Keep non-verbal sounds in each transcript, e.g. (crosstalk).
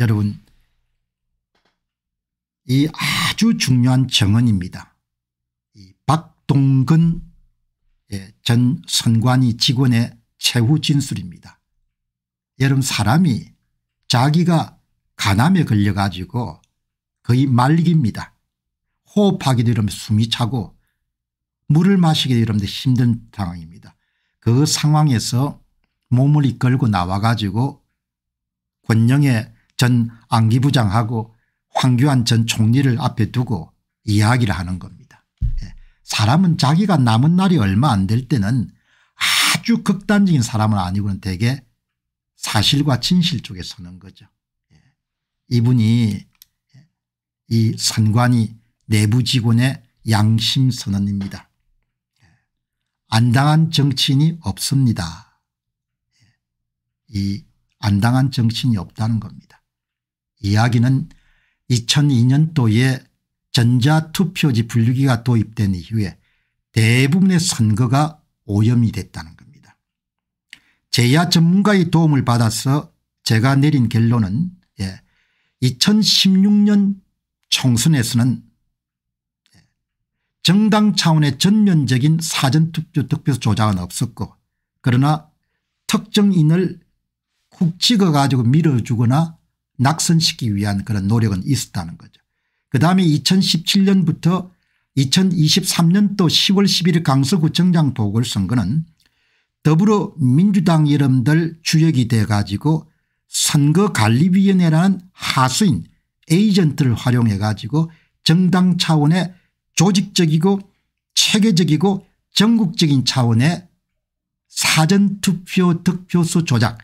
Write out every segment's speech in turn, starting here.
여러분 이 아주 중요한 정언입니다. 이 박동근 예, 전 선관위 직원의 최후 진술입니다. 여러분 사람이 자기가 간암에 걸려 가지고 거의 말기입니다. 호흡하기도 이러면 숨이 차고 물을 마시기도 이러면 힘든 상황입니다. 그 상황에서 몸을 이끌고 나와 가지고 권영의 전 안기부장하고 황교안 전 총리를 앞에 두고 이야기를 하는 겁니다. 예. 사람은 자기가 남은 날이 얼마 안 될 때는 아주 극단적인 사람은 아니고는 대개 사실과 진실 쪽에 서는 거죠. 예. 이분이 이 선관위 내부 직원의 양심 선언입니다. 예. 안 당한 정치인이 없습니다. 이 안당한 정치인이 없다는 겁니다. 이야기는 2002년도에 전자투표지 분류기가 도입된 이후에 대부분의 선거가 오염이 됐다는 겁니다. 제야 전문가의 도움을 받아서 제가 내린 결론은 예, 2016년 총선에서는 예, 정당 차원의 전면적인 사전투표 득표 조작은 없었고 그러나 특정 인을 훅 찍어가지고 밀어주거나 낙선시키기 위한 그런 노력은 있었다는 거죠. 그 다음에 2017년부터 2023년도 10월 11일 강서구청장 보궐선거는 더불어민주당 이름들 주역이 돼 가지고 선거관리위원회라는 하수인 에이전트를 활용해 가지고 정당 차원의 조직적이고 체계적이고 전국적인 차원의 사전투표 득표수 조작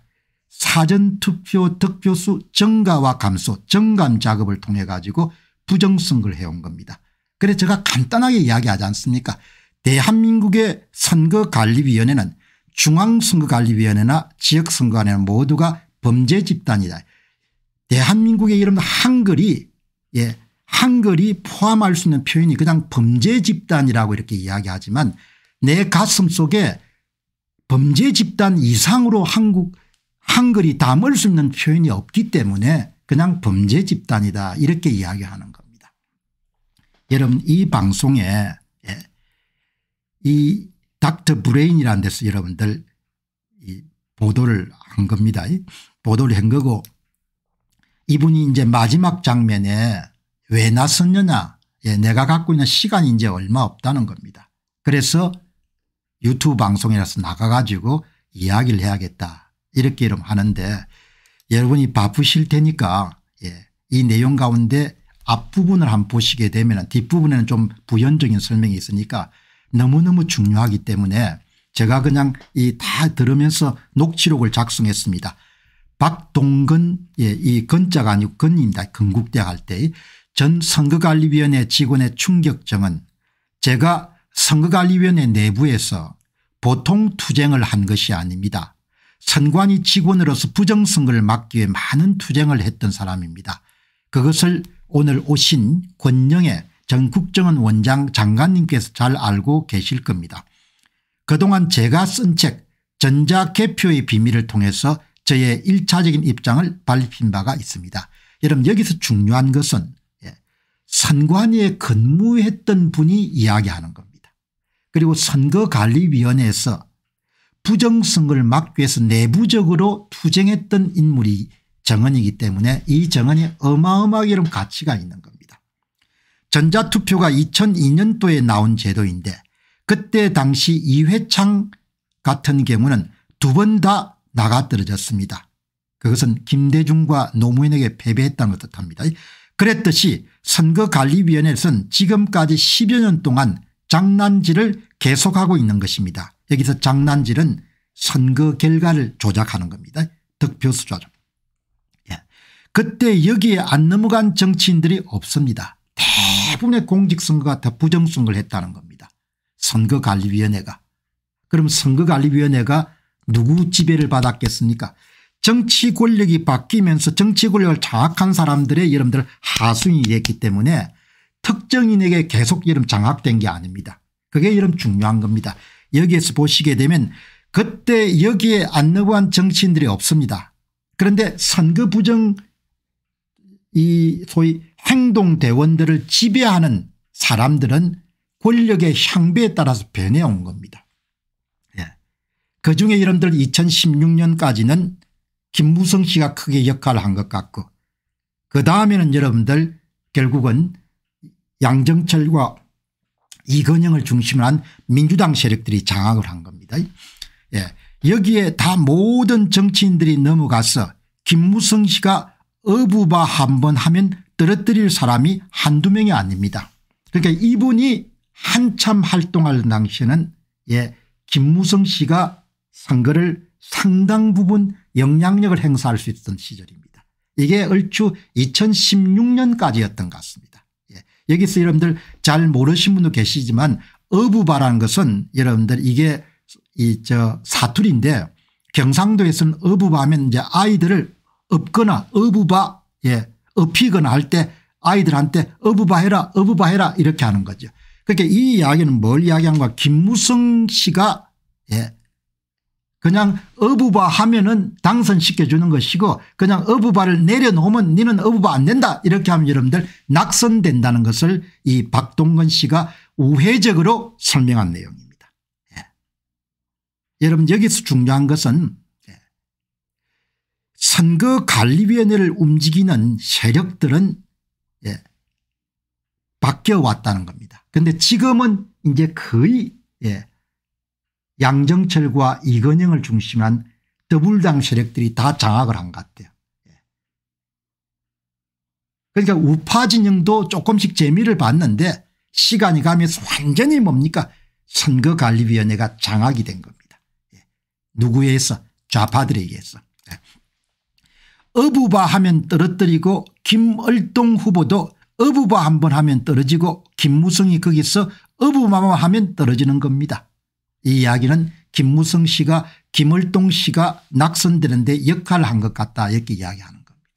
사전투표 득표수 증가와 감소 증감 작업을 통해 가지고 부정선거를 해온 겁니다. 그래 제가 간단하게 이야기하지 않습니까 대한민국의 선거관리위원회는 중앙선거관리위원회나 지역선거관회 모두가 범죄 집단이다. 대한민국의 이름 한글이 예 한글이 포함할 수 있는 표현이 그냥 범죄 집단이라고 이렇게 이야기하지만 내 가슴 속에 범죄 집단 이상으로 한국 한글이 담을 수 있는 표현이 없기 때문에 그냥 범죄 집단이다 이렇게 이야기하는 겁니다. 여러분 이 방송에 예, 이 닥터 브레인이라는 데서 여러분들 보도를 한 겁니다. 보도를 한 거고 이분이 이제 마지막 장면에 왜 나섰느냐 예, 내가 갖고 있는 시간이 이제 얼마 없다는 겁니다. 그래서 유튜브 방송이라서 나가가지고 이야기를 해야겠다 이렇게 이름 하는데 여러분이 바쁘실 테니까 예. 이 내용 가운데 앞부분을 한번 보시게 되면 뒷부분에는 좀 부연적인 설명이 있으니까 너무너무 중요하기 때문에 제가 그냥 이 다 들으면서 녹취록을 작성했습니다. 박동근 예, 이건자가 아니고 근입니다. 건국대학 할 때 전 선거관리위원회 직원의 충격증은 제가 선거관리위원회 내부에서 보통 투쟁을 한 것이 아닙니다. 선관위 직원으로서 부정선거를 막기 위해 많은 투쟁을 했던 사람입니다. 그것을 오늘 오신 권영애 전 국정원 원장 장관님께서 잘 알고 계실 겁니다. 그동안 제가 쓴 책 전자개표의 비밀을 통해서 저의 1차적인 입장을 밝힌 바가 있습니다. 여러분 여기서 중요한 것은 예, 선관위에 근무했던 분이 이야기하는 겁니다. 그리고 선거관리위원회에서 부정선거를 막기 위해서 내부적으로 투쟁했던 인물이 정언이기 때문에 이 정언이 어마어마하게 이런 가치가 있는 겁니다. 전자투표가 2002년도에 나온 제도인데 그때 당시 이회창 같은 경우는 두 번 다 나가떨어졌습니다. 그것은 김대중과 노무현에게 패배했다는 것 뜻합니다. 그랬듯이 선거관리위원회에서는 지금까지 10여 년 동안 장난질을 계속하고 있는 것입니다. 여기서 장난질은 선거 결과를 조작하는 겁니다. 득표 수조죠. 예. 그때 여기에 안 넘어간 정치인들이 없습니다. 대부분의 공직선거가 다 부정선거를 했다는 겁니다. 선거관리위원회가. 그럼 선거관리위원회가 누구 지배를 받았겠습니까 정치 권력이 바뀌면서 정치 권력을 장악한 사람들의 여러분들 하순이 됐기 때문에 특정인에게 계속 여름 장악된 게 아닙니다. 그게 여름 중요한 겁니다. 여기에서 보시게 되면 그때 여기에 안 넘어간 정치인들이 없습니다. 그런데 선거 부정 이 소위 행동대원들을 지배하는 사람들은 권력의 향배에 따라서 변해온 겁니다. 예. 그중에 이름들 2016년까지는 김무성 씨가 크게 역할을 한 것 같고 그 다음에는 여러분들 결국은 양정철과 이건영을 중심으로 한 민주당 세력들이 장악을 한 겁니다. 예. 여기에 다 모든 정치인들이 넘어가서 김무성 씨가 어부바 한 번 하면 떨어뜨릴 사람이 한두 명이 아닙니다. 그러니까 이분이 한참 활동할 당시에는 예, 김무성 씨가 선거를 상당 부분 영향력을 행사할 수 있던 시절입니다. 이게 얼추 2016년까지였던 것 같습니다. 여기서 여러분들 잘 모르신 분도 계시지만 어부바라는 것은 여러분들 이게 이 저 사투리인데 경상도에서는 어부바면 이제 아이들을 업거나 어부바 예 업히거나 할 때 아이들한테 어부바 해라 어부바 해라 이렇게 하는 거죠. 그렇게이 그러니까 이야기는 뭘 이야기한 가 김무성 씨가 예 그냥 어부바 하면은 당선시켜주는 것이고 그냥 어부바를 내려놓으면 니는 어부바 안 된다 이렇게 하면 여러분들 낙선된다는 것을 이 박동건 씨가 우회적으로 설명한 내용입니다. 예. 여러분 여기서 중요한 것은 예. 선거관리위원회를 움직이는 세력들은 예. 바뀌어왔다는 겁니다. 그런데 지금은 이제 거의 예. 양정철과 이건영을 중심한 더불당 세력들이 다 장악을 한 것 같아요. 예. 그러니까 우파 진영도 조금씩 재미를 봤는데 시간이 가면 완전히 뭡니까 선거관리위원회가 장악이 된 겁니다. 예. 누구에 서 좌파들에 의해서. 예. 어부바 하면 떨어뜨리고 김얼동 후보도 어부바 한번 하면 떨어지고 김무성이 거기서 어부바만 하면 떨어지는 겁니다. 이 이야기는 김무성 씨가 김을동 씨가 낙선되는데 역할을 한 것 같다 이렇게 이야기하는 겁니다.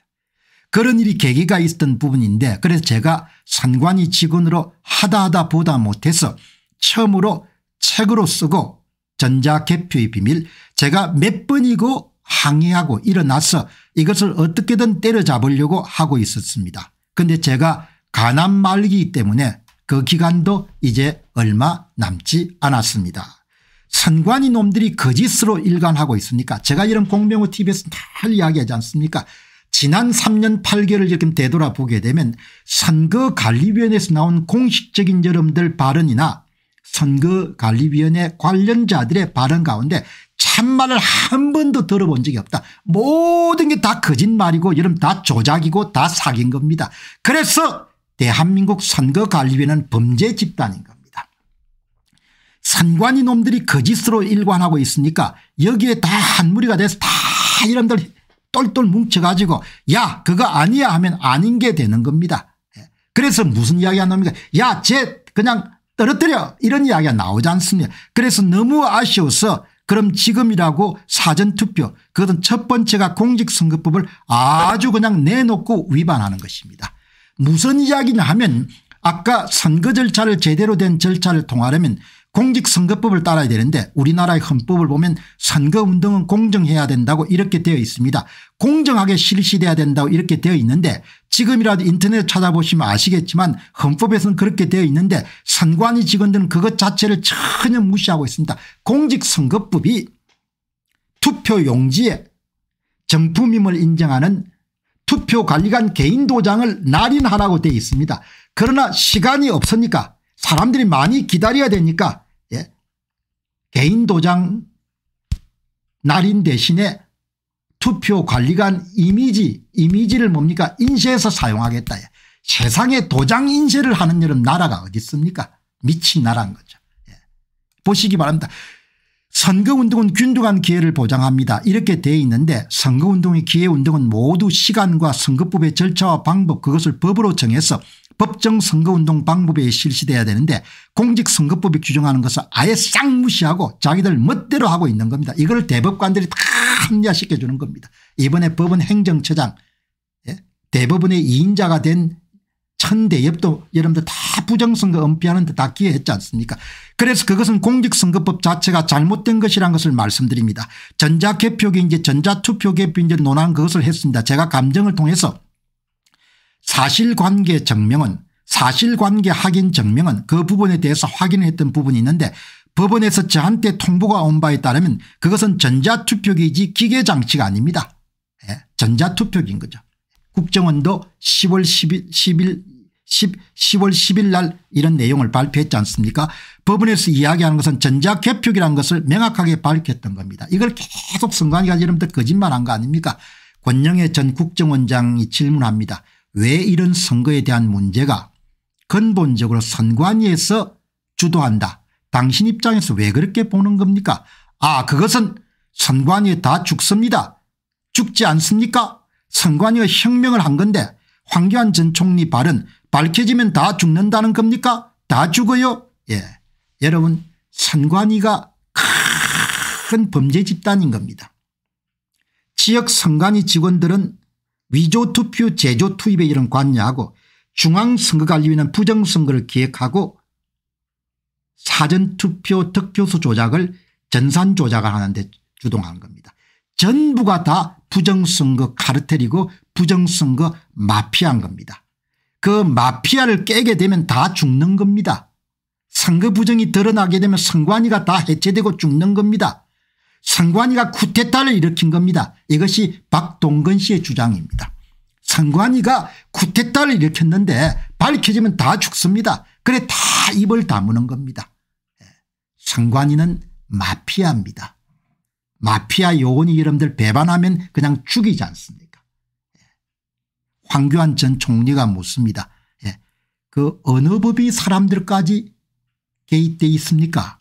그런 일이 계기가 있었던 부분인데 그래서 제가 선관위 직원으로 하다 하다 보다 못해서 처음으로 책으로 쓰고 전자개표의 비밀 제가 몇 번이고 항의하고 일어나서 이것을 어떻게든 때려잡으려고 하고 있었습니다. 근데 제가 가난 말기 때문에 그 기간도 이제 얼마 남지 않았습니다. 선관위 놈들이 거짓으로 일관하고 있습니까 제가 이런 공명호 tv에서 잘 이야기하지 않습니까 지난 3년 8개월을 지금 되돌아보게 되면 선거관리위원회에서 나온 공식적인 여러분들 발언이나 선거관리위원회 관련자들의 발언 가운데 참말을 한 번도 들어본 적이 없다. 모든 게 다 거짓말이고 여러분 다 조작이고 다 사기인 겁니다. 그래서 대한민국 선거관리위원회는 범죄 집단인 겁니다. 상관이 놈들이 거짓으로 일관하고 있으니까 여기에 다 한무리가 돼서 다이런들 똘똘 뭉쳐가지고 야 그거 아니야 하면 아닌 게 되는 겁니다. 예. 그래서 무슨 이야기 안 나옵니까 야쟤 그냥 떨어뜨려 이런 이야기가 나오지 않습니까 그래서 너무 아쉬워서 그럼 지금이라고 사전투표 그것은 첫 번째가 공직선거법을 아주 그냥 내놓고 위반하는 것입니다. 무슨 이야기냐 하면 아까 선거 절차를 제대로 된 절차를 통하려면 공직선거법을 따라야 되는데 우리나라의 헌법을 보면 선거운동은 공정해야 된다고 이렇게 되어 있습니다. 공정하게 실시돼야 된다고 이렇게 되어 있는데 지금이라도 인터넷 찾아보시면 아시겠지만 헌법에서는 그렇게 되어 있는데 선관위 직원들은 그것 자체를 전혀 무시하고 있습니다. 공직선거법이 투표용지에 정품임을 인정하는 투표관리관 개인도장을 날인하라고 되어 있습니다. 그러나 시간이 없으니까 사람들이 많이 기다려야 되니까 개인 도장 날인 대신에 투표 관리관 이미지 이미지를 뭡니까 인쇄해서 사용하겠다. 세상에 도장 인쇄를 하는 여름 나라가 어디 있습니까 미친 나라인 거죠. 예. 보시기 바랍니다. 선거운동은 균등한 기회를 보장합니다. 이렇게 돼 있는데 선거운동의 기회운동은 모두 시간과 선거법의 절차와 방법 그것을 법으로 정해서 법정 선거운동 방법에 실시돼야 되는데 공직선거법이 규정하는 것을 아예 쌍무시하고 자기들 멋대로 하고 있는 겁니다. 이걸 대법관들이 다 합리화시켜 주는 겁니다. 이번에 법원 행정처장 예? 대법원의 2인자가 된 천대엽도 여러분들 다 부정선거 은폐하는 데다 기여했지 않습니까 그래서 그것은 공직선거법 자체가 잘못된 것이란 것을 말씀드립니다. 전자개표기 이제 전자투표개표 이제 논한 그것을 했습니다. 제가 감정을 통해서 사실관계 증명은 사실관계 확인 증명은 그 부분에 대해서 확인했던 부분이 있는데 법원에서 저한테 통보가 온 바에 따르면 그것은 전자투표기지 기계장치가 아닙니다. 예? 전자투표기인 거죠. 국정원도 10월 10일, 10일 10, 월 10일 날 이런 내용을 발표했지 않습니까 법원에서 이야기하는 것은 전자개표기란 것을 명확하게 밝혔던 겁니다. 이걸 계속 선관위가 여러분들 거짓말한 거 아닙니까 권영애 전 국정원장이 질문합니다. 왜 이런 선거에 대한 문제가 근본적으로 선관위에서 주도한다. 당신 입장에서 왜 그렇게 보는 겁니까? 아 그것은 선관위에 다 죽습니다. 죽지 않습니까? 선관위가 혁명을 한 건데 황교안 전 총리 발은 밝혀지면 다 죽는다는 겁니까? 다 죽어요? 예. 여러분 선관위가 큰 범죄 집단인 겁니다. 지역 선관위 직원들은 위조투표 제조투입에 이런 관여하고 중앙선거관리위는 부정선거를 기획하고 사전투표 득표수 조작을 전산 조작을 하는데 주동하는 겁니다. 전부가 다 부정선거 카르텔이고 부정선거 마피아인 겁니다. 그 마피아를 깨게 되면 다 죽는 겁니다. 선거 부정이 드러나게 되면 선관위가 다 해체되고 죽는 겁니다. 상관이가 쿠데타를 일으킨 겁니다. 이것이 박동근 씨의 주장입니다. 상관이가 쿠데타를 일으켰는데 밝혀지면 다 죽습니다. 그래 다 입을 다무는 겁니다. 예. 상관이는 마피아입니다. 마피아 요원이 여러분들 배반하면 그냥 죽이지 않습니까 예. 황교안 전 총리가 묻습니다. 예. 그 어느 법이 사람들까지 개입돼 있습니까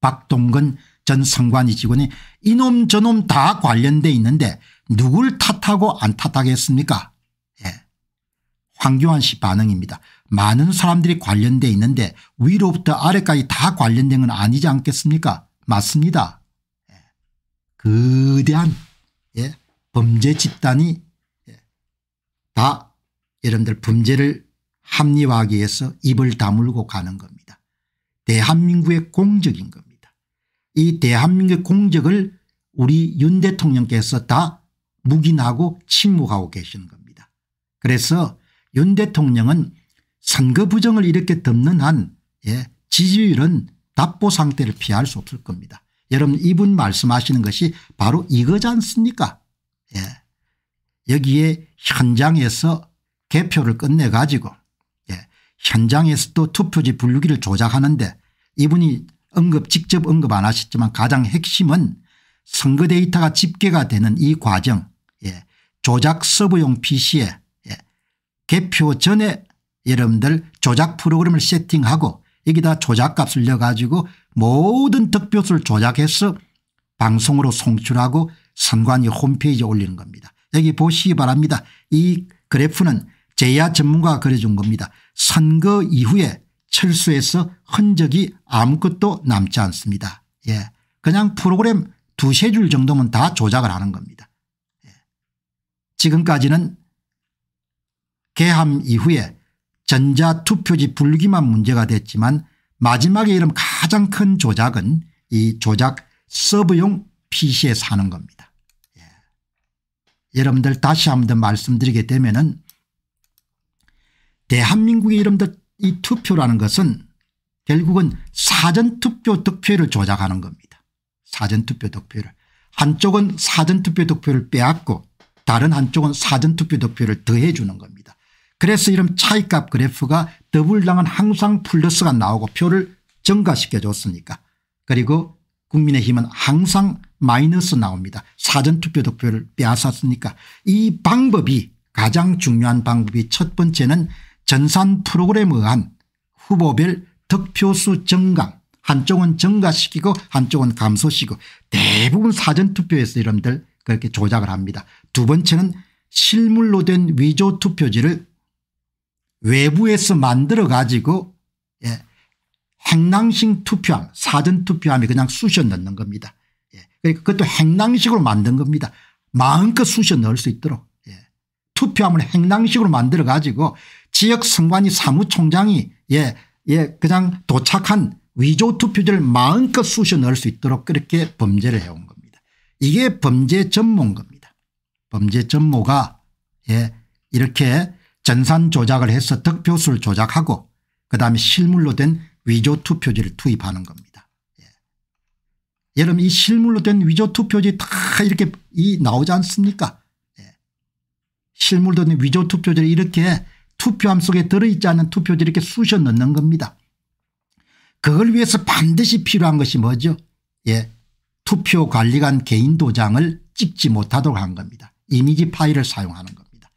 박동근 전 상관이 직원이 이놈 저놈 다 관련돼 있는데 누굴 탓하고 안 탓하겠습니까 예. 황교안 씨 반응입니다. 많은 사람들이 관련돼 있는데 위로부터 아래까지 다 관련된 건 아니지 않겠습니까 맞습니다. 예. 거대한 예. 범죄 집단이 예, 다 여러분들 범죄를 합리화하기 위해서 입을 다물고 가는 겁니다. 대한민국의 공적인 겁니다. 이 대한민국 의 공적을 우리 윤 대통령께서 다 묵인하고 침묵하고 계시는 겁니다. 그래서 윤 대통령은 선거 부정을 이렇게 덮는 한 예, 지지율은 답보 상태를 피할 수 없을 겁니다. 여러분 이분 말씀하시는 것이 바로 이거지 않습니까 예. 여기에 현장에서 개표를 끝내 가지고 예. 현장에서도 투표지 분류기를 조작하는데 이분이 언급 직접 언급 안 하셨지만 가장 핵심은 선거 데이터가 집계가 되는 이 과정 예. 조작 서버용 PC에 예. 개표 전에 여러분들 조작 프로그램을 세팅하고 여기다 조작값을 넣어가지고 모든 득표수를 조작해서 방송으로 송출하고 선관위 홈페이지에 올리는 겁니다. 여기 보시기 바랍니다. 이 그래프는 제야 전문가가 그려준 겁니다. 선거 이후에 철수해서 흔적이 아무것도 남지 않습니다. 예. 그냥 프로그램 두세 줄 정도면 다 조작을 하는 겁니다. 예. 지금까지는 개함 이후에 전자투표지 불기만 문제가 됐지만 마지막에 이름 가장 큰 조작은 이 조작 서브용 PC에 사는 겁니다. 예. 여러분들 다시 한번 말씀드리게 되면 은 대한민국의 이름들 이 투표라는 것은 결국은 사전투표 득표를 조작하는 겁니다. 사전투표 득표를. 한쪽은 사전투표 득표를 빼앗고 다른 한쪽은 사전투표 득표를 더해 주는 겁니다. 그래서 이런 차이값 그래프가 더블당은 항상 플러스가 나오고 표를 증가시켜 줬으니까 그리고 국민의힘은 항상 마이너스 나옵니다. 사전투표 득표를 빼앗았으니까 이 방법이 가장 중요한 방법이 첫 번째는 전산 프로그램에 의한 후보별 득표수 증감 한쪽은 증가시키고 한쪽은 감소시키고 대부분 사전투표에서 여러분들 그렇게 조작을 합니다. 두 번째는 실물로 된 위조 투표지를 외부에서 만들어 가지고 예, 행랑식 투표함 사전투표함에 그냥 쑤셔 넣는 겁니다. 예, 그러니까 그것도 행랑식으로 만든 겁니다. 마음껏 쑤셔 넣을 수 있도록 예, 투표함을 행랑식으로 만들어 가지고 지역 선관위 사무총장이 예, 예, 그냥 도착한 위조 투표지를 마음껏 쑤셔 넣을 수 있도록 그렇게 범죄를 해온 겁니다. 이게 범죄 전모인 겁니다. 범죄 전모가 예, 이렇게 전산 조작을 해서 득표수를 조작하고 그다음에 실물로 된 위조 투표지를 투입하는 겁니다. 예. 여러분 이 실물로 된 위조 투표지 다 이렇게 이 나오지 않습니까? 예. 실물로 된 위조 투표지를 이렇게 투표함 속에 들어있지 않은 투표지를 이렇게 쑤셔 넣는 겁니다. 그걸 위해서 반드시 필요한 것이 뭐죠? 예. 투표관리관 개인 도장을 찍지 못하도록 한 겁니다. 이미지 파일을 사용하는 겁니다.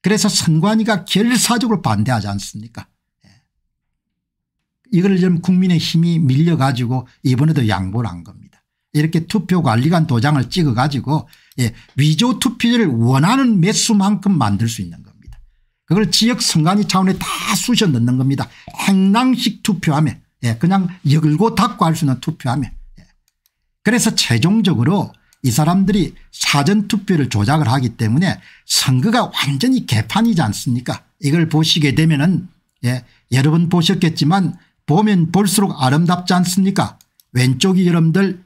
그래서 선관위가 결사적으로 반대하지 않습니까? 예. 이걸 좀 국민의힘이 밀려가지고 이번에도 양보를 한 겁니다. 이렇게 투표관리관 도장을 찍어가지고 예. 위조 투표를 원하는 매수만큼 만들 수 있는 겁니다. 그걸 지역 선관위 차원에 다 쑤셔 넣는 겁니다. 행랑식 투표함에 예, 그냥 열고 닫고 할 수 있는 투표함에 예. 그래서 최종적으로 이 사람들이 사전투표를 조작을 하기 때문에 선거가 완전히 개판이지 않습니까 이걸 보시게 되면 은 예, 여러분 보셨겠지만 보면 볼수록 아름답지 않습니까 왼쪽이 여러분들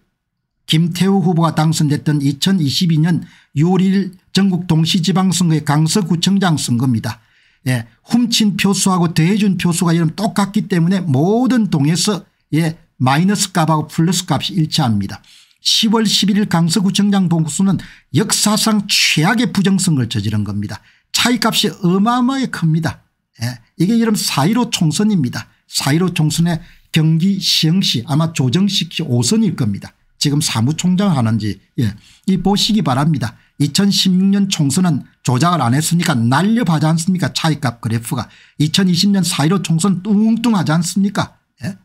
김태우 후보가 당선됐던 2022년 6월 1일 전국 동시지방선거의 강서구청장 선거입니다. 예, 훔친 표수하고 더해준 표수가 이러 똑같기 때문에 모든 동에서 예, 마이너스 값하고 플러스 값이 일치합니다. 10월 11일 강서구청장 봉수는 역사상 최악의 부정선거를 저지른 겁니다. 차이값이 어마어마하게 큽니다. 예, 이게 이름 분4.15 총선입니다. 4.15 총선에 경기 시흥시 아마 조정식 시 5선일 겁니다. 지금 사무총장 하는지 예, 이 보시기 바랍니다. 2016년 총선은 조작을 안 했으니까 날려봐지 않습니까 차이값 그래프가 2020년 4.15 총선 뚱뚱하지 않습니까 예?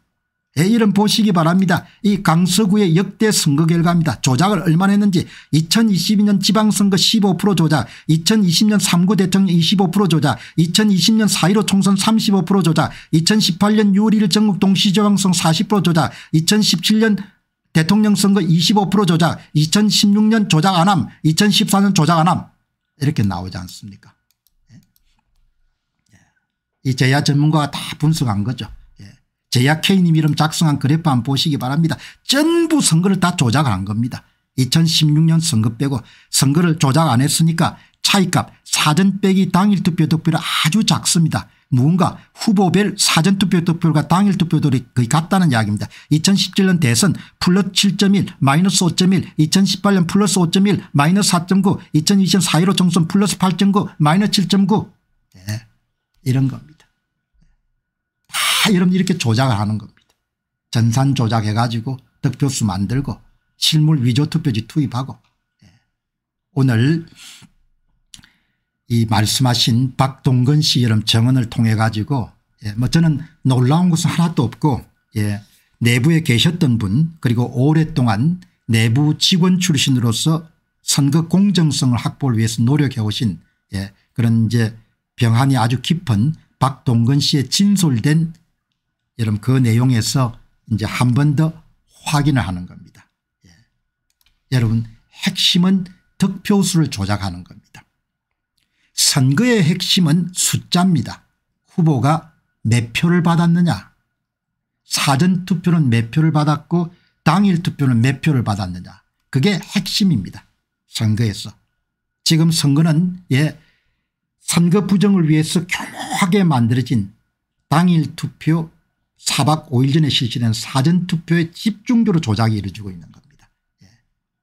예 이를 보시기 바랍니다. 이 강서구의 역대 선거 결과입니다. 조작을 얼마나 했는지 2022년 지방선거 15% 조작 2020년 3구 대통령 25% 조작 2020년 4.15 총선 35% 조작 2018년 6월 1일 전국 동시지방선 40% 조작 2017년 대통령 선거 25% 조작 2016년 조작 안함 2014년 조작 안함 이렇게 나오지 않습니까 예. 예. 이 제야 전문가가 다 분석한 거죠 예. 제야 K님 이름 작성한 그래프 한번 보시기 바랍니다 전부 선거를 다 조작한 겁니다 2016년 선거 빼고 선거를 조작 안 했으니까 차이값 사전 빼기 당일 투표 득표를 아주 작습니다 무언가 후보별 사전투표 득표율과 당일 투표율이 거의 같다는 이야기입니다. 2017년 대선 플러스 7.1 마이너스 5.1 2018년 플러스 5.1 마이너스 4.9 2020년 4.15 총선 플러스 8.9 마이너스 7.9 네. 이런 겁니다. 다 여러분 이렇게 조작을 하는 겁니다. 전산 조작해 가지고 득표수 만들고 실물 위조 투표지 투입하고 네. 오늘 이 말씀하신 박동근 씨 여름 정언을 통해 가지고 예, 뭐 저는 놀라운 것은 하나도 없고 예, 내부에 계셨던 분 그리고 오랫동안 내부 직원 출신으로서 선거 공정성을 확보를 위해서 노력해 오신 예, 그런 이제 병환이 아주 깊은 박동근 씨의 진솔된 여러분 그 내용에서 이제 한 번 더 확인을 하는 겁니다. 예. 여러분 핵심은 득표수를 조작하는 겁니다. 선거의 핵심은 숫자입니다. 후보가 몇 표를 받았느냐 사전투표는 몇 표를 받았고 당일투표는 몇 표를 받았느냐 그게 핵심입니다. 선거에서. 지금 선거는 예 선거 부정을 위해서 교묘하게 만들어진 당일투표 4박 5일 전에 실시된 사전투표에 집중적으로 조작이 이루어지고 있는 겁니다. 예.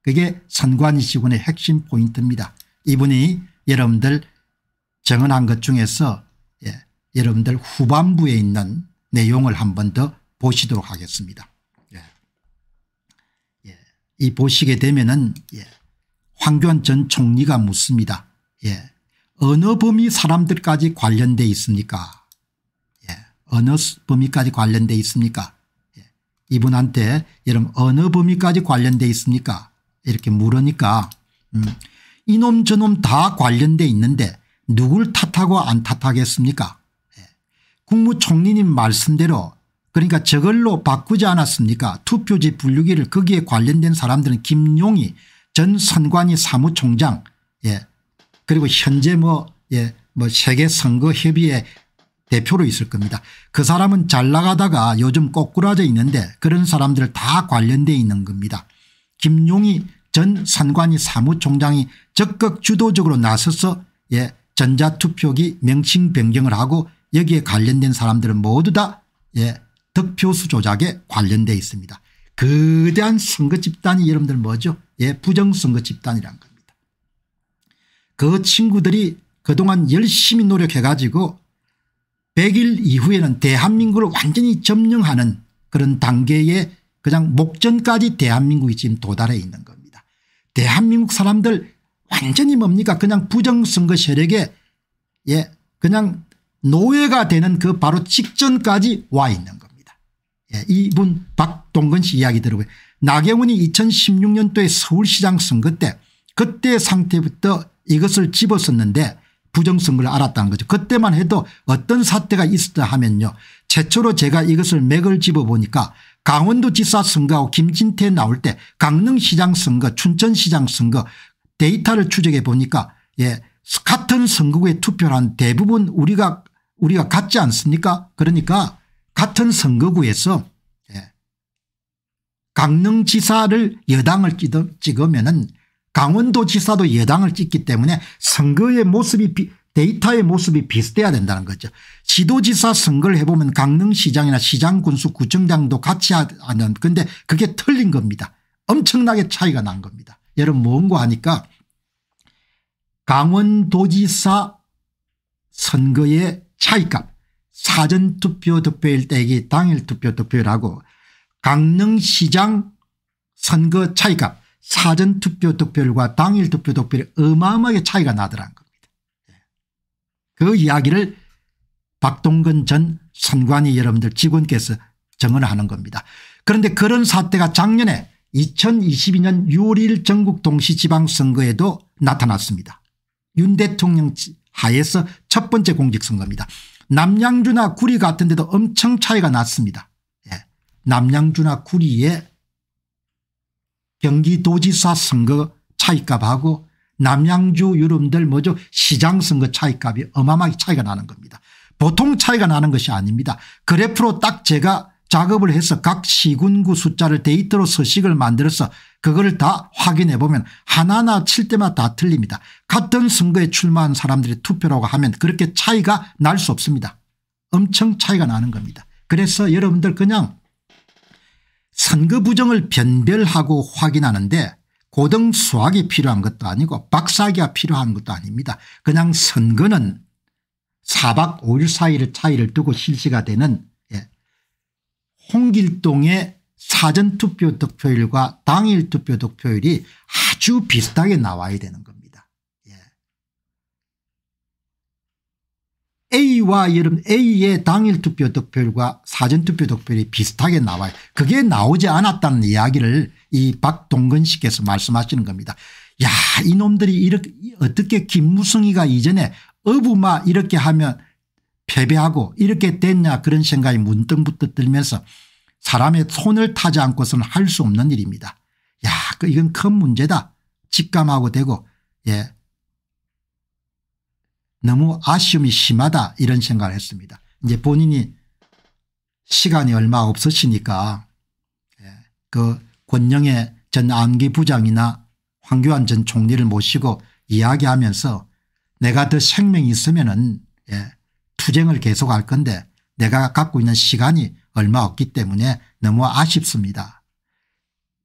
그게 선관위 직원의 핵심 포인트입니다. 이분이 여러분들 정언한 것 중에서 예, 여러분들 후반부에 있는 내용을 한 번 더 보시도록 하겠습니다. 예. 예. 이 보시게 되면은 예, 황교안 전 총리가 묻습니다. 예. 어느 범위 사람들까지 관련돼 있습니까? 어느 범위까지 관련돼 있습니까? 이분한테 여러분 어느 범위까지 관련돼 있습니까? 이렇게 물으니까 음, 이놈 저놈 다 관련돼 있는데 누굴 탓하고 안 탓하겠습니까 예. 국무총리님 말씀대로 그러니까 저걸로 바꾸지 않았습니까 투표지 분류기를 거기에 관련된 사람들은 김용희 전 선관위 사무총장 예 그리고 현재 뭐 예, 뭐 세계선거협의회 대표로 있을 겁니다. 그 사람은 잘 나가다가 요즘 꼬꾸라져 있는데 그런 사람들 다 관련돼 있는 겁니다. 김용희 전 선관위 사무총장이 적극 주도적으로 나서서 예, 전자투표기 명칭 변경을 하고 여기에 관련된 사람들은 모두 다 예, 득표수 조작에 관련되어 있습니다. 거대한 선거 집단이 여러분들 뭐죠? 예, 부정선거 집단이란 겁니다. 그 친구들이 그동안 열심히 노력해가지고 100일 이후에는 대한민국을 완전히 점령하는 그런 단계에 그냥 목전까지 대한민국이 지금 도달해 있는 겁니다. 대한민국 사람들 완전히 뭡니까 그냥 부정선거 세력에 예 그냥 노예가 되는 그 바로 직전까지 와 있는 겁니다. 예, 이분 박동근 씨 이야기 들어보요 나경원이 2016년도에 서울시장 선거 때 그때 상태부터 이것을 집었었는데 부정선거를 알았다는 거죠. 그때만 해도 어떤 사태가 있었다 하면요. 최초로 제가 이것을 맥을 집어보니까 강원도지사 선거하고 김진태 나올 때 강릉시장 선거 춘천시장 선거 데이터를 추적해 보니까 예, 같은 선거구에 투표한 대부분 우리가 우리가 같지 않습니까? 그러니까 같은 선거구에서 예, 강릉지사를 여당을 찍으면은 강원도지사도 여당을 찍기 때문에 선거의 모습이 비, 데이터의 모습이 비슷해야 된다는 거죠. 지도지사 선거를 해보면 강릉시장이나 시장군수 구청장도 같이 하는 그런데 그게 틀린 겁니다. 엄청나게 차이가 난 겁니다. 여러분 뭔고 하니까 강원도지사 선거의 차이값 사전투표 득표일 때기 당일투표 득표율하고 강릉시장 선거 차이값 사전투표 득표율과 당일투표 득표율이 어마어마하게 차이가 나더라는 겁니다. 그 이야기를 박동근 전 선관위 여러분들 직원께서 정언하는 겁니다. 그런데 그런 사태가 작년에 2022년 6월 1일 전국 동시지방선거에도 나타났습니다. 윤 대통령 하에서 첫 번째 공직선거입니다. 남양주나 구리 같은 데도 엄청 차이가 났습니다. 예. 남양주나 구리의 경기도지사 선거 차이값하고 남양주 유름들 뭐죠 시장 선거 차이값이 어마어마하게 차이가 나는 겁니다. 보통 차이가 나는 것이 아닙니다. 그래프로 딱 제가 작업을 해서 각 시군구 숫자를 데이터로 서식을 만들어서 그걸 다 확인해 보면 하나하나 칠 때마다 다 틀립니다. 같은 선거에 출마한 사람들이 투표라고 하면 그렇게 차이가 날 수 없습니다. 엄청 차이가 나는 겁니다. 그래서 여러분들 그냥 선거 부정을 변별하고 확인하는데 고등 수학이 필요한 것도 아니고 박사학위가 필요한 것도 아닙니다. 그냥 선거는 4박 5일 사이를 차이를 두고 실시가 되는 홍길동의 사전투표 득표율과 당일투표 득표율이 아주 비슷하게 나와야 되는 겁니다. 예. A와 여러분 A의 당일투표 득표율과 사전투표 득표율이 비슷하게 나와요. 그게 나오지 않았다는 이야기를 이 박동근 씨께서 말씀하시는 겁니다. 야 이놈들이 이렇게 어떻게 김무성이가 이전에 어부마 이렇게 하면 패배하고 이렇게 됐냐 그런 생각이 문득부터 들면서 사람의 손을 타지 않고서는 할 수 없는 일입니다. 야 그 이건 큰 문제다. 직감하고 되고 예 너무 아쉬움이 심하다 이런 생각을 했습니다. 이제 본인이 시간이 얼마 없으시니까 예, 그 권영의 전 안기 부장이나 황교안 전 총리를 모시고 이야기하면서 내가 더 생명이 있으면 은 예, 투쟁을 계속할 건데 내가 갖고 있는 시간이 얼마 없기 때문에 너무 아쉽습니다.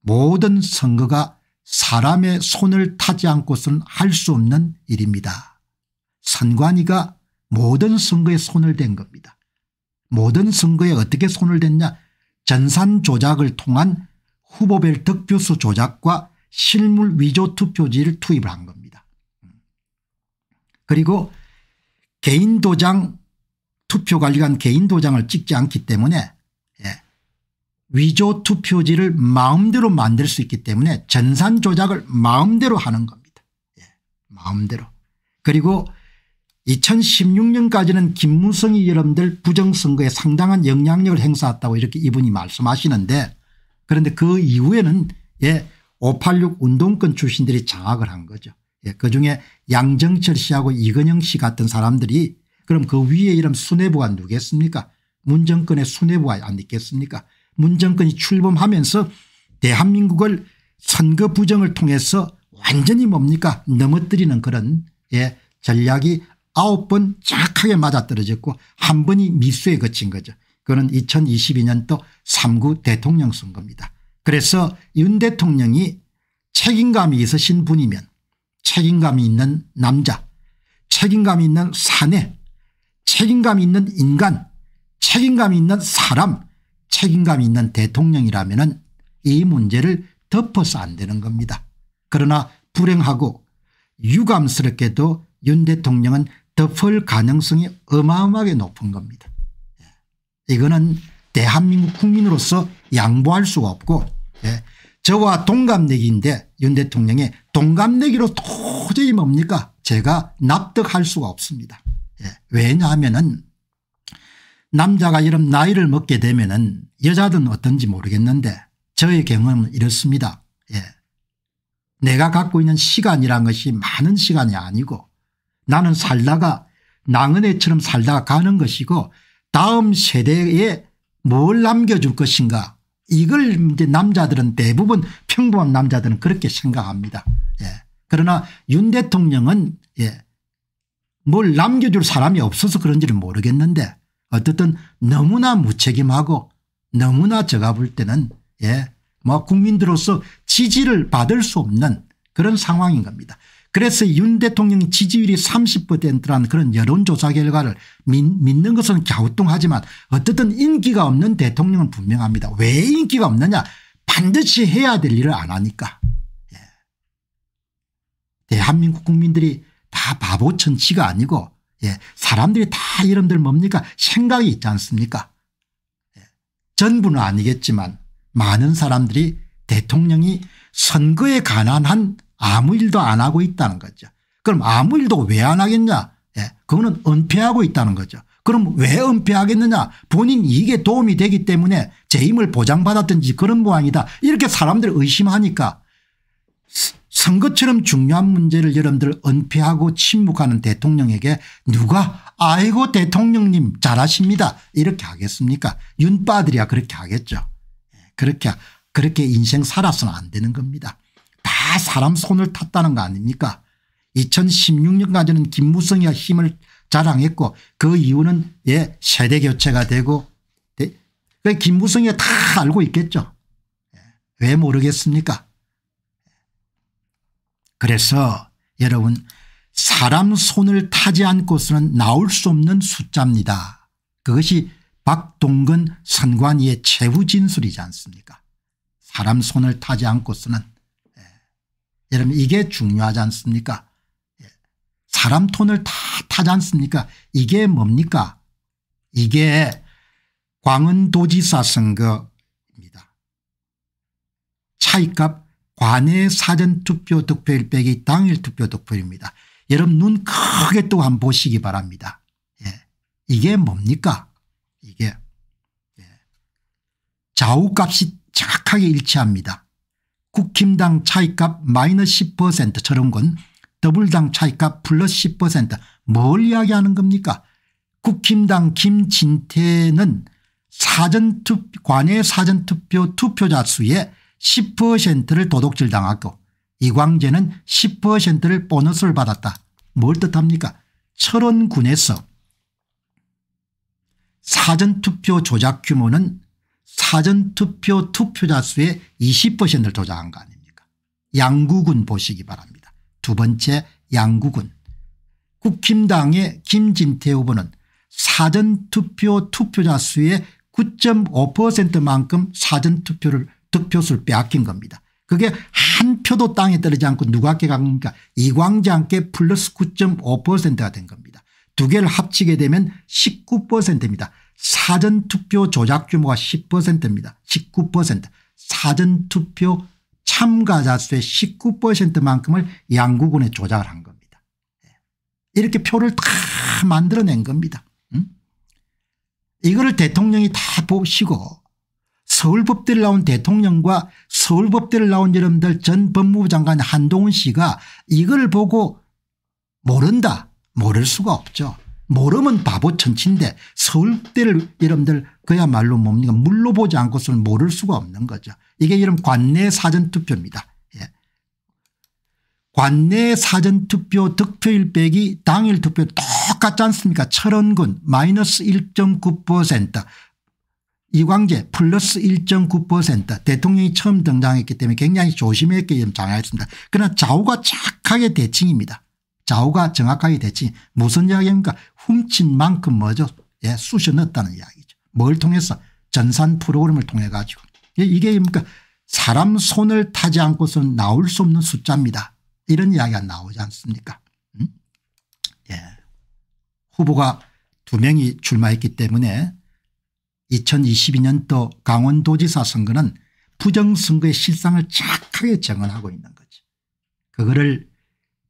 모든 선거가 사람의 손을 타지 않고서는 할 수 없는 일입니다. 선관위가 모든 선거에 손을 댄 겁니다. 모든 선거에 어떻게 손을 댔냐 전산 조작을 통한 후보별 득표수 조작과 실물 위조 투표지를 투입을 한 겁니다. 그리고 개인 도장 투표관리관 개인 도장을 찍지 않기 때문에 예. 위조 투표지를 마음대로 만들 수 있기 때문에 전산 조작을 마음대로 하는 겁니다. 예. 마음대로. 그리고 2016년까지는 김무성이 여러분들 부정선거에 상당한 영향력을 행사했다고 이렇게 이분이 말씀하시는데 그런데 그 이후에는 예, 586 운동권 출신들이 장악을 한 거죠. 예, 그중에 양정철 씨하고 이건영 씨 같은 사람들이 그럼 그 위에 이름 수뇌부가 누겠습니까 문정권의 수뇌부가 안 있겠습니까 문정권이 출범하면서 대한민국을 선거 부정을 통해서 완전히 뭡니까 넘어뜨리는 그런 예, 전략이 아홉 번 정확하게 맞아떨어졌고 한 번이 미수에 그친 거죠. 그거는 2022년도 3구 대통령 선거입니다. 그래서 윤 대통령이 책임감이 있으신 분이면 책임감이 있는 남자 책임감이 있는 사내 책임감 있는 인간 책임감 있는 사람 책임감 있는 대통령이라면 이 문제를 덮어서 안 되는 겁니다. 그러나 불행하고 유감스럽게도 윤 대통령은 덮을 가능성이 어마어마하게 높은 겁니다. 예. 이거는 대한민국 국민으로서 양보할 수가 없고 예. 저와 동갑내기인데 윤 대통령의 동갑내기로 도저히 뭡니까 제가 납득할 수가 없습니다. 예, 왜냐하면은 남자가 이런 나이를 먹게 되면은 여자든 어떤지 모르겠는데 저의 경험은 이렇습니다. 예. 내가 갖고 있는 시간이란 것이 많은 시간이 아니고 나는 살다가 낭은애처럼 살다가 가는 것이고 다음 세대에 뭘 남겨줄 것인가 이걸 이제 남자들은 대부분 평범한 남자들은 그렇게 생각합니다. 예. 그러나 윤 대통령은 예. 뭘 남겨줄 사람이 없어서 그런지는 모르겠는데 어쨌든 너무나 무책임하고 너무나 제가 볼 때는 예, 뭐 국민들로서 지지를 받을 수 없는 그런 상황인 겁니다. 그래서 윤 대통령 지지율이 30%라는 그런 여론조사 결과를 믿, 는 것은 갸우뚱하지만 어쨌든 인기가 없는 대통령은 분명합니다. 왜 인기가 없느냐 반드시 해야 될 일을 안 하니까. 예. 대한민국 국민들이 다 바보천치가 아니고 예, 사람들이 다이러분들 뭡니까 생각이 있지 않습니까 예, 전부는 아니겠지만 많은 사람들이 대통령이 선거에 관한한 아무 일도 안 하고 있다는 거죠. 그럼 아무 일도 왜 안 하겠냐 예, 그거는 은폐하고 있다는 거죠. 그럼 왜 은폐하겠느냐 본인 이익에 도움이 되기 때문에 재임을 보장받았든지 그런 모양이다 이렇게 사람들 의심하니까 선거처럼 중요한 문제를 여러분들 은폐하고 침묵하는 대통령에게 누가 아이고 대통령님 잘하십니다 이렇게 하겠습니까 윤빠들이야 그렇게 하겠죠. 예, 그렇게 그렇게 인생 살아서는 안 되는 겁니다. 다 사람 손을 탔다는 거 아닙니까 2016년까지는 김무성이가 힘을 자랑했고 그 이유는 예 세대 교체가 되고 그 김무성이가 다 알고 있겠죠. 예, 왜 모르겠습니까 그래서 여러분 사람 손을 타지 않고서는 나올 수 없는 숫자입니다. 그것이 박동근 선관위의 최후 진술이지 않습니까 사람 손을 타지 않고서는 예. 여러분 이게 중요하지 않습니까 예. 사람 톤을 다 타지 않습니까 이게 뭡니까 이게 광은도지사 선거입니다. 차이값 관외 사전투표 득표일 빼기 당일투표 득표입니다. 여러분 눈 크게 또 한 번 보시기 바랍니다. 예. 이게 뭡니까 이게 예. 좌우값이 정확하게 일치합니다. 국힘당 차이값 마이너스 10% 저런 건 더블당 차이값 플러스 10%뭘 이야기하는 겁니까 국힘당 김진태는 사전투 관외 사전투표 투표자 수의 10%를 도둑질 당하고 이광재는 10%를 보너스를 받았다. 뭘 뜻합니까 철원군에서 사전투표 조작 규모는 사전투표 투표자 수의 20%를 조작한 거 아닙니까 양구군 보시기 바랍니다. 두 번째 양구군 국힘당의 김진태 후보는 사전투표 투표자 수의 9.5%만큼 사전투표를 득표수를 빼앗긴 겁니다. 그게 한 표도 땅에 떨어지 않고 누가께 간 겁니까 이광재한테 플러스 9.5%가 된 겁니다. 두 개를 합치게 되면 19%입니다. 사전투표 조작 규모가 10%입니다. 19% 사전투표 참가자 수의 19%만큼을 양구군에 조작을 한 겁니다. 예. 이렇게 표를 다 만들어낸 겁니다. 음? 이거를 대통령이 다 보시고 서울법대를 나온 대통령과 서울법대를 나온 여러분들 전 법무부 장관 한동훈 씨가 이걸 보고 모른다 모를 수가 없죠. 모르면 바보 천치인데 서울대를 여러분들 그야말로 뭡니까 물로 보지 않고서는 모를 수가 없는 거죠. 이게 여러분 관내 사전투표입니다. 예. 관내 사전투표 득표일 빼기 당일 투표 똑같지 않습니까 철원군 마이너스 1.9% 이광재 플러스 1.9% 대통령이 처음 등장했기 때문에 굉장히 조심했게 장악했습니다. 그러나 좌우가 착하게 대칭입니다. 좌우가 정확하게 대칭. 무슨 이야기입니까 훔친 만큼 뭐죠 예, 쑤셔 넣었다는 이야기죠. 뭘 통해서 전산 프로그램을 통해 가지고 예, 이게 뭡니까 사람 손을 타지 않고선 나올 수 없는 숫자입니다. 이런 이야기가 나오지 않습니까 음? 예. 후보가 두 명이 출마했기 때문에 2022년 도 강원도지사 선거는 부정선거의 실상을 정확하게 증언하고 있는 거죠. 그거를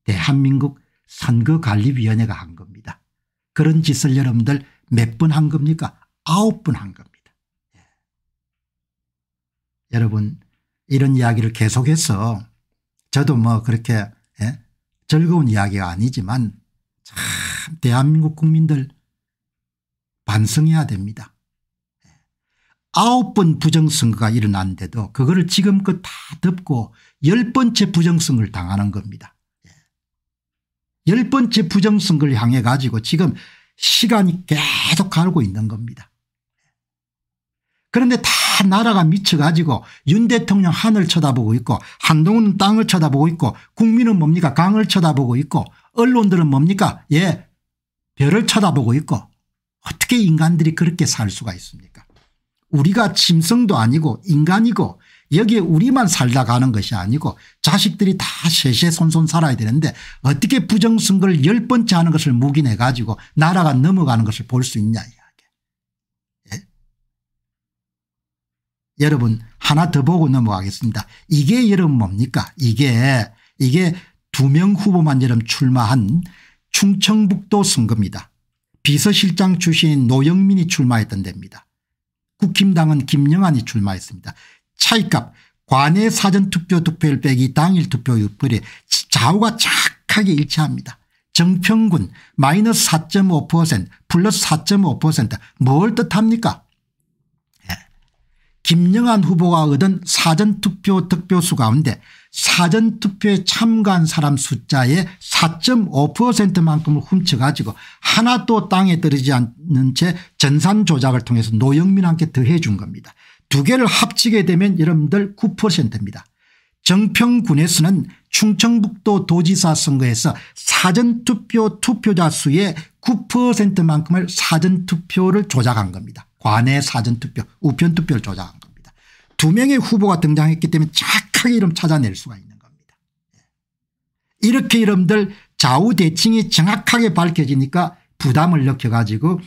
대한민국 선거관리위원회가 한 겁니다. 그런 짓을 여러분들 몇 번 한 겁니까? 아홉 번 한 겁니다. 예. 여러분 이런 이야기를 계속해서 저도 뭐 그렇게 예? 즐거운 이야기가 아니지만 참 대한민국 국민들 반성해야 됩니다. 아홉 번 부정선거가 일어났는데도 그거를 지금껏 그 다 덮고 열 번째 부정선거를 당하는 겁니다. 예. 열 번째 부정선거를 향해 가지고 지금 시간이 계속 가고 있는 겁니다. 그런데 다 나라가 미쳐가지고 윤 대통령 하늘 쳐다보고 있고 한동훈은 땅을 쳐다보고 있고 국민은 뭡니까 강을 쳐다보고 있고 언론들은 뭡니까 예 별을 쳐다보고 있고 어떻게 인간들이 그렇게 살 수가 있습니까 우리가 짐승도 아니고 인간이고 여기에 우리만 살다 가는 것이 아니고 자식들이 다 세세 손손 살아야 되는데 어떻게 부정선거를 열 번째 하는 것을 묵인해 가지고 나라가 넘어가는 것을 볼 수 있냐 이야기. 예? 여러분 하나 더 보고 넘어가겠습니다. 이게 여러분 뭡니까 이게 이게 두 명 후보만 여러분 출마한 충청북도 선거입니다. 비서실장 출신 노영민이 출마했던 데입니다. 국힘당은 김영환이 출마했습니다. 차이값 관외 사전투표 투표율 빼기 당일 투표율에 좌우가 착하게 일치합니다. 정평군 마이너스 4.5% 플러스 4.5%뭘 뜻합니까 김영환 후보가 얻은 사전투표 득표수 가운데 사전투표에 참가한 사람 숫자의 4.5%만큼을 훔쳐가지고 하나 또 땅에 떨어지지 않는 채 전산 조작을 통해서 노영민한테 더해 준 겁니다. 두 개를 합치게 되면 여러분들 9%입니다. 정평군에서는 충청북도 도지사 선거에서 사전투표 투표자 수의 9%만큼을 사전투표를 조작한 겁니다. 관내 사전투표 우편투표를 조작한 겁니다. 두 명의 후보가 등장했기 때문에 착하게 이름 찾아낼 수가 있는 겁니다. 예. 이렇게 이름들 좌우대칭이 정확하게 밝혀지니까 부담을 느껴가지고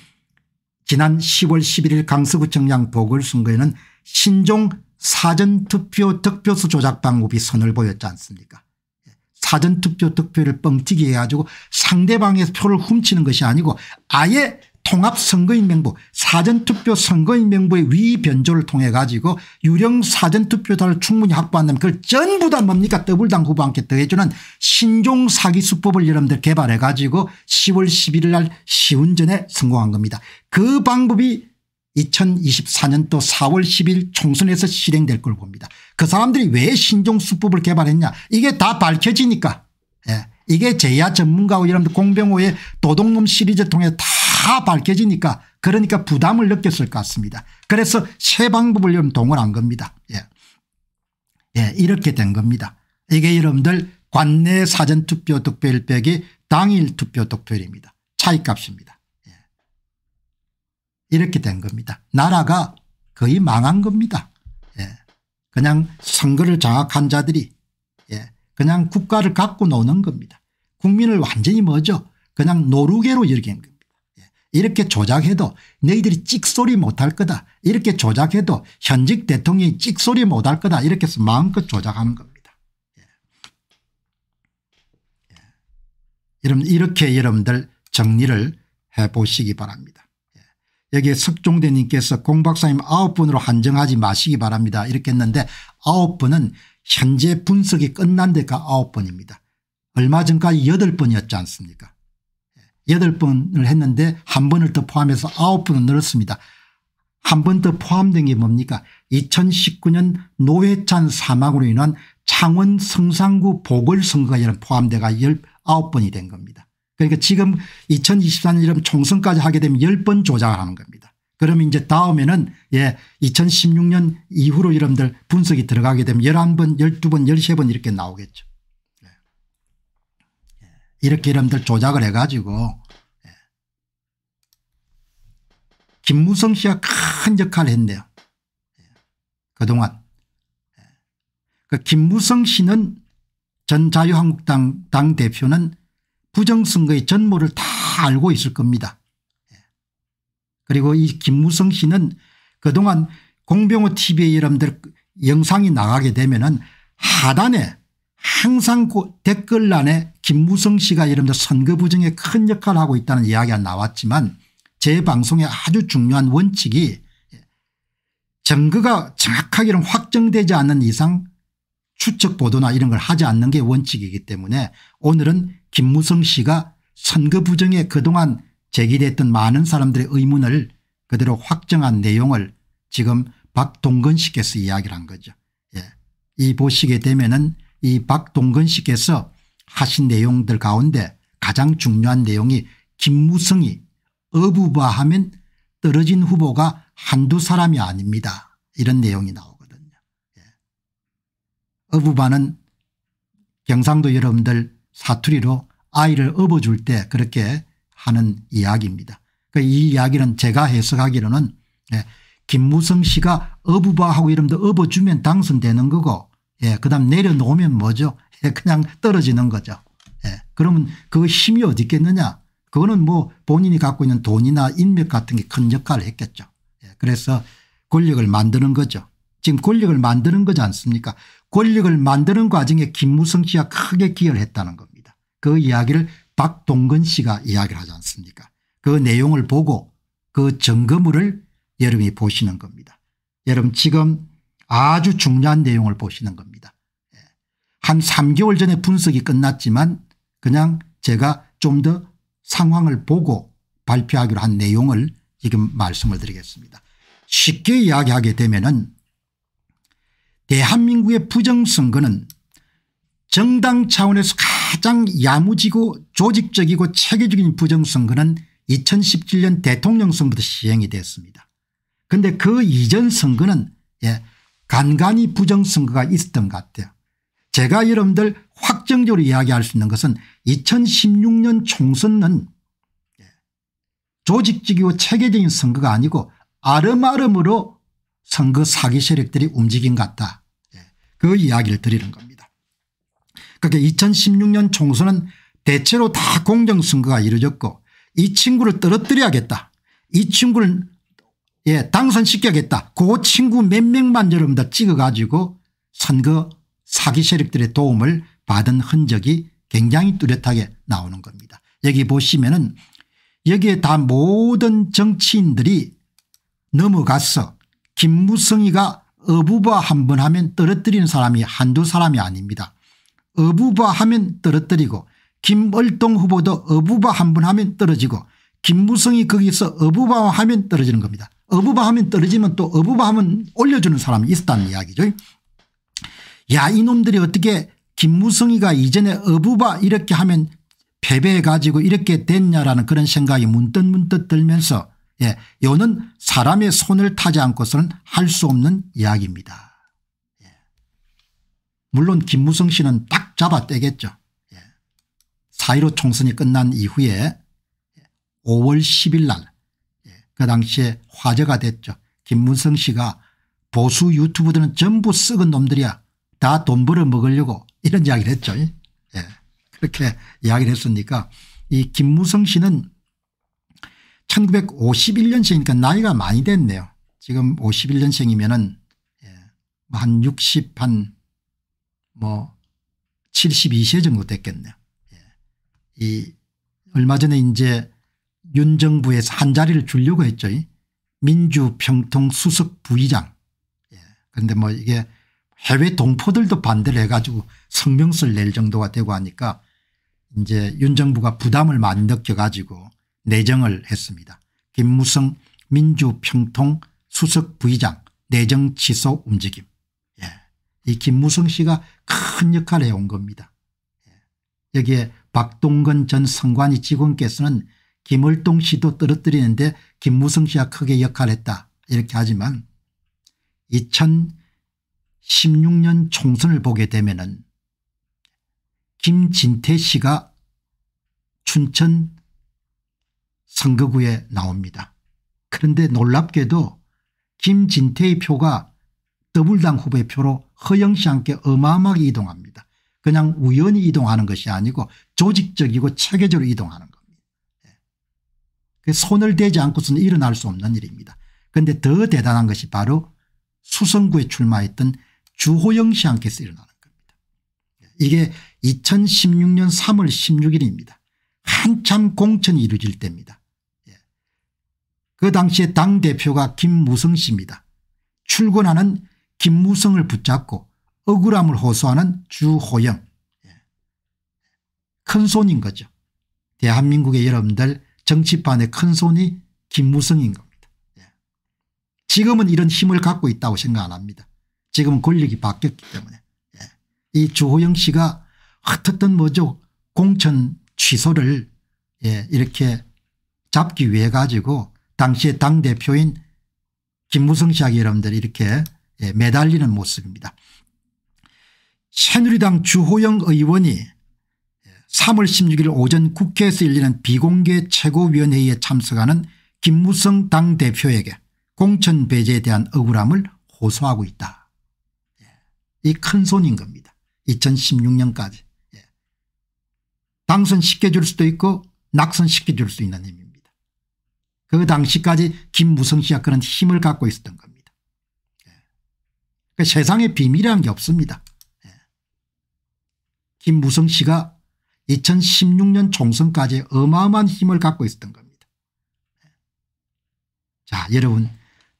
지난 10월 11일 강서구청장 보궐선거에는 신종 사전투표 득표수 조작 방법이 선을 보였지 않습니까 예. 사전투표 득표를 뻥튀기 해가지고 상대방의 표를 훔치는 것이 아니고 아예 통합선거인명부 사전투표 선거인명부의 위변조를 통해 가지고 유령 사전투표자를 충분히 확보한다면 그걸 전부 다 뭡니까 더블당 후보한테 더해주는 신종 사기수법을 여러분들 개발해 가지고 10월 11일 날 시운전에 성공한 겁니다. 그 방법이 2024년도 4월 10일 총선에서 실행될 걸 봅니다. 그 사람들이 왜 신종수법을 개발했냐 이게 다 밝혀지니까 예. 이게 제야 전문가와 여러분들 공병호의 도둑놈 시리즈 통해 다다 밝혀지니까 그러니까 부담을 느꼈을 것 같습니다. 그래서 새 방법을 좀 동원한 겁니다. 예. 예, 이렇게 된 겁니다. 이게 여러분들 관내 사전투표 득표율 빼기 당일 투표 득표율입니다. 차이값입니다. 예. 이렇게 된 겁니다. 나라가 거의 망한 겁니다. 예. 그냥 선거를 장악한 자들이 예. 그냥 국가를 갖고 노는 겁니다. 국민을 완전히 뭐죠 그냥 노루개로 여긴 겁니다. 이렇게 조작해도 너희들이 찍소리 못할 거다. 이렇게 조작해도 현직 대통령이 찍소리 못할 거다. 이렇게 해서 마음껏 조작하는 겁니다. 예. 예. 여러분 이렇게 여러분들 정리를 해보시기 바랍니다. 예. 여기에 석종대님께서 공박사님 아홉 분으로 한정하지 마시기 바랍니다. 이렇게 했는데 아홉 분은 현재 분석이 끝난 데가 아홉 번입니다. 얼마 전까지 여덟 번이었지 않습니까 여덟 번을 했는데 한 번을 더 포함해서 아홉 번은 늘었습니다. 한 번 더 포함된 게 뭡니까 2019년 노회찬 사망으로 인한 창원 성산구 보궐선거까지는 포함돼가 19번이 된 겁니다. 그러니까 지금 2024년 총선까지 하게 되면 10번 조작을 하는 겁니다. 그러면 이제 다음에는 예 2016년 이후로 여러분들 분석이 들어가게 되면 11번 12번 13번 이렇게 나오겠죠. 이렇게 여러분들 조작을 해가지고 예. 김무성 씨가 큰 역할을 했네요. 예. 그동안. 예. 그 김무성 씨는 전 자유한국당 당대표는 부정선거의 전모를 다 알고 있을 겁니다. 그리고 이 김무성 씨는 그동안 공병호 TV의 여러분들 영상이 나가게 되면 은 하단에 항상 그 댓글란에 김무성 씨가 여러분들 선거 부정에 큰 역할을 하고 있다는 이야기가 나왔지만 제 방송의 아주 중요한 원칙이 증거가 정확하게 확정되지 않는 이상 추측 보도나 이런 걸 하지 않는 게 원칙이기 때문에 오늘은 김무성 씨가 선거 부정에 그동안 제기됐던 많은 사람들의 의문을 그대로 확정한 내용을 지금 박동근 씨께서 이야기를 한 거죠. 예. 이 보시게 되면은 이 박동근 씨께서 하신 내용들 가운데 가장 중요한 내용이 김무성이 어부바 하면 떨어진 후보가 한두 사람이 아닙니다. 이런 내용이 나오거든요. 예. 어부바는 경상도 여러분들 사투리로 아이를 업어줄 때 그렇게 하는 이야기입니다. 그이 이야기는 제가 해석하기로는 예. 김무성 씨가 어부바하고 이름도 업어주면 당선되는 거고 예, 그 다음 내려놓으면 뭐죠? 예, 그냥 떨어지는 거죠. 예, 그러면 그 힘이 어디 있겠느냐? 그거는 뭐 본인이 갖고 있는 돈이나 인맥 같은 게 큰 역할을 했겠죠. 예, 그래서 권력을 만드는 거죠. 지금 권력을 만드는 거지 않습니까? 권력을 만드는 과정에 김무성 씨가 크게 기여를 했다는 겁니다. 그 이야기를 박동근 씨가 이야기를 하지 않습니까? 그 내용을 보고 그 점검을 여러분이 보시는 겁니다. 여러분 지금 아주 중요한 내용을 보시는 겁니다. 예. 한 3개월 전에 분석이 끝났지만 그냥 제가 좀 더 상황을 보고 발표하기로 한 내용을 지금 말씀을 드리겠습니다. 쉽게 이야기하게 되면은 대한민국의 부정선거는 정당 차원에서 가장 야무지고 조직적이고 체계적인 부정선거는 2017년 대통령 선거부터 시행이 됐습니다. 그런데 그 이전 선거는 예, 간간히 부정선거가 있었던 것 같아요. 제가 여러분들 확정적으로 이야기할 수 있는 것은 2016년 총선은 조직적이고 체계적인 선거가 아니고 아름아름으로 선거 사기 세력들이 움직인 것 같다. 예, 그 이야기를 드리는 겁니다. 그러니까 2016년 총선은 대체로 다 공정선거가 이루어졌고 이 친구를 떨어뜨려야겠다. 이 친구를 예, 당선시켜야겠다. 그 친구 몇 명만 여러분들 찍어가지고 선거 사기 세력들의 도움을 받은 흔적이 굉장히 뚜렷하게 나오는 겁니다. 여기 보시면은 여기에 다 모든 정치인들이 넘어가서 김무성이가 어부바 한 번 하면 떨어뜨리는 사람이 한두 사람이 아닙니다. 어부바 하면 떨어뜨리고 김월동 후보도 어부바 한 번 하면 떨어지고 김무성이 거기서 어부바 하면 떨어지는 겁니다. 어부바 하면 떨어지면 또 어부바 하면 올려주는 사람이 있었다는 이야기죠. 야 이놈들이 어떻게 김무성이가 이전에 어부바 이렇게 하면 패배해가지고 이렇게 됐냐라는 그런 생각이 문득 문득 들면서 예, 요는 사람의 손을 타지 않고서는 할 수 없는 이야기입니다. 예. 물론 김무성 씨는 딱 잡아 떼겠죠. 예. 4.15 총선이 끝난 이후에 5월 예. 10일 날그 당시에 화제가 됐죠. 김문성 씨가 보수 유튜브들은 전부 썩은 놈들이야. 다돈 벌어 먹으려고 이런 이야기를 했죠. 예. 그렇게 이야기를 했으니까 이 김무성 씨는 1951년생이니까 나이가 많이 됐네요. 지금 51년생이면은 예, 한 60, 한 뭐 72세 정도 됐겠네요. 예. 이 얼마 전에 이제 윤정부에서 한자리를 주려고 했죠. 민주평통수석부의장. 예. 그런데 뭐 이게 해외 동포들도 반대를 해가지고 성명서를 낼 정도가 되고 하니까 이제 윤정부가 부담을 많이 느껴가지고 내정을 했습니다. 김무성 민주평통수석부의장 내정취소 움직임. 예. 이 김무성 씨가 큰 역할을 해온 겁니다. 예. 여기에 박동건 전 선관위 직원께서는 김을동 씨도 떨어뜨리는데 김무성 씨가 크게 역할했다 을 이렇게 하지만 2016년 총선을 보게 되면 김진태 씨가 춘천 선거구에 나옵니다. 그런데 놀랍게도 김진태의 표가 더블당 후보의 표로 허영 씨와 함께 어마어마하게 이동합니다. 그냥 우연히 이동하는 것이 아니고 조직적이고 체계적으로 이동하는 그 손을 대지 않고서는 일어날 수 없는 일입니다. 그런데 더 대단한 것이 바로 수성구에 출마했던 주호영 씨 함께서 일어나는 겁니다. 이게 2016년 3월 16일입니다. 한참 공천이 이루어질 때입니다. 예. 그 당시에 당대표가 김무성 씨입니다. 출근하는 김무성을 붙잡고 억울함을 호소하는 주호영. 예. 큰 손인 거죠. 대한민국의 여러분들 정치판의 큰 손이 김무성인 겁니다. 예. 지금은 이런 힘을 갖고 있다고 생각 안 합니다. 지금은 권력이 바뀌었기 때문에 예. 이 주호영 씨가 어떻든 뭐죠 공천 취소를 예. 이렇게 잡기 위해 가지고 당시에 당대표인 김무성 씨하고 여러분들 이렇게 예, 매달리는 모습입니다. 새누리당 주호영 의원이 3월 16일 오전 국회에서 열리는 비공개 최고위원회의에 참석하는 김무성 당대표에게 공천배제에 대한 억울함을 호소하고 있다. 예. 이큰 손인 겁니다. 2016년까지. 예. 당선시켜줄 수도 있고 낙선시켜줄 수 있는 힘입니다. 그 당시까지 김무성 씨가 그런 힘을 갖고 있었던 겁니다. 예. 그 세상에 비밀이라게 없습니다. 김무성 씨가 2016년 총선까지 어마어마한 힘을 갖고 있었던 겁니다. 자 여러분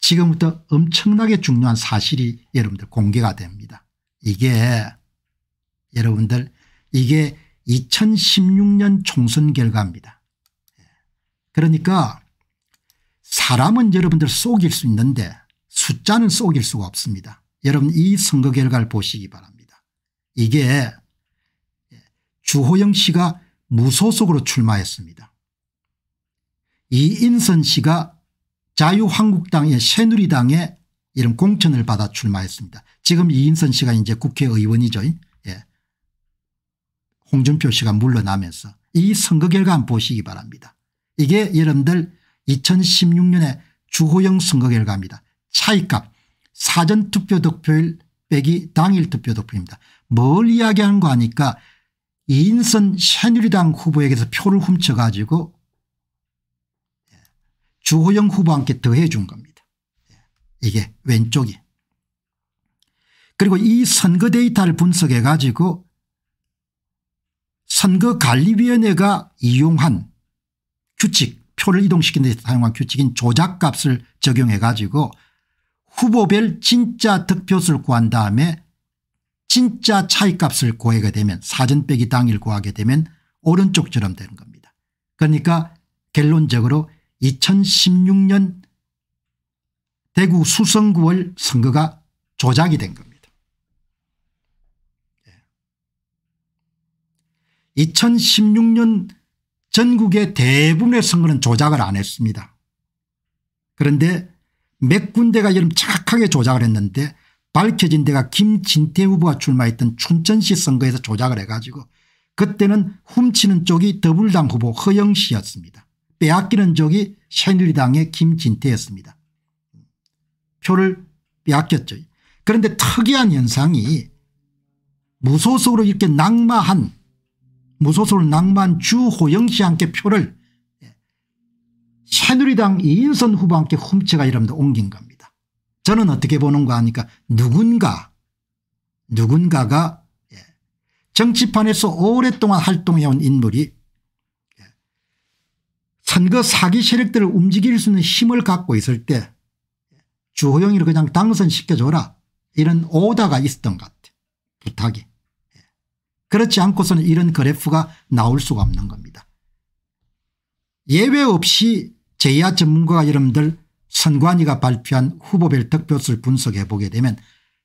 지금부터 엄청나게 중요한 사실이 여러분들 공개가 됩니다. 이게 여러분들 이게 2016년 총선 결과입니다. 그러니까 사람은 여러분들 속일 수 있는데 숫자는 속일 수가 없습니다. 여러분 이 선거 결과를 보시기 바랍니다. 이게 주호영 씨가 무소속으로 출마했습니다. 이인선 씨가 자유한국당의 새누리당에 이런 공천을 받아 출마했습니다. 지금 이인선 씨가 이제 국회의원이죠. 예. 홍준표 씨가 물러나면서 이 선거 결과 한번 보시기 바랍니다. 이게 여러분들 2016년에 주호영 선거 결과입니다. 차이값 사전투표 득표율 빼기 당일 투표 득표입니다. 뭘 이야기하는 거 아니까 이인선 새누리당 후보에게서 표를 훔쳐가지고 예, 주호영 후보한테 더해 준 겁니다. 예, 이게 왼쪽이. 그리고 이 선거 데이터를 분석해 가지고 선거관리위원회가 이용한 규칙 표를 이동시키는 데 사용한 규칙인 조작값을 적용해 가지고 후보별 진짜 득표수를 구한 다음에 진짜 차이값을 구하게 되면 사전 빼기 당일 구하게 되면 오른쪽처럼 되는 겁니다. 그러니까 결론적으로 2016년 대구 수성구월 선거가 조작이 된 겁니다. 2016년 예. 전국의 대부분의 선거는 조작을 안 했습니다. 그런데 몇 군데가 이런 착하게 조작을 했는데 밝혀진 데가 김진태 후보가 출마했던 춘천시 선거에서 조작을 해가지고 그때는 훔치는 쪽이 더불당 후보 허영 씨였습니다. 빼앗기는 쪽이 새누리당의 김진태였습니다. 표를 빼앗겼죠. 그런데 특이한 현상이 무소속으로 이렇게 낙마한 무소속으로 낙마한 주호영 씨와 함께 표를 새누리당 이인선 후보와 함께 훔쳐가 이름도 옮긴 겁니다. 저는 어떻게 보는가 하니까 누군가 누군가가 예, 정치판에서 오랫동안 활동해온 인물이 예, 선거 사기 세력들을 움직일 수 있는 힘을 갖고 있을 때 예, 주호영이를 그냥 당선시켜줘라 이런 오다가 있었던 것 같아 부탁이 그렇지 않고서는 이런 그래프가 나올 수가 없는 겁니다 예외 없이 제야 전문가 여러분들 선관위가 발표한 후보별 득표수를 분석해 보게 되면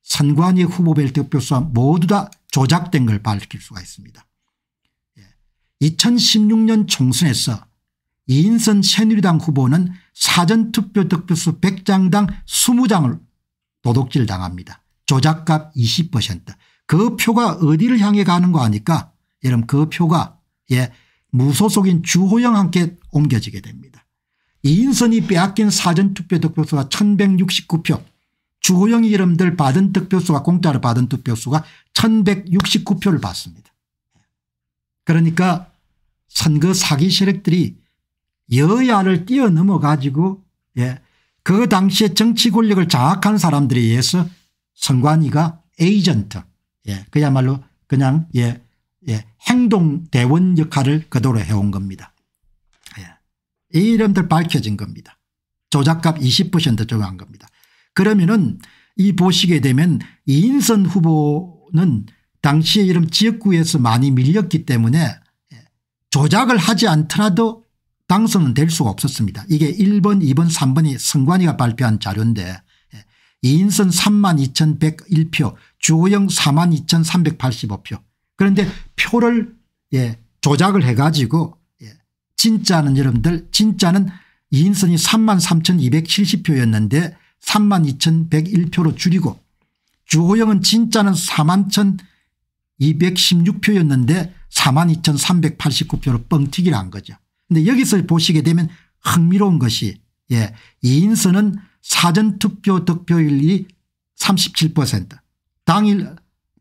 선관위 후보별 득표수와 모두 다 조작된 걸 밝힐 수가 있습니다. 2016년 예. 총선에서 이인선 새누리당 후보는 사전투표 득표수 100장당 20장을 도둑질 당합니다. 조작값 20%그 표가 어디를 향해 가는 거 아니까 여러분 그 표가 예 무소속인 주호영 함께 옮겨지게 됩니다. 인선이 빼앗긴 사전투표 득표수가 1169표 주호영 이름들 받은 득표수가 공짜로 받은 득표수가 1169표를 받습니다. 그러니까 선거 사기 세력들이 여야를 뛰어넘어 가지고 예. 그 당시에 정치 권력을 장악한 사람들에 의해서 선관위가 에이전트 예. 그야말로 그냥 예. 예. 행동대원 역할을 그대로 해온 겁니다. 이 이름들 밝혀진 겁니다. 조작값 20% 적용한 겁니다. 그러면은 이 보시게 되면 이인선 후보는 당시에 이름 지역구에서 많이 밀렸기 때문에 예, 조작을 하지 않더라도 당선은 될 수가 없었습니다. 이게 1번 2번 3번이 선관위가 발표한 자료인데 예, 이인선 32,101표 주호영 42,385표 그런데 표를 예, 조작을 해가지고 진짜는 여러분들 진짜는 이인선이 33,270표였는데 32,101표로 줄이고 주호영은 진짜는 41,216표였는데 42,389표로 뻥튀기를 한 거죠. 근데 여기서 보시게 되면 흥미로운 것이 예, 인선은 사전투표 득표율이 37% 당일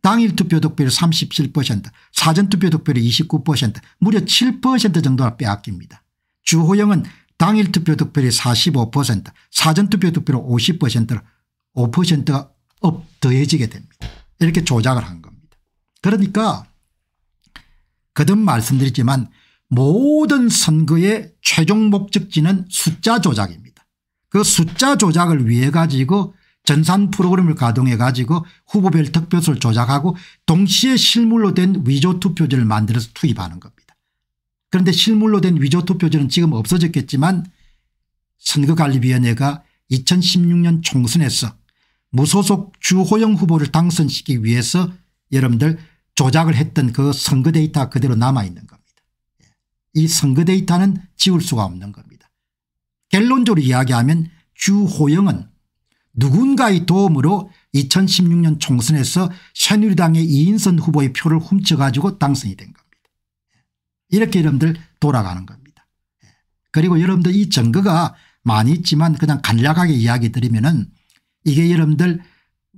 당일 투표 득표율 37% 사전투표 득표율 29% 무려 7% 정도나 빼앗깁니다. 주호영은 당일 투표 득표율이 45% 사전투표 득표율 5 0 5%가 업 더해지게 됩니다. 이렇게 조작을 한 겁니다. 그러니까 거듭 말씀드리지만 모든 선거의 최종 목적지는 숫자 조작입니다. 그 숫자 조작을 위해 가지고 전산 프로그램을 가동해 가지고 후보별 득표수를 조작하고 동시에 실물로 된 위조 투표지를 만들어서 투입하는 겁니다. 그런데 실물로 된 위조 투표지는 지금 없어졌겠지만 선거관리위원회가 2016년 총선에서 무소속 주호영 후보를 당선시키기 위해서 여러분들 조작을 했던 그 선거 데이터 그대로 남아있는 겁니다. 예. 이 선거 데이터는 지울 수가 없는 겁니다. 결론적으로 이야기하면 주호영은 누군가의 도움으로 2016년 총선에서 새누리당의 이인선 후보의 표를 훔쳐가지고 당선이 된 겁니다. 예. 이렇게 여러분들 돌아가는 겁니다. 예. 그리고 여러분들 이 증거가 많이 있지만 그냥 간략하게 이야기 드리면은 이게 여러분들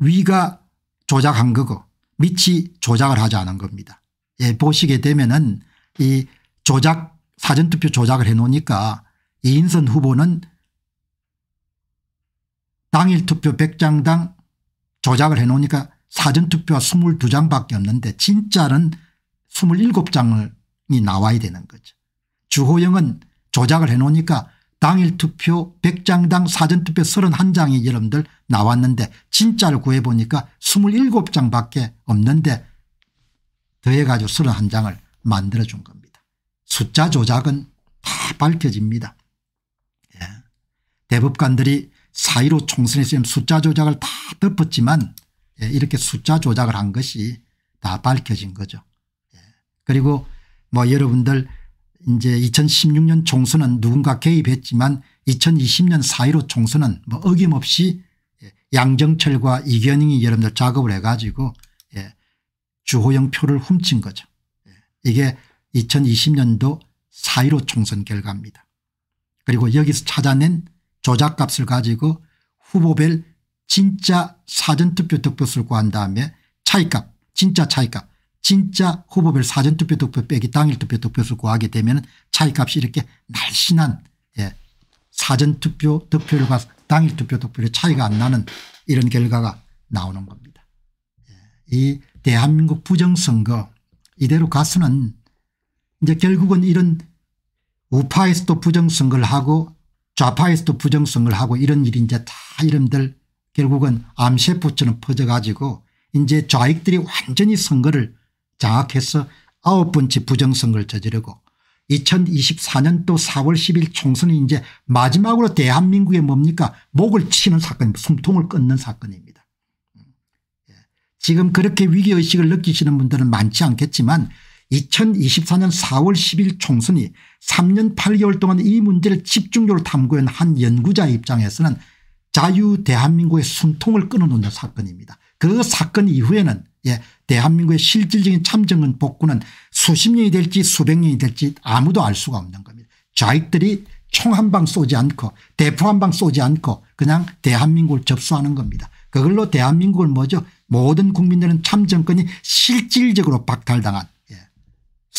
위가 조작한 거고 밑이 조작을 하지 않은 겁니다. 예, 보시게 되면은 이 조작 사전투표 조작을 해놓으니까 이인선 후보는 당일 투표 100장당 조작을 해놓으니까 사전투표가 22장밖에 없는데 진짜는 27장이 나와야 되는 거죠. 주호영은 조작을 해놓으니까 당일 투표 100장당 사전투표 31장이 여러분들 나왔는데 진짜를 구해보니까 27장밖에 없는데 더해가지고 31장을 만들어준 겁니다. 숫자 조작은 다 밝혀집니다. 예. 대법관들이 4.15 총선에 지금 숫자 조작을 다 덮었지만 예, 이렇게 숫자 조작을 한 것이 다 밝혀진 거죠. 예. 그리고 뭐 여러분들 이제 2016년 총선은 누군가 개입했지만 2020년 4.15 총선은 뭐 어김없이 예, 양정철과 이견영이 여러분들 작업을 해가지고 주호영 표를 훔친 거죠. 이게 2020년도 4.15 총선 결과입니다. 그리고 여기서 찾아낸 조작값을 가지고 후보별 진짜 사전투표 득표수를 구한 다음에 차이값 진짜 차이값 진짜 후보별 사전투표 득표 빼기 당일 투표 득표수를 구하게 되면 차이값이 이렇게 날씬한 예. 사전투표 득표율과 당일 투표 득표율의 차이가 안 나는 이런 결과가 나오는 겁니다. 예. 이 대한민국 부정선거 이대로 가서는 이제 결국은 이런 우파에서도 부정선거를 하고 좌파에서도 부정성을 하고 이런 일이 이제 다 이름들 결국은 암세포처럼 퍼져가지고 이제 좌익들이 완전히 선거를 장악해서 아홉 번째 부정선거를 저지르고 2024년도 4월 10일 총선이 이제 마지막으로 대한민국의 뭡니까 목을 치는 사건입니다. 숨통을 끊는 사건입니다. 예. 지금 그렇게 위기의식을 느끼시는 분들은 많지 않겠지만 2024년 4월 10일 총선이 3년 8개월 동안 이 문제를 집중적으로 탐구한 한연구자 입장에서는 자유 대한민국의 숨통을 끊어놓는 사건입니다. 그 사건 이후에는 예, 대한민국의 실질적인 참정은 복구는 수십 년이 될지 수백 년이 될지 아무도 알 수가 없는 겁니다. 좌익들이 총 한 방 쏘지 않고 대포 한 방 쏘지 않고 그냥 대한민국을 접수하는 겁니다. 그걸로 대한민국을 뭐죠 모든 국민들은 참정권이 실질적으로 박탈당한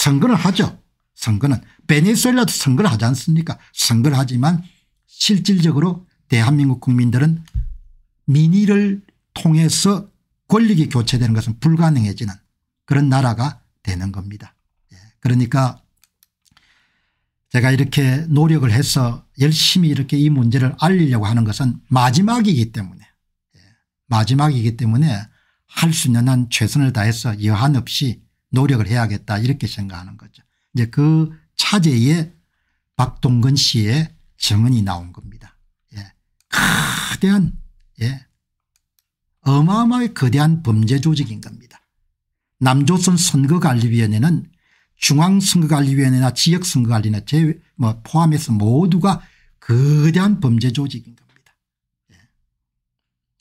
선거를 하죠. 선거는 베네수엘라도 선거를 하지 않습니까 선거를 하지만 실질적으로 대한민국 국민들은 민의를 통해서 권력이 교체되는 것은 불가능해지는 그런 나라가 되는 겁니다. 예, 그러니까 제가 이렇게 노력을 해서 열심히 이렇게 이 문제를 알리려고 하는 것은 마지막이기 때문에 예, 마지막이기 때문에 할 수 있는 한 최선을 다해서 여한 없이 노력을 해야겠다 이렇게 생각하는 거죠. 이제 그 차제에 박동근 씨의 정언이 나온 겁니다. 예. 거대한 예. 어마어마하게 거대한 범죄 조직인 겁니다. 남조선 선거관리위원회는 중앙선거관리위원회나 지역선거관리나 제외 뭐 포함해서 모두가 거대한 범죄 조직인 겁니다. 예.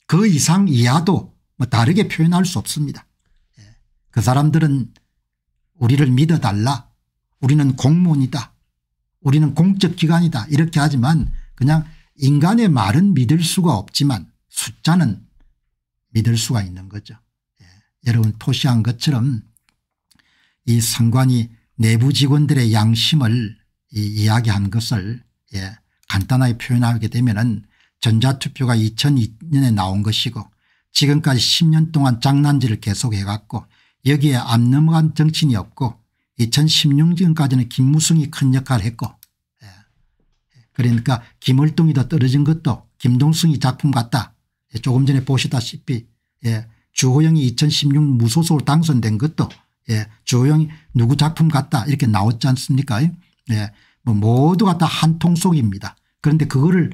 그 이상 이하도 뭐 다르게 표현할 수 없습니다. 예. 그 사람들은 우리를 믿어달라 우리는 공무원이다 우리는 공적기관이다 이렇게 하지만 그냥 인간의 말은 믿을 수가 없지만 숫자는 믿을 수가 있는 거죠. 예. 여러분 토시한 것처럼 이 상관이 내부 직원들의 양심을 이야기한 것을 예. 간단하게 표현하게 되면 전자투표가 2002년에 나온 것이고 지금까지 10년 동안 장난질을 계속해갔고 여기에 안 넘어간 정치인이 없고 2016년까지는 김무성이 큰 역할을 했고 예. 그러니까 김월동이도 떨어진 것도 김동승이 작품 같다. 예, 조금 전에 보시다시피 예. 주호영이 2016 무소속으로 당선된 것도 주호영이 누구 작품 같다 이렇게 나왔지 않습니까 뭐 모두가 다한 통속입니다. 그런데 그거를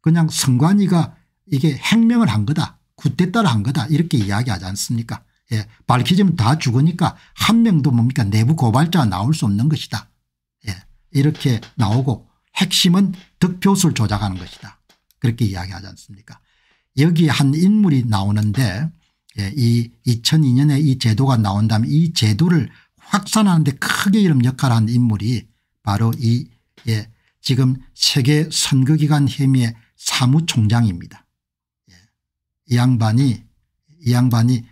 그냥 선관이가 이게 행명을 한 거다 구대따를한 거다 이렇게 이야기하지 않습니까 예. 밝혀지면 다 죽으니까 한 명도 뭡니까 내부 고발자가 나올 수 없는 것이다. 예. 이렇게 나오고 핵심은 득표수를 조작하는 것이다. 그렇게 이야기하지 않습니까 여기에 한 인물이 나오는데 예. 이 2002년에 이 제도가 나온다면 이 제도를 확산하는 데 크게 이름 역할을 한 인물이 바로 이 예. 지금 세계 선거기관 회의의 사무총장입니다. 예. 이 양반이 이 양반이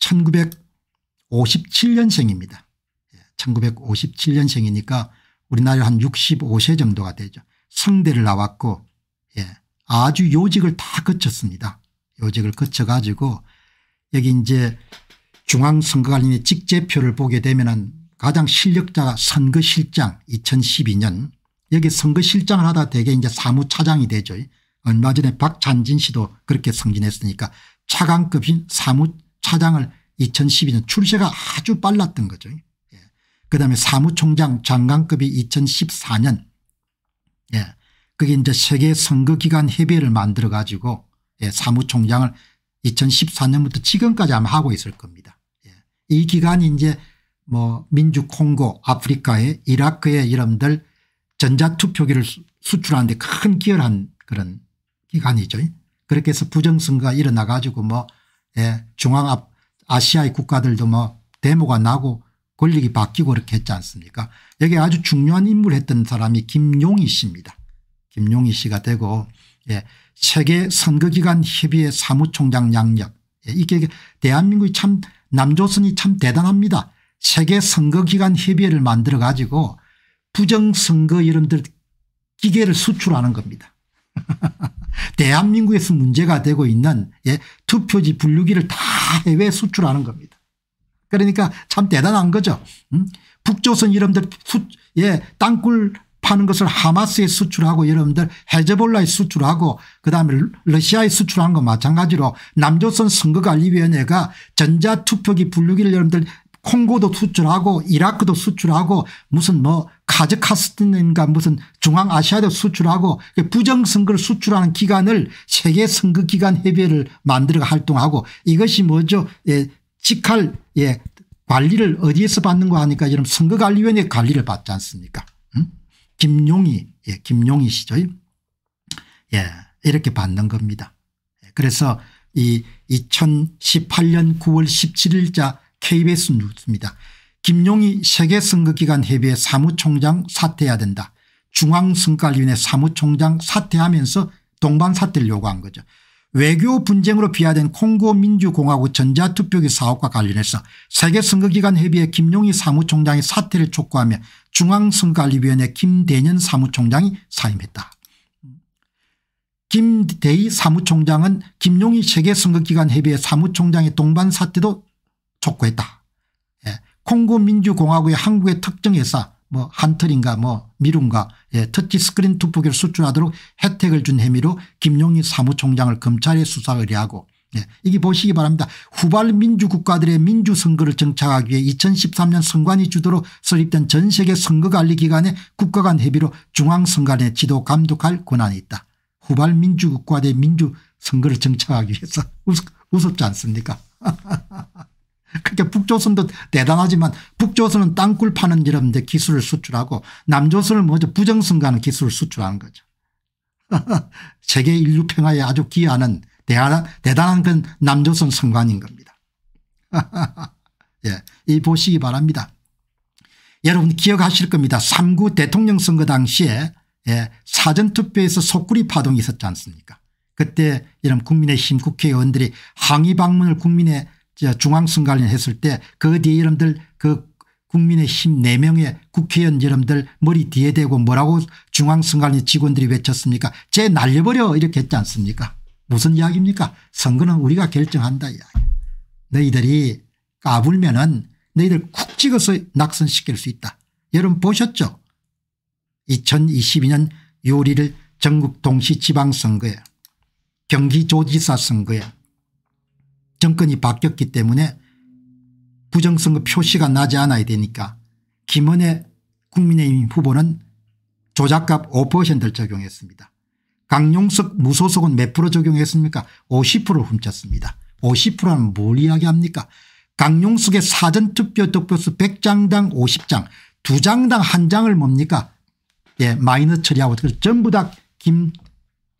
1957년생입니다. 1957년생이니까 예, 우리나라 한 65세 정도가 되죠. 성대를 나왔고 예, 아주 요직을 다 거쳤습니다. 요직을 거쳐가지고 여기 이제 중앙선거관리의 직제표를 보게 되면은 가장 실력자 선거실장 2012년 여기 선거실장을 하다 되게 이제 사무차장이 되죠. 얼마 전에 박찬진 씨도 그렇게 승진했으니까 차관급인 사무 차장 차장을 2012년 출세가 아주 빨랐던 거죠. 예. 그다음에 사무총장 장관급이 2014년 예. 그게 이제 세계 선거기관 협의회를 만들어 가지고 예. 사무총장을 2014년부터 지금까지 아마 하고 있을 겁니다. 예. 이 기간이 이제 뭐 민주 콩고 아프리카의 이라크의 이름들 전자투표기를 수출하는데 큰 기여를 한 그런 기간이죠. 그렇게 해서 부정선거가 일어나 가지고 뭐 예. 중앙 앞 아시아의 국가들도 뭐 데모가 나고 권력이 바뀌고 이렇게 했지 않습니까 여기 아주 중요한 인물 했던 사람이 김용희 씨입니다. 김용희 씨가 되고 예. 세계 선거기관 협의회 사무총장 양력 예. 이게 대한민국이 참 남조선이 참 대단합니다. 세계 선거기관 협의회를 만들어 가지고 부정선거 이런들 기계를 수출하는 겁니다. (laughs) 대한민국에서 문제가 되고 있는 예, 투표지 분류기를 다 해외 수출하는 겁니다. 그러니까 참 대단한 거죠. 음? 북조선 여러분들 수, 예, 땅굴 파는 것을 하마스에 수출하고 여러분들 헤즈볼라에 수출하고 그다음에 러시아에 수출한 거 마찬가지로 남조선 선거관리위원회가 전자투표기 분류기를 여러분들 콩고도 수출하고 이라크도 수출하고 무슨 뭐 카즈카스탄인가 무슨 중앙아시아도 수출하고 그 부정선거를 수출하는 기관을 세계 선거기관 협의회를 만들어 활동하고 이것이 뭐죠 예, 직할 예, 관리를 어디에서 받는 거 하니까 이런 선거관리위원회 관리를 받지 않습니까 음? 김용희 예, 김용희 시죠 예, 이렇게 받는 겁니다 그래서 이 2018년 9월 17일자 KBS 뉴스입니다. 김용희 세계선거기관 협의회 사무총장 사퇴해야 된다. 중앙선관위원회 사무총장 사퇴하면서 동반 사퇴를 요구한 거죠. 외교 분쟁으로 비하된 콩고 민주공화국 전자투표기 사업과 관련해서 세계선거기관 협의회 김용희 사무총장의 사퇴를 촉구하며 중앙선관리위원회 김대년 사무총장이 사임했다. 김대희 사무총장은 김용희 세계선거기관 협의회 사무총장의 동반 사퇴도 촉구했다. 예. 콩고민주공화국의 한국의 특정 회사 뭐 한틀인가 뭐 미룸가 예, 터치 스크린 투표기를 수출하도록 혜택을 준 혐의로 김용희 사무총장을 검찰에 수사 의뢰하고 예, 이게 보시기 바랍니다. 후발 민주국가들의 민주선거를 정착하기 위해 2013년 선관위 주도로 설립된 전세계 선거관리기관의 국가간 협의로 중앙선관위 지도 감독할 권한이 있다. 후발 민주국가들의 민주선거를 정착하기 위해서 우습, (laughs) 우습지 않습니까 (laughs) 그러니까 북조선도 대단하지만 북조선은 땅굴 파는 이런데 기술을 수출하고 남조선은 먼저 부정선거하는 기술을 수출하는 거죠. (laughs) 세계 인류 평화에 아주 기여하는 대단한, 건 남조선 선관인 겁니다. (laughs) 예, 이 보시기 바랍니다. 여러분 기억하실 겁니다. 3구 대통령 선거 당시에 예, 사전투표에서 속구리 파동이 있었지 않습니까 그때 이런 국민의힘 국회의원들이 항의 방문을 국민의 중앙선 관위했을때 그 뒤에 여러분들 그 국민의힘 4명의 국회의원 여러분들 머리 뒤에 대고 뭐라고 중앙선 관위 직원들이 외쳤습니까 쟤 날려버려 이렇게 했지 않습니까 무슨 이야기입니까 선거는 우리가 결정한다 이야기 너희들이 까불면 은 너희들 쿡 찍어서 낙선시킬 수 있다 여러분 보셨죠 2022년 요리를 전국 동시 지방선거에 경기조지사 선거에 정권이 바뀌었기 때문에 부정선거 표시가 나지 않아야 되니까 김은혜 국민의힘 후보는 조작값 5%를 적용했습니다. 강용석 무소속은 몇 프로 적용했습니까 50%를 훔쳤습니다. 50%는 뭘 이야기합니까 강용석의 사전투표 득표수 100장당 50장 2장당 1장을 뭡니까 예, 마이너 처리하고 전부 다 김동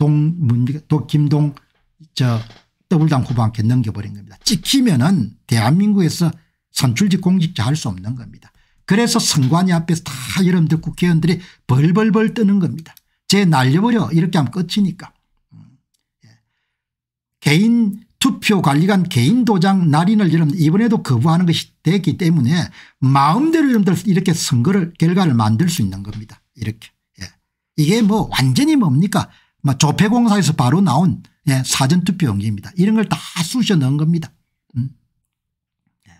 뭡또 김동 저 더불당 후보한 개 넘겨버린 겁니다. 찍히면은 대한민국에서 선출직 공직자 할 수 없는 겁니다. 그래서 선관위 앞에서 다 여러분들 국회의원들이 벌벌벌 뜨는 겁니다. 제 날려버려 이렇게 하면 끝이니까. 예. 개인 투표관리관 개인 도장 날인을 여러분 이번에도 거부하는 것이 됐기 때문에 마음대로 여러분들 이렇게 선거를 결과를 만들 수 있는 겁니다. 이렇게. 예. 이게 뭐 완전히 뭡니까 뭐 조폐공사에서 바로 나온 예, 사전투표 용지입니다. 이런 걸 다 쑤셔 넣은 겁니다. 음. 예.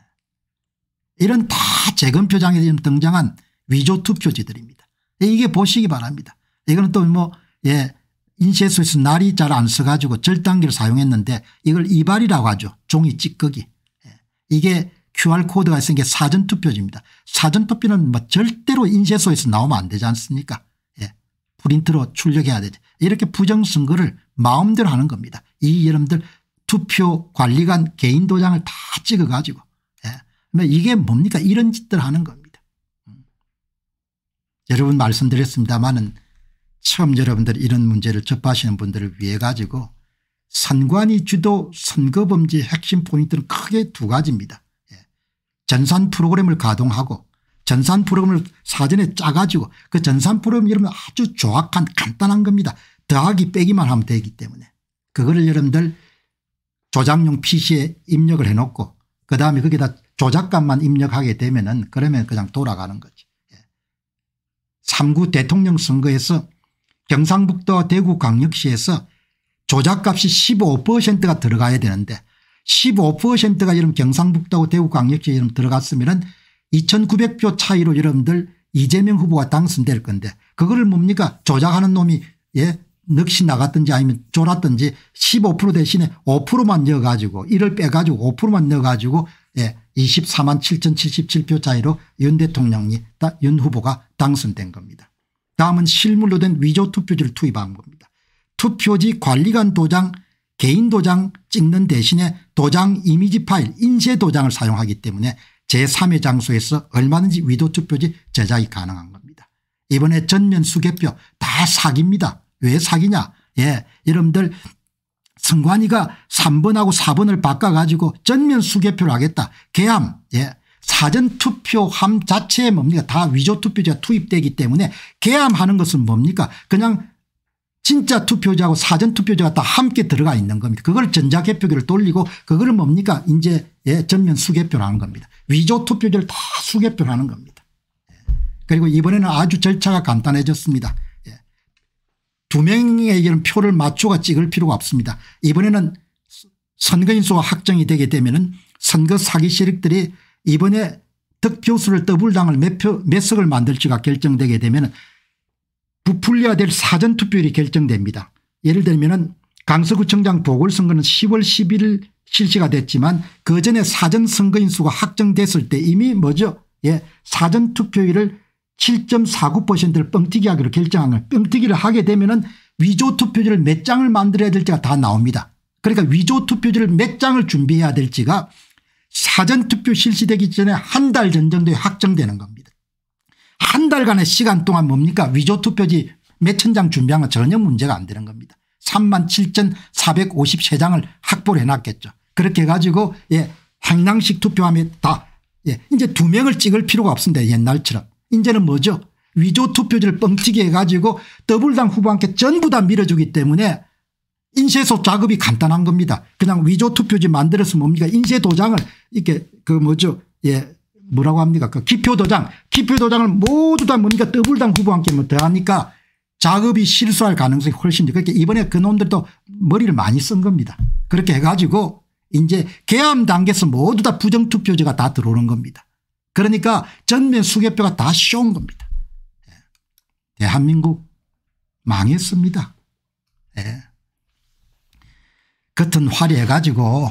이런 다 재검표장에 지금 등장한 위조투표지들입니다. 예, 이게 보시기 바랍니다. 이거는 또 뭐 예, 인쇄소에서 날이 잘 안 써가지고 절단기를 사용했는데 이걸 이발이라고 하죠. 종이 찌꺼기. 예. 이게 QR코드가 있는 게 사전투표지입니다. 사전투표는 뭐 절대로 인쇄소에서 나오면 안 되지 않습니까? 예. 프린트로 출력해야 되죠. 이렇게 부정선거를 마음대로 하는 겁니다. 이 여러분들 투표 관리관 개인 도장을 다 찍어 가지고 예. 이게 뭡니까 이런 짓들 하는 겁니다. 음. 여러분 말씀드렸습니다마는 처음 여러분들 이런 문제를 접하시는 분들을 위해 가지고 선관위 주도 선거범죄 핵심 포인트는 크게 두 가지입니다. 예. 전산 프로그램을 가동하고 전산 프로그램을 사전에 짜가지고 그 전산 프로그램 이름은 아주 조악한 간단한 겁니다. 더하기 빼기만 하면 되기 때문에 그거를 여러분들 조작용 PC에 입력을 해놓고 그다음에 거기다 조작값만 입력하게 되면 은 그러면 그냥 돌아가는 거지. 3구 예. 대통령 선거에서 경상북도 대구 광역시에서 조작값이 15%가 들어가야 되는데 15%가 여러 경상북도하고 대구 광역시에 들어갔으면 2900표 차이로 여러분들 이재명 후보가 당선될 건데 그거를 뭡니까 조작하는 놈이 예 넋이 나갔든지 아니면 졸았든지 15% 대신에 5%만 넣어가지고 이를 빼가지고 5%만 넣어가지고 예, 24만 7,077표 차이로 윤 대통령이 윤 후보가 당선된 겁니다. 다음은 실물로 된 위조 투표지를 투입한 겁니다. 투표지 관리관 도장 개인 도장 찍는 대신에 도장 이미지 파일 인쇄 도장을 사용하기 때문에 제3의 장소에서 얼마든지 위도 투표지 제작이 가능한 겁니다. 이번에 전면 수개표 다 사기입니다. 왜사기냐예 여러분들 선관이가 3번하고 4번을 바꿔가지고 전면 수개표를 하겠다 개함 예 사전투표함 자체에 뭡니까 다 위조투표자 투입되기 때문에 개함하는 것은 뭡니까 그냥 진짜 투표자하고 사전투표자가 다 함께 들어가 있는 겁니다. 그걸 전자개표기를 돌리고 그걸 뭡니까 이제 예, 전면 수개표를 하는 겁니다. 위조투표자를 다 수개표를 하는 겁니다. 예. 그리고 이번에는 아주 절차가 간단해졌습니다. 두 명에게는 표를 맞춰가 찍을 필요가 없습니다. 이번에는 선거인수가 확정이 되게 되면 선거 사기 세력들이 이번에 득표수를 더블당을 몇, 표, 몇 석을 만들지가 결정되게 되면 부풀려야 될 사전투표율이 결정됩니다. 예를 들면 강서구청장 보궐선거는 10월 11일 실시가 됐지만 그 전에 사전선거인수가 확정됐을 때 이미 뭐죠 예, 사전투표율을 7.49%를 뻥튀기 하기로 결정한 걸 뻥튀기를 하게 되면은 위조 투표지를 몇 장을 만들어야 될지가 다 나옵니다. 그러니까 위조 투표지를 몇 장을 준비해야 될지가 사전투표 실시되기 전에 한 달 전 정도에 확정되는 겁니다. 한 달간의 시간 동안 뭡니까 위조 투표지 몇 천 장 준비한 건 전혀 문제가 안 되는 겁니다. 3 7,453장을 확보를 해놨겠죠. 그렇게 해가지고 예, 황량식 투표함에 다 예, 이제 두 명을 찍을 필요가 없습니다. 옛날처럼. 이제는 뭐죠? 위조 투표지를 뻥튀기 해가지고 더블당 후보한테 전부 다 밀어주기 때문에 인쇄소 작업이 간단한 겁니다. 그냥 위조 투표지 만들어서 뭡니까 인쇄 도장을 이렇게 그 뭐죠 예 뭐라고 합니까 그 기표 도장 기표 도장을 모두 다 뭡니까 더블당 후보한테 뭐 더하니까 작업이 실수할 가능성이 훨씬 그렇게 그러니까 이번에 그놈들도 머리를 많이 쓴 겁니다. 그렇게 해가지고 이제 개함 단계에서 모두 다 부정투표지가 다 들어오는 겁니다. 그러니까 전면 수개표가다 씌운 겁니다. 예. 대한민국 망했습니다. 예. 겉은 화려해가지고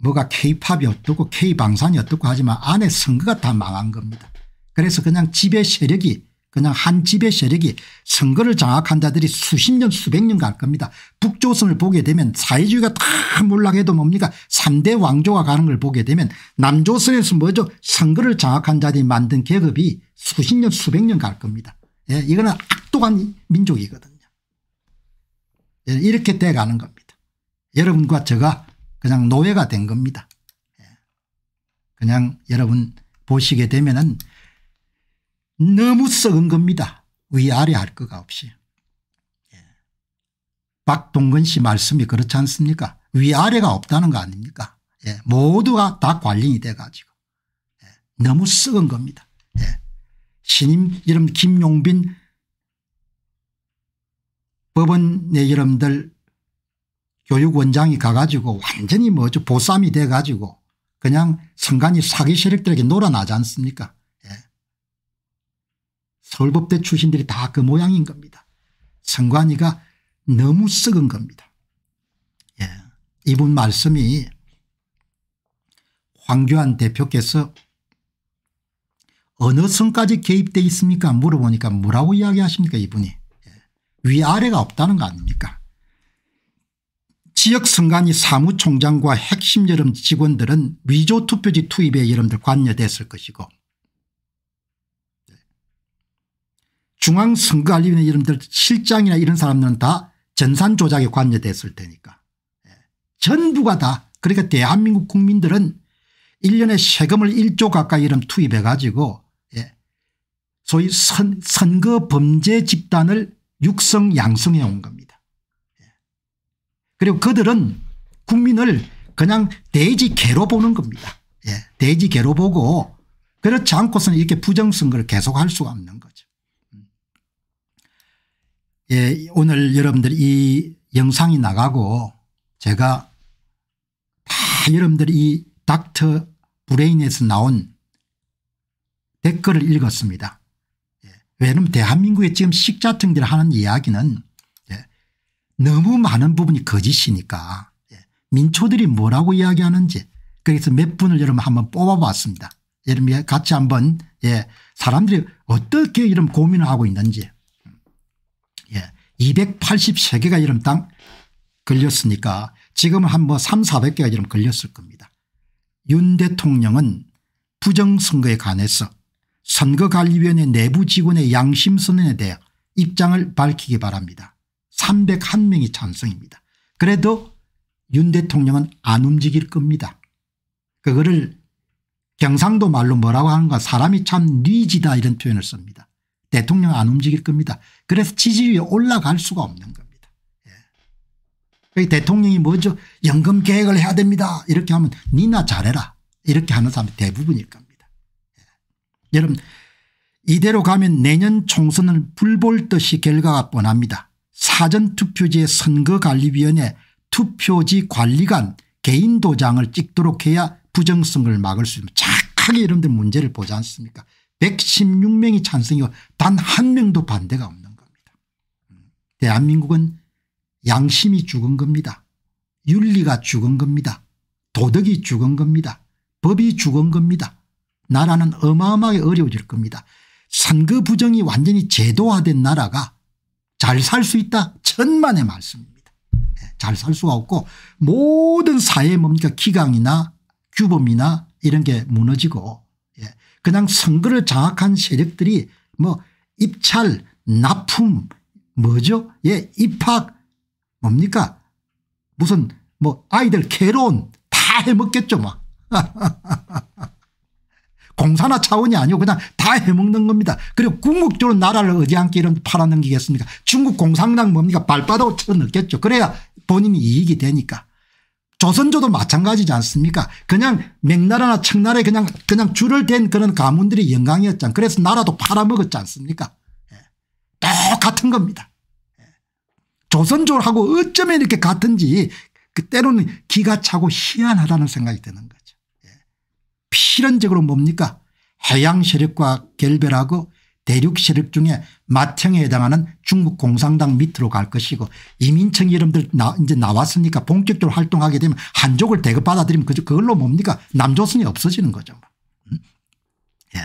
뭐가 K팝이 어떻고 K방산이 어떻고 하지만 안에 선거가 다 망한 겁니다. 그래서 그냥 지배 세력이 그냥 한 집의 세력이 선거를 장악한 자들이 수십 년 수백 년 갈 겁니다. 북조선을 보게 되면 사회주의가 다 몰락해도 뭡니까 3대 왕조가 가는 걸 보게 되면 남조선에서 뭐죠 선거를 장악한 자들이 만든 계급이 수십 년 수백 년 갈 겁니다. 예, 이거는 악독한 민족이거든요. 예, 이렇게 돼가는 겁니다. 여러분과 제가 그냥 노예가 된 겁니다. 예. 그냥 여러분 보시게 되면은 너무 썩은 겁니다. 위아래 할 거가 없이. 예. 박동근 씨 말씀이 그렇지 않습니까 위아래가 없다는 거 아닙니까 예. 모두가 다관리이 돼가지고 예. 너무 썩은 겁니다. 예. 신임 이름 김용빈 법원 내 이름들 교육원장이 가가지고 완전히 뭐죠 보쌈이 돼가지고 그냥 선간이 사기 세력들에게 놀아나지 않습니까 서울법대 출신들이 다 그 모양인 겁니다. 선관위가 너무 썩은 겁니다. 예. 이분 말씀이 황교안 대표께서 어느 선까지 개입돼 있습니까 물어보니까 뭐라고 이야기하십니까 이분이 예. 위아래가 없다는 거 아닙니까 지역 선관위 사무총장과 핵심 여름 직원들은 위조투표지 투입에 여러분들 관여됐을 것이고 중앙선거관리위원회 이름들 실장이나 이런 사람들은 다 전산 조작에 관여됐을 테니까 예. 전부가 다 그러니까 대한민국 국민들은 1년에 세금을 1조 가까이 이름 투입해 가지고 예. 소위 선, 선거 범죄 집단을 육성 양성해 온 겁니다. 예. 그리고 그들은 국민을 그냥 돼지 개로 보는 겁니다. 돼지 개로 보고 그렇지 않고서는 이렇게 부정선거를 계속할 수가 없는 겁니다. 예, 오늘 여러분들 이 영상이 나가고 제가 다 여러분들 이 닥터 브레인에서 나온 댓글을 읽었습니다. 예, 왜냐하면 대한민국의 지금 식자통들 하는 이야기는 예, 너무 많은 부분이 거짓이니까 예, 민초들이 뭐라고 이야기하는지 그래서 몇 분을 여러분 한번 뽑아봤습니다. 여러분 예, 같이 한번 예, 사람들이 어떻게 이런 고민을 하고 있는지 283개가 이름 땅 걸렸으니까 지금 한뭐 3, 400개가 이름 걸렸을 겁니다. 윤 대통령은 부정선거에 관해서 선거관리위원회 내부 직원의 양심선언에 대해 입장을 밝히기 바랍니다. 301명이 찬성입니다. 그래도 윤 대통령은 안 움직일 겁니다. 그거를 경상도 말로 뭐라고 하는가 사람이 참 뉘지다 이런 표현을 씁니다. 대통령 안 움직일 겁니다. 그래서 지지율이 올라갈 수가 없는 겁니다. 예. 그 대통령이 뭐죠 연금 계획을 해야 됩니다. 이렇게 하면 니나 잘해라 이렇게 하는 사람이 대부분일 겁니다. 예. 여러분 이대로 가면 내년 총선을 불볼 듯이 결과가 뻔합니다. 사전투표지의 선거관리위원회 투표지 관리관 개인 도장을 찍도록 해야 부정성을 막을 수 있습니다. 착하게 이런데 문제를 보지 않습니까 116명이 찬성이고 단 한 명도 반대가 없는 겁니다. 음, 대한민국은 양심이 죽은 겁니다. 윤리가 죽은 겁니다. 도덕이 죽은 겁니다. 법이 죽은 겁니다. 나라는 어마어마하게 어려워질 겁니다. 선거 부정이 완전히 제도화된 나라가 잘 살 수 있다 천만의 말씀입니다. 예, 잘살 수가 없고 모든 사회의 뭡니까 기강이나 규범이나 이런 게 무너지고 그냥 선거를 장악한 세력들이 뭐 입찰 납품 뭐죠 예 입학 뭡니까 무슨 뭐 아이들 개론 다 해먹겠죠 뭐 (laughs) 공산화 차원이 아니고 그냥 다 해먹는 겁니다. 그리고 궁극적으로 나라를 어디않게 이런 팔아넘기겠습니까 중국 공산당 뭡니까 발바닥으로 쳐넣겠죠. 그래야 본인이 이익이 되니까. 조선조도 마찬가지지 않습니까 그냥 맥나라나 청나라에 그냥 그냥 줄을 댄 그런 가문들이 영광이었잖 그래서 나라도 팔아먹었지 않습니까 예. 똑같은 겁니다 예. 조선조하고 어쩌면 이렇게 같은지 그 때로는 기가 차고 희한하다는 생각이 드는 거죠 예. 필연적으로 뭡니까 해양 세력과 결별하고 대륙 세력 중에 마청에 해당하는 중국 공산당 밑으로 갈 것이고 이민청 이름들 나 이제 나왔으니까 본격적으로 활동하게 되면 한족을 대거 받아들이면 그걸로 뭡니까 남조선이 없어지는 거죠. 음? 예.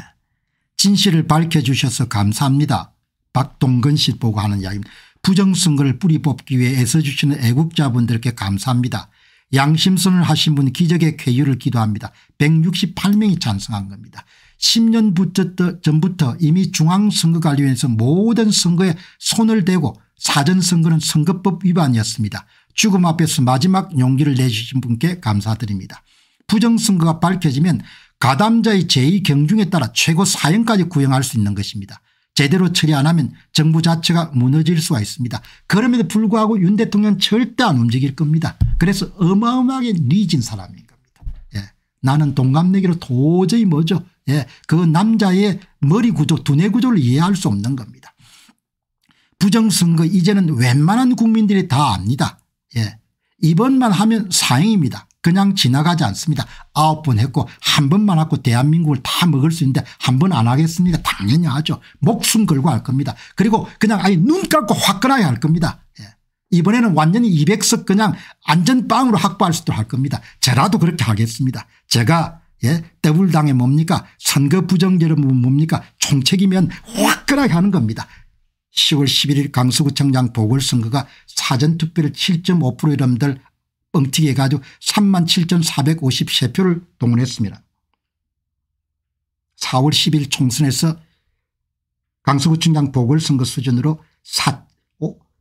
진실을 밝혀주셔서 감사합니다. 박동근 씨 보고 하는 이야기입니다. 부정선거를 뿌리 뽑기 위해 애써주시는 애국자분들께 감사합니다. 양심선을 하신 분 기적의 쾌유를 기도합니다. 168명이 찬성한 겁니다. 10년 전부터 이미 중앙선거관리위원회에서 모든 선거에 손을 대고 사전선거는 선거법 위반이었습니다. 죽음 앞에서 마지막 용기를 내주신 분께 감사드립니다. 부정선거가 밝혀지면 가담자의 제의경중에 따라 최고 사형까지 구형할 수 있는 것입니다. 제대로 처리 안 하면 정부 자체가 무너질 수가 있습니다. 그럼에도 불구하고 윤 대통령 절대 안 움직일 겁니다. 그래서 어마어마하게 니진 사람인 겁니다. 예. 나는 동갑내기로 도저히 뭐죠 예, 그 남자의 머리 구조 두뇌 구조를 이해할 수 없는 겁니다. 부정선거 이제는 웬만한 국민들이 다 압니다. 예. 이번만 하면 사행입니다 그냥 지나가지 않습니다. 아홉 번 했고 한 번만 하고 대한민국을 다 먹을 수 있는데 한 번 안 하겠습니다. 당연히 하죠. 목숨 걸고 할 겁니다. 그리고 그냥 아예 눈 감고 화끈하게 할 겁니다. 예. 이번에는 완전히 200석 그냥 안전빵으로 확보할 수도 할 겁니다. 저라도 그렇게 하겠습니다. 제가 예, 더블당에 뭡니까 선거 부정제로 뭡니까 총책이면 화끈하게 하는 겁니다. 10월 11일 강서구청장 보궐선거가 사전투표를 7.5% 이름들 뻥튀기 해가지고 37,453표를 동원했습니다. 4월 10일 총선에서 강서구청장 보궐선거 수준으로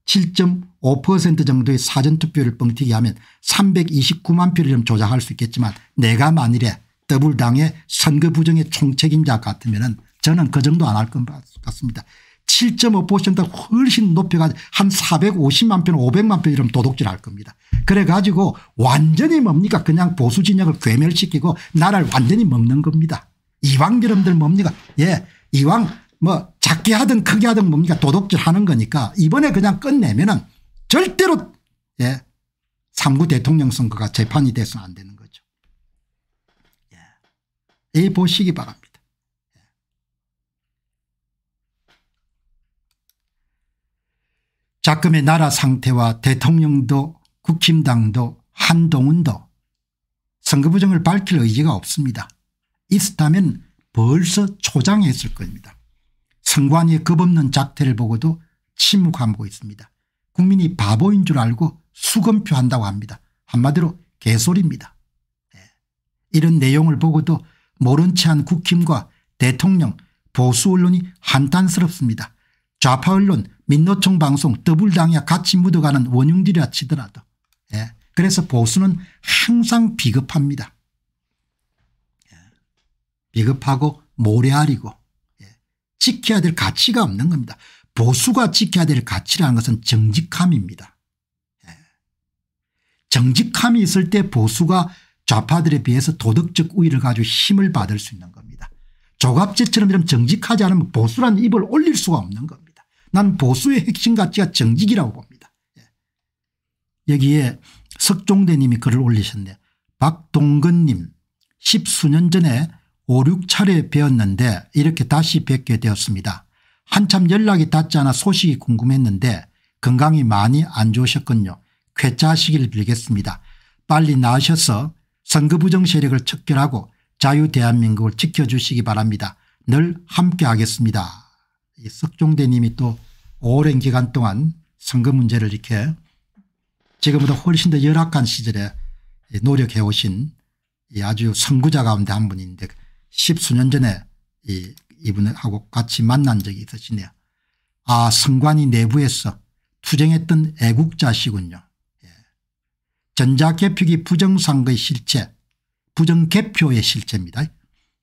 7.5% 정도의 사전투표를 뻥튀기 하면 329만 표를 좀 조작할 수 있겠지만 내가 만일에 더불당의 선거 부정의 총책임자 같으면 저는 그 정도 안 할 것 같습니다. 7.5%보다 훨씬 높여가지고 한 450만 편 500만 편 이러면 도둑질할 겁니다. 그래가지고 완전히 뭡니까 그냥 보수 진영을 괴멸시키고 나라를 완전히 먹는 겁니다. 이왕 여러분들 뭡니까 예 이왕 뭐 작게 하든 크게 하든 뭡니까 도둑질하는 거니까 이번에 그냥 끝내면은 절대로 예 3구 대통령 선거가 재판이 돼서 안 되는 거예요. 해 보시기 바랍니다. 작금의 나라 상태와 대통령도 국힘당도 한동훈도 선거부정을 밝힐 의지가 없습니다. 있었다면 벌써 초장했을 겁니다. 선관위의 겁없는 작태를 보고도 침묵하고 있습니다. 국민이 바보인 줄 알고 수검표한다고 합니다. 한마디로 개소리입니다. 예. 이런 내용을 보고도 모른 채 한 국힘과 대통령, 보수 언론이 한탄스럽습니다. 좌파 언론, 민노총 방송, 더블당이야 같이 묻어가는 원흉들이라 치더라도. 예. 그래서 보수는 항상 비겁합니다. 예. 비겁하고 모래알이고 예. 지켜야 될 가치가 없는 겁니다. 보수가 지켜야 될 가치라는 것은 정직함입니다. 예. 정직함이 있을 때 보수가 좌파들에 비해서 도덕적 우위를 가지고 힘을 받을 수 있는 겁니다. 조갑제처럼 이런 정직하지 않으면 보수라는 입을 올릴 수가 없는 겁니다. 난 보수의 핵심 가치가 정직이라고 봅니다. 예. 여기에 석종대님이 글을 올리셨네요. 박동근님 십수년 전에 5, 6차례 뵈었는데 이렇게 다시 뵙게 되었습니다. 한참 연락이 닿지 않아 소식이 궁금했는데 건강이 많이 안 좋으셨군요. 쾌차하시길 빌겠습니다. 빨리 나으셔서 선거부정 세력을 척결하고 자유대한민국을 지켜주시기 바랍니다. 늘 함께하겠습니다. 석종대님이 또 오랜 기간 동안 선거 문제를 이렇게 지금보다 훨씬 더 열악한 시절에 노력해 오신 아주 선구자 가운데 한 분인데 십수년 전에 이 이분하고 같이 만난 적이 있으시네요. 아선관위 내부에서 투쟁했던 애국자시군요. 전자개표기 부정상거의 실체 부정개표의 실체입니다.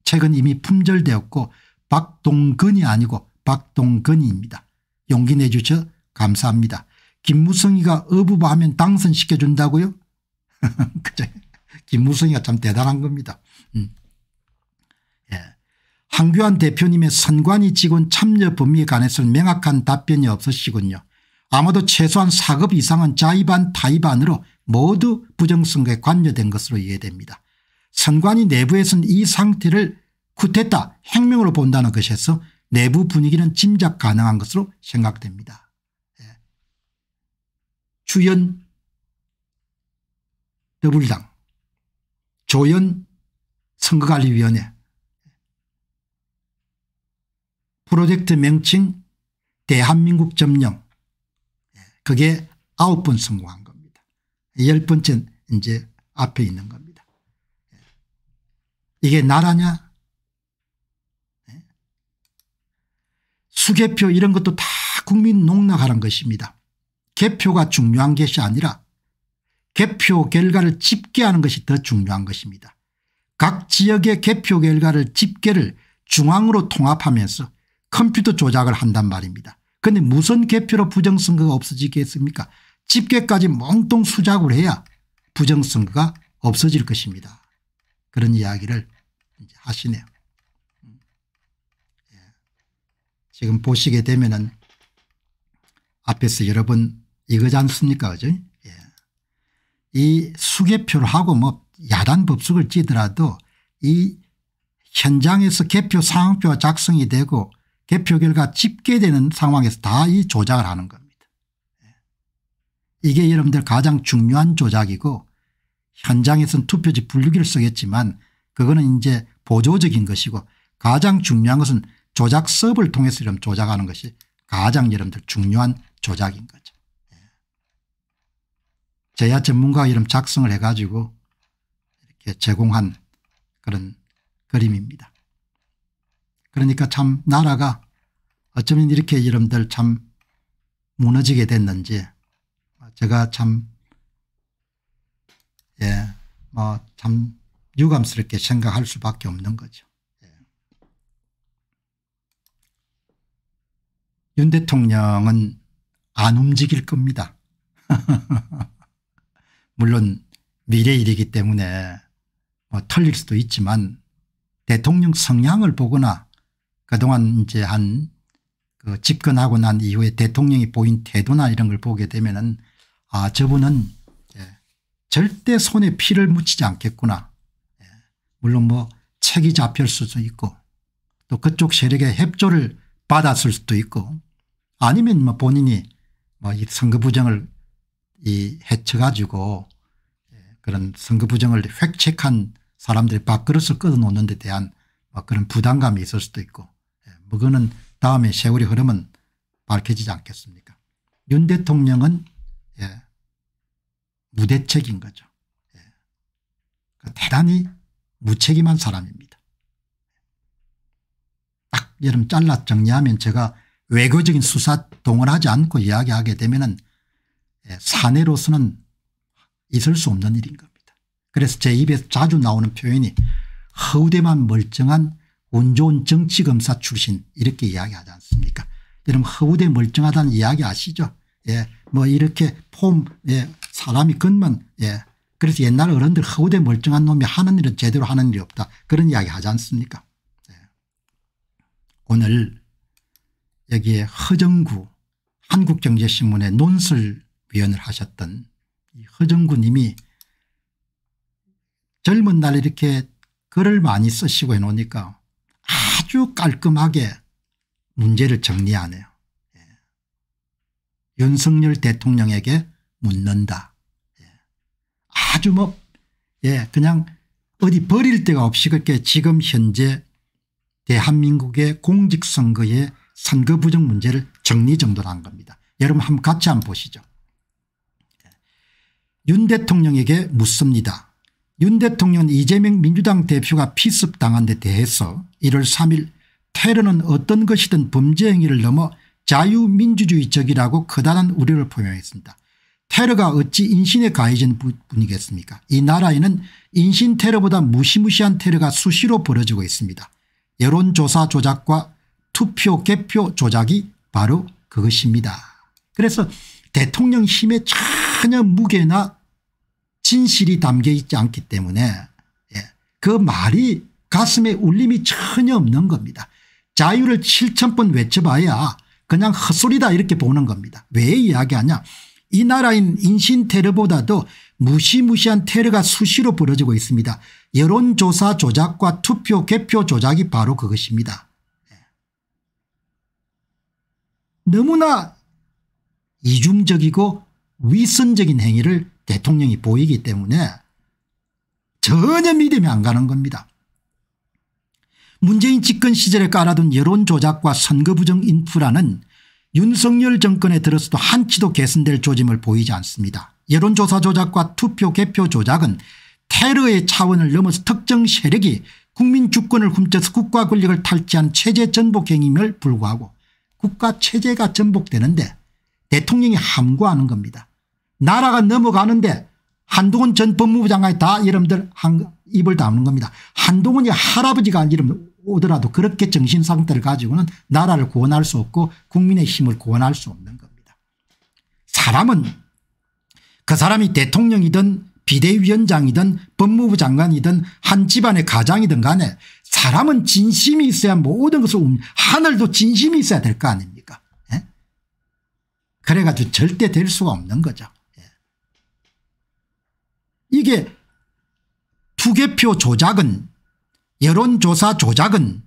책은 이미 품절되었고 박동근이 아니고 박동근입니다. 용기 내주셔 감사합니다. 김무성이가 어부바하면 당선시켜준다고요? (laughs) 그죠. 김무성이가 참 대단한 겁니다. 음. 예. 황교안 대표님의 선관위 직원 참여 범위에 관해서는 명확한 답변이 없으시군요. 아마도 최소한 4급 이상은 자의반 타의반으로 모두 부정선거에 관여된 것으로 이해됩니다. 선관위 내부에서는 이 상태를 쿠데타 혁명으로 본다는 것에서 내부 분위기는 짐작 가능한 것으로 생각됩니다. 예. 주연 더불당 조연 선거관리위원회 프로젝트 명칭 대한민국 점령 예. 그게 아홉 번 성공한 열 번째 이제 앞에 있는 겁니다. 이게 나라냐? 네. 수개표 이런 것도 다 국민 농락하는 것입니다. 개표가 중요한 것이 아니라 개표 결과를 집계하는 것이 더 중요한 것입니다. 각 지역의 개표 결과를 집계를 중앙으로 통합하면서 컴퓨터 조작을 한단 말입니다. 그런데 무슨 개표로 부정선거가 없어지겠습니까 집계까지 몽뚱 수작을 해야 부정선거가 없어질 것입니다. 그런 이야기를 하시네요. 예. 지금 보시게 되면은 앞에서 여러 번 이거지 않습니까? 그죠? 예. 이 수개표를 하고 뭐 야단 법석을 찌더라도 이 현장에서 개표 상황표가 작성이 되고 개표 결과 집계되는 상황에서 다 이 조작을 하는 겁니다. 이게 여러분들 가장 중요한 조작이고 현장에서는 투표지 분류기를 쓰겠지만 그거는 이제 보조적인 것이고 가장 중요한 것은 조작 수업을 통해서 이런 조작하는 것이 가장 여러분들 중요한 조작인 거죠. 예. 제야 전문가가 이런 작성을 해가지고 이렇게 제공한 그런 그림입니다. 그러니까 참 나라가 어쩌면 이렇게 여러분들 참 무너지게 됐는지 제가 참, 예, 뭐, 참 유감스럽게 생각할 수밖에 없는 거죠. 예. 윤 대통령은 안 움직일 겁니다. (laughs) 물론 미래 일이기 때문에 뭐 틀릴 수도 있지만 대통령 성향을 보거나 그동안 이제 한그 집권하고 난 이후에 대통령이 보인 태도나 이런 걸 보게 되면은 아 저분은 예. 절대 손에 피를 묻히지 않겠구나. 예. 물론 뭐 책이 잡힐 수도 있고 또 그쪽 세력의 협조를 받았을 수도 있고 아니면 뭐 본인이 뭐 이 선거 부정을 이 해쳐가지고 예. 그런 선거 부정을 획책한 사람들이 밥그릇을 끊어놓는 데 대한 뭐 그런 부담감이 있을 수도 있고 예. 뭐 그거는 다음에 세월이 흐르면 밝혀지지 않겠습니까 윤 대통령은 무대책인 거죠. 예. 그러니까 대단히 무책임한 사람입니다. 딱 여름 잘라 정리하면 제가 외교적인 수사 동원하지 않고 이야기하게 되면 예, 사내로서는 있을 수 없는 일인 겁니다. 그래서 제 입에서 자주 나오는 표현이 허우대만 멀쩡한 운 좋은 정치검사 출신 이렇게 이야기하지 않습니까 여러분 허우대 멀쩡하다는 이야기 아시죠 예, 뭐 이렇게 폼 예, 사람이 그것만 예. 그래서 옛날 어른들 허우대 멀쩡한 놈이 하는 일은 제대로 하는 일이 없다. 그런 이야기 하지 않습니까 예. 오늘 여기에 허정구 한국경제신문의 논설위원을 하셨던 허정구 님이 젊은 날 이렇게 글을 많이 쓰시고 해놓으니까 아주 깔끔하게 문제를 정리하네요. 예. 윤석열 대통령에게 묻는다. 예. 아주 뭐, 예, 그냥 어디 버릴 데가 없이 그렇게 지금 현재 대한민국의 공직선거의 선거 부정 문제를 정리정돈한 겁니다. 여러분 한번 같이 한번 보시죠. 예. 윤 대통령에게 묻습니다. 윤 대통령은 이재명 민주당 대표가 피습당한 데 대해서 1월 3일 테러는 어떤 것이든 범죄 행위를 넘어 자유민주주의적이라고 커다란 우려를 표명했습니다. 테러가 어찌 인신에 가해진 분이겠습니까 이 나라에는 인신 테러보다 무시무시한 테러가 수시로 벌어지고 있습니다. 여론조사 조작과 투표 개표 조작이 바로 그것입니다. 그래서 대통령 힘에 전혀 무게나 진실이 담겨 있지 않기 때문에 예, 그 말이 가슴에 울림이 전혀 없는 겁니다. 자유를 7천 번 외쳐봐야 그냥 헛소리다 이렇게 보는 겁니다. 왜 이야기하냐 이 나라인 인신 테러보다도 무시무시한 테러가 수시로 벌어지고 있습니다. 여론조사 조작과 투표 개표 조작이 바로 그것입니다. 예. 너무나 이중적이고 위선적인 행위를 대통령이 보이기 때문에 전혀 믿음이 안 가는 겁니다. 문재인 집권 시절에 깔아둔 여론조작과 선거부정 인프라는 윤석열 정권에 들어서도 한치도 개선될 조짐을 보이지 않습니다. 여론조사 조작과 투표 개표 조작은 테러의 차원을 넘어서 특정 세력이 국민 주권을 훔쳐서 국가 권력을 탈취한 체제 전복행임을 불구하고 국가 체제가 전복되는데 대통령이 함구하는 겁니다. 나라가 넘어가는데 한동훈 전 법무부 장관이 다 여러분들 입을 다무는 겁니다. 한동훈이 할아버지가 아니라 오더라도 그렇게 정신 상태를 가지고는 나라를 구원할 수 없고 국민의 힘을 구원할 수 없는 겁니다. 사람은 그 사람이 대통령이든 비대위원장이든 법무부 장관이든 한 집안의 가장이든 간에 사람은 진심이 있어야 모든 것을 하늘도 진심이 있어야 될 거 아닙니까 예? 그래가지고 절대 될 수가 없는 거죠. 예. 이게 투개표 조작은 여론조사 조작은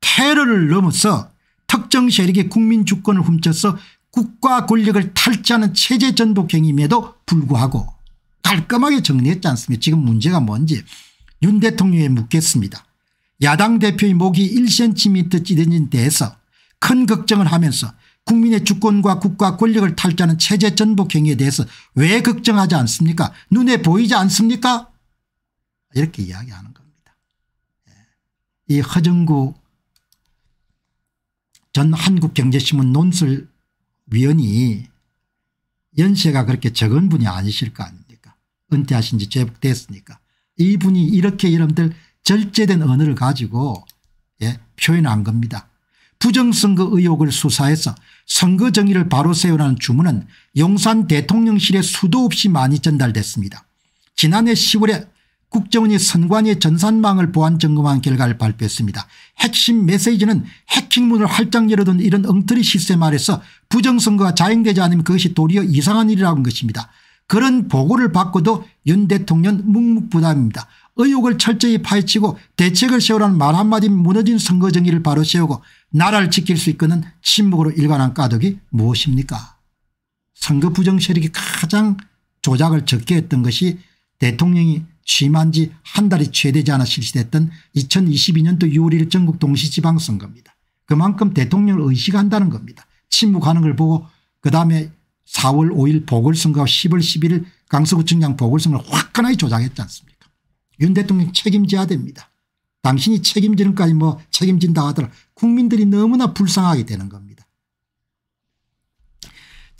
테러를 넘어서 특정 세력의 국민 주권을 훔쳐서 국가 권력을 탈취하는 체제 전독행임에도 불구하고 깔끔하게 정리했지 않습니까 지금 문제가 뭔지 윤 대통령에 묻겠습니다. 야당 대표의 목이 1cm 찌든 데에서 큰 걱정을 하면서 국민의 주권과 국가 권력을 탈취하는 체제 전복 행위에 대해서 왜 걱정하지 않습니까 눈에 보이지 않습니까 이렇게 이야기하는 이 허정구 전 한국경제신문 논술위원이 연세가 그렇게 적은 분이 아니실 거 아닙니까 은퇴하신 지 제법 됐으니까 이분이 이렇게 여러분들 절제된 언어를 가지고 예, 표현한 겁니다. 부정선거 의혹을 수사해서 선거 정의를 바로 세우라는 주문은 용산 대통령실에 수도 없이 많이 전달됐습니다. 지난해 10월에 국정원이 선관위의 전산망을 보안 점검한 결과를 발표했습니다. 핵심 메시지는 해킹문을 활짝 열어둔 이런 엉터리 시스템 아래서 부정선거가 자행되지 않으면 그것이 도리어 이상한 일이라는 것입니다. 그런 보고를 받고도 윤 대통령 묵묵부담입니다. 의혹을 철저히 파헤치고 대책을 세우라는 말 한마디 무너진 선거 정의를 바로 세우고 나라를 지킬 수있거는 침묵으로 일관한 까닭이 무엇입니까 선거 부정 세력이 가장 조작을 적게 했던 것이 대통령이 취임한 지 한 달이 채 되지 않아 실시됐던 2022년도 6월 1일 전국 동시지방선거입니다. 그만큼 대통령을 의식한다는 겁니다. 침묵하는 걸 보고 그다음에 4월 5일 보궐선거 10월 11일 강서구청장 보궐선거를 화끈하게 조작했지 않습니까 윤 대통령 책임져야 됩니다. 당신이 책임지는까지 뭐 책임진다 하더라 국민들이 너무나 불쌍하게 되는 겁니다.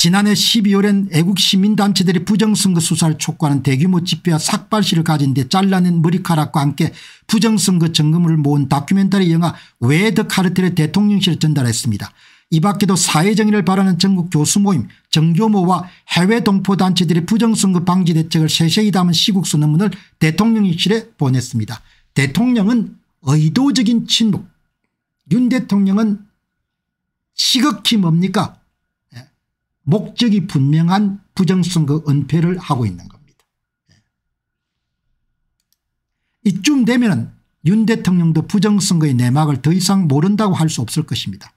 지난해 12월엔 애국 시민단체들이 부정선거 수사를 촉구하는 대규모 집회와 삭발실을 가진 데 잘라낸 머리카락과 함께 부정선거 점검을 모은 다큐멘터리 영화 웨드 카르텔의 대통령실에 전달했습니다. 이 밖에도 사회정의를 바라는 전국 교수 모임 정교모와 해외 동포단체들의 부정선거 방지 대책을 세세히 담은 시국수 논문을 대통령실에 보냈습니다. 대통령은 의도적인 침묵 윤 대통령은 시극히 뭡니까 목적이 분명한 부정선거 은폐를 하고 있는 겁니다. 예. 이쯤 되면 윤 대통령도 부정선거의 내막을 더 이상 모른다고 할 수 없을 것입니다.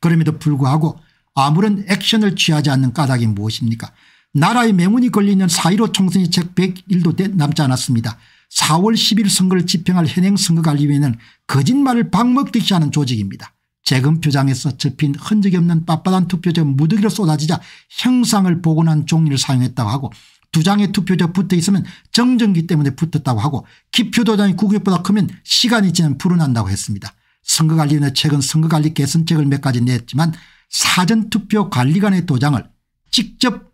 그럼에도 불구하고 아무런 액션을 취하지 않는 까닭이 무엇입니까 나라의 명운이 걸리는 4.15 총선이 책 101도 남지 않았습니다. 4월 10일 선거를 집행할 현행 선거관리위원회는 거짓말을 방먹듯이 하는 조직입니다. 재금표장에서 접힌 흔적이 없는 빳빳한 투표점 무더기로 쏟아지자 형상을 복원한 종이를 사용했다고 하고 두 장의 투표자 붙어 있으면 정전기 때문에 붙었다고 하고 기표 도장이 구격보다 크면 시간이 지나면 불어난다고 했습니다. 선거관리위원회 최근 선거관리 개선책을 몇 가지 냈지만 사전투표 관리관의 도장을 직접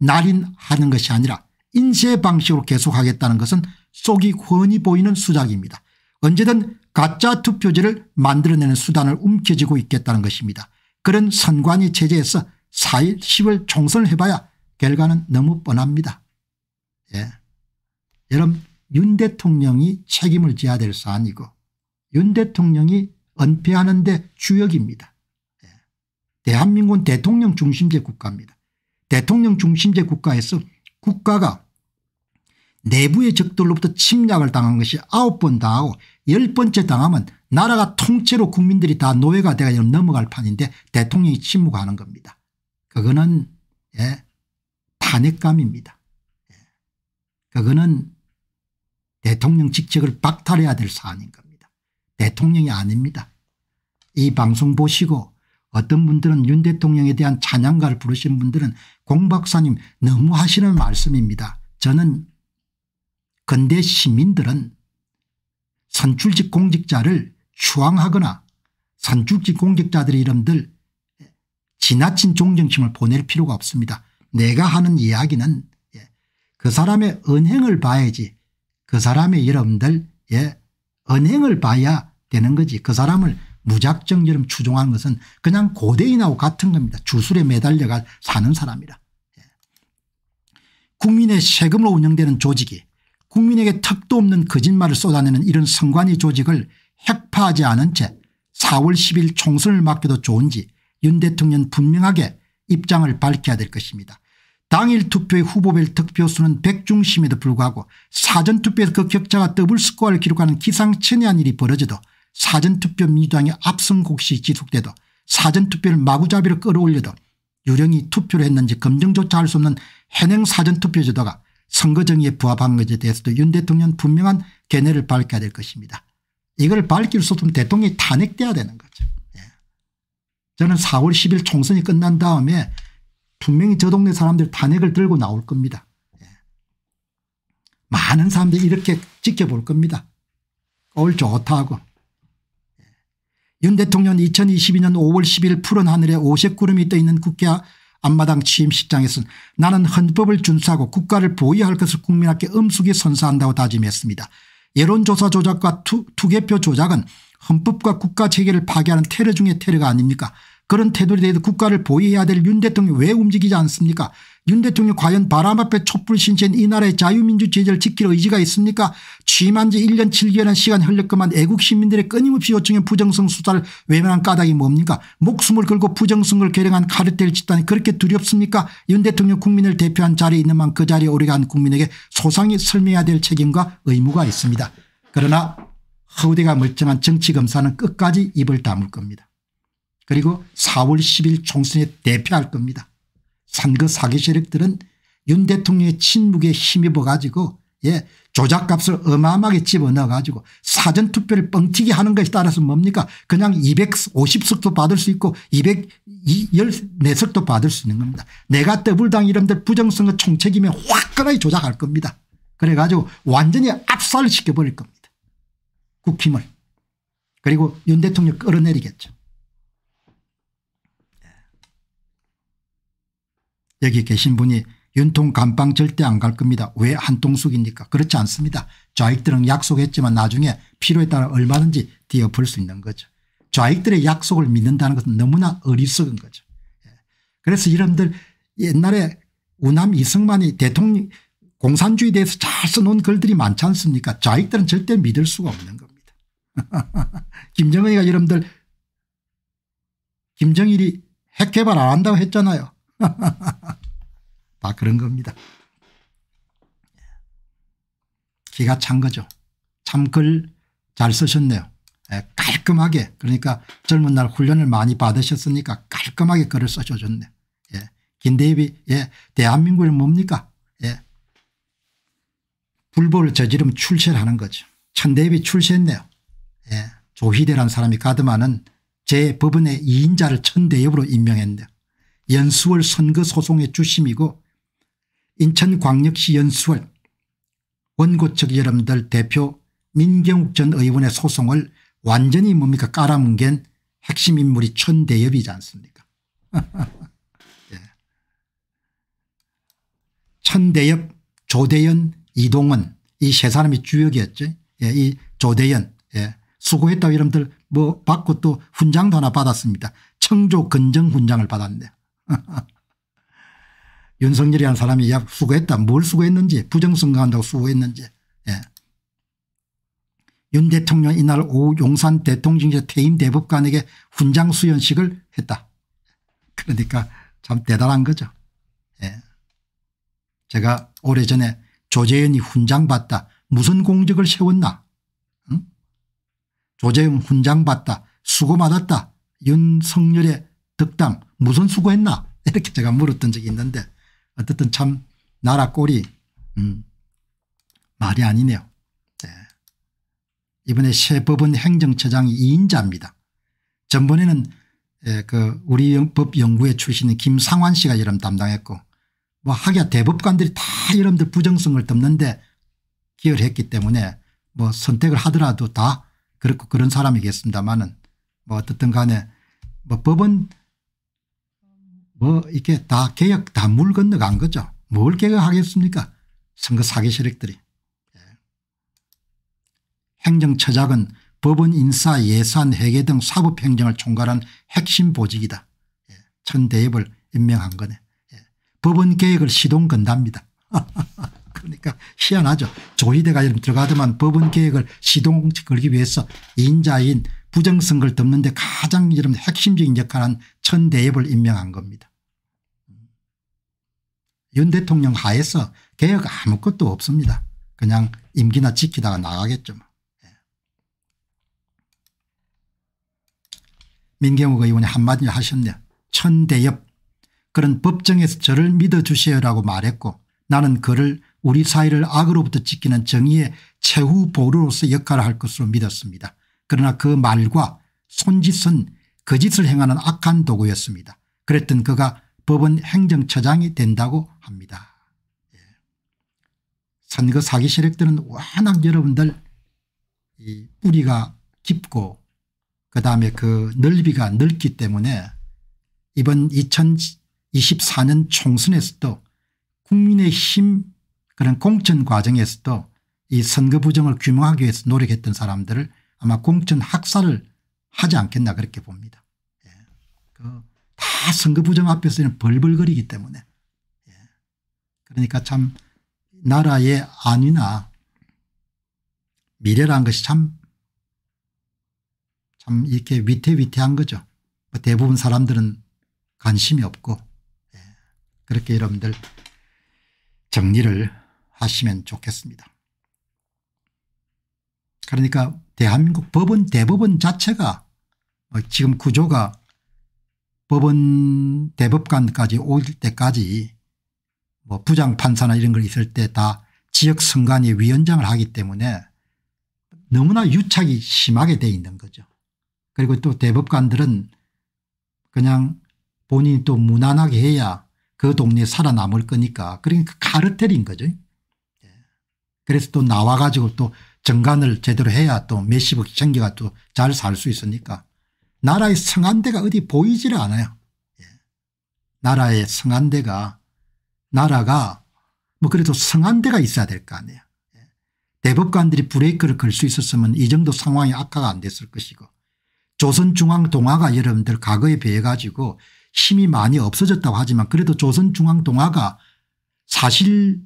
날인하는 것이 아니라 인쇄 방식으로 계속하겠다는 것은 속이 훤히 보이는 수작입니다. 언제든 가짜 투표지를 만들어내는 수단을 움켜쥐고 있겠다는 것입니다. 그런 선관위 체제에서 4일 10일 총선을 해봐야 결과는 너무 뻔합니다. 예. 여러분 윤 대통령이 책임을 져야 될 사안이고 윤 대통령이 은폐하는 데 주역입니다. 예. 대한민국은 대통령 중심제 국가입니다. 대통령 중심제 국가에서 국가가 내부의 적들로부터 침략을 당한 것이 9번 당하고 열 번째 당하면 나라가 통째로 국민들이 다 노예가 돼가 넘어갈 판인데 대통령이 침묵하는 겁니다. 그거는 예, 탄핵감입니다. 예. 그거는 대통령 직책을 박탈해야 될 사안인 겁니다. 대통령이 아닙니다. 이 방송 보시고 어떤 분들은 윤 대통령에 대한 찬양가를 부르신 분들은 공 박사님 너무 하시는 말씀입니다. 저는 근대 시민들은 선출직 공직자를 추앙하거나 선출직 공직자들의 이름들 지나친 존경심을 보낼 필요가 없습니다. 내가 하는 이야기는 예, 그 사람의 은행을 봐야지 그 사람의 이름들 예, 언행을 봐야 되는 거지 그 사람을 무작정처름 추종하는 것은 그냥 고대인하고 같은 겁니다. 주술에 매달려가 사는 사람이라. 예. 국민의 세금으로 운영되는 조직이 국민에게 턱도 없는 거짓말을 쏟아내는 이런 선관위 조직을 핵파하지 않은 채 4월 10일 총선을 맡겨도 좋은지 윤 대통령 분명하게 입장을 밝혀야 될 것입니다. 당일 투표의 후보별 득표수는 100중심에도 불구하고 사전투표에서 그 격차가 더블 스코어를 기록하는 기상천외한 일이 벌어져도 사전투표 민주당의압승 곡시 지속돼도 사전투표를 마구잡이로 끌어올려도 유령이 투표를 했는지 검증조차 할 수 없는 현행 사전투표 제도가 선거정의에 부합한 것에 대해서도 윤 대통령 분명한 견해를 밝혀야 될 것입니다. 이걸 밝힐 수 없으면 대통령이 탄핵돼야 되는 거죠. 예. 저는 4월 10일 총선이 끝난 다음에 분명히 저 동네 사람들 탄핵을 들고 나올 겁니다. 예. 많은 사람들이 이렇게 지켜볼 겁니다. 올 좋다고. 예. 윤 대통령 2022년 5월 10일 푸른 하늘에 오색 구름이 떠있는 국회 앞마당 취임식장에서 나는 헌법을 준수하고 국가를 보위할 것을 국민 앞에 엄숙히 선사한다고 다짐했습니다. 여론조사 조작과 투, 투개표 조작은 헌법과 국가 체계를 파괴하는 테러 중의 테러가 아닙니까 그런 태도에 대해서 국가를 보위해야 될 윤 대통령이 왜 움직이지 않습니까 윤 대통령 과연 바람 앞에 촛불 신체인 이 나라의 자유민주제재를 지킬 의지가 있습니까 취임한 지 1년 7개월 시간 흘렸건만 애국 시민들의 끊임없이 요청한 부정성 수사를 외면한 까닭이 뭡니까 목숨을 걸고 부정성을 계량한 카르텔 집단이 그렇게 두렵습니까 윤 대통령 국민을 대표한 자리에 있는 만 그 자리에 오래간 국민에게 소상히 설명해야 될 책임과 의무가 있습니다. 그러나 허우대가 멀쩡한 정치검사는 끝까지 입을 다물 겁니다. 그리고 4월 10일 총선에 대표할 겁니다. 산거 그 사기 세력들은 윤 대통령의 침묵에 힘입어 가지고 예 조작값을 어마어마하게 집어넣어 가지고 사전투표를 뻥튀기 하는 것이 따라서 뭡니까 그냥 250석도 받을 수 있고 214석도 받을 수 있는 겁니다. 내가 더블당 이름들 부정선거 총책임에 화끈하게 조작할 겁니다. 그래 가지고 완전히 압살 시켜버릴 겁니다. 국힘을. 그리고 윤 대통령 끌어내리겠죠. 여기 계신 분이 윤통 감방 절대 안 갈 겁니다. 왜 한통속입니까? 그렇지 않습니다. 좌익들은 약속했지만 나중에 필요에 따라 얼마든지 뒤엎을 수 있는 거죠. 좌익들의 약속을 믿는다는 것은 너무나 어리석은 거죠. 예. 그래서 이름들 옛날에 우남 이승만이 대통령 공산주의에 대해서 잘 써놓은 글들이 많지 않습니까 좌익들은 절대 믿을 수가 없는 겁니다. (laughs) 김정은이가 여러분들 김정일이 핵개발 안 한다고 했잖아요. (laughs) 다 그런 겁니다. 기가 찬 거죠. 참 글 잘 쓰셨네요. 예, 깔끔하게 그러니까 젊은 날 훈련을 많이 받으셨으니까 깔끔하게 글을 써줘줬네. 요 예. 김대엽이 예. 대한민국이 뭡니까? 예. 불보를 저지르면 출세를 하는 거죠. 천대엽이 출세했네요. 예. 조희대라는 사람이 가드마는 제 법원의 2인자를 천대엽으로 임명했네요. 연수월 선거 소송의 주심이고 인천광역시 연수월 원고 측 여러분들 대표 민경욱 전 의원의 소송을 완전히 뭡니까 깔아뭉갠 핵심 인물이 천대엽이지 않습니까 (laughs) 예. 천대엽 조대연이동은이 세 사람이 주역이었죠 예, 이조대연 예. 수고했다고 여러분들 뭐 받고 또 훈장도 하나 받았습니다 청조 근정 훈장을 받았네요 (laughs) 윤석열이란 사람이 야 수고했다. 뭘 수고했는지 부정선거한다고 수고했는지 예. 윤 대통령 이날 오후 용산 대통령실 퇴임 대법관에게 훈장 수연식을 했다. 그러니까 참 대단한 거죠. 예. 제가 오래전에 조재현이 훈장 받다. 무슨 공적을 세웠나 응? 조재현 훈장 받다. 수고 받았다. 윤석열의 덕당 무슨 수고했나 (laughs) 이렇게 제가 물었던 적이 있는데 어쨌든 참 나라 꼴이 음 말이 아니네요. 네. 이번에 새 법원 행정처장이 2인자입니다. 전번에는 예, 그 우리 영, 법연구회 출신인 김상환 씨가 이름 담당했고 뭐 하기야 대법관들이 다 여러분들 부정성을 덮는데 기여했기 를 때문에 뭐 선택을 하더라도 다 그렇고 그런 사람이겠습니다만은 뭐 어떻든 간에 뭐 법원 뭐 이렇게 다 개혁 다 물 건너간 거죠. 뭘 개혁하겠습니까 선거 사기 세력들이. 예. 행정처작은 법원 인사 예산 회계 등 사법행정을 총괄한 핵심 보직이다. 예. 천대엽을 임명한 거네. 예. 법원 개혁을 시동 건답니다. (laughs) 그러니까 희한하죠. 조희대가 들어가더만 법원 개혁을 시동 걸기 위해서 인자인 부정선거를 덮는 데 가장 이런 핵심적인 역할한 천대엽을 임명한 겁니다. 윤 대통령 하에서 개혁 아무것도 없습니다. 그냥 임기나 지키다가 나가겠죠. 뭐. 예. 민경욱 의원이 한마디 하셨네요. 천대엽 그런 법정에서 저를 믿어주시오라고 말했고 나는 그를 우리 사회를 악으로부터 지키는 정의의 최후 보루로서 역할을 할 것으로 믿었습니다. 그러나 그 말과 손짓은 거짓을 그 행하는 악한 도구였습니다. 그랬던 그가 법원 행정처장이 된다고 합니다. 예. 선거 사기 세력들은 워낙 여러분들 이 뿌리가 깊고 그다음에 그 넓이가 넓기 때문에 이번 2024년 총선에서도 국민의힘 그런 공천 과정에서도 이 선거 부정을 규명하기 위해서 노력했던 사람들을 아마 공천 학살을 하지 않겠나 그렇게 봅니다. 예. 그 다 선거 부정 앞에서는 벌벌거리기 때문에 예. 그러니까 참 나라의 안위나 미래란 것이 참, 참 이렇게 위태위태한 거죠. 뭐 대부분 사람들은 관심이 없고 예. 그렇게 여러분들 정리를 하시면 좋겠습니다. 그러니까 대한민국 법원 대법원 자체가 뭐 지금 구조가 법원 대법관까지 올 때까지 뭐 부장판사나 이런 걸 있을 때 다 지역선관위 위원장을 하기 때문에 너무나 유착이 심하게 돼 있는 거죠. 그리고 또 대법관들은 그냥 본인이 또 무난하게 해야 그 동네에 살아남을 거니까 그러니까 카르텔인 그 거죠. 예. 그래서 또 나와가지고 또 정관을 제대로 해야 또 몇십억 챙겨가 또 잘 살 수 있으니까 나라의 성한대가 어디 보이지를 않아요. 예. 나라의 성한대가 나라가 뭐 그래도 성한대가 있어야 될 거 아니에요. 예. 대법관들이 브레이크를 걸 수 있었으면 이 정도 상황이 악화가 안 됐을 것이고 조선중앙동화가 여러분들 과거에 비해 가지고 힘이 많이 없어졌다고 하지만 그래도 조선중앙동화가 사실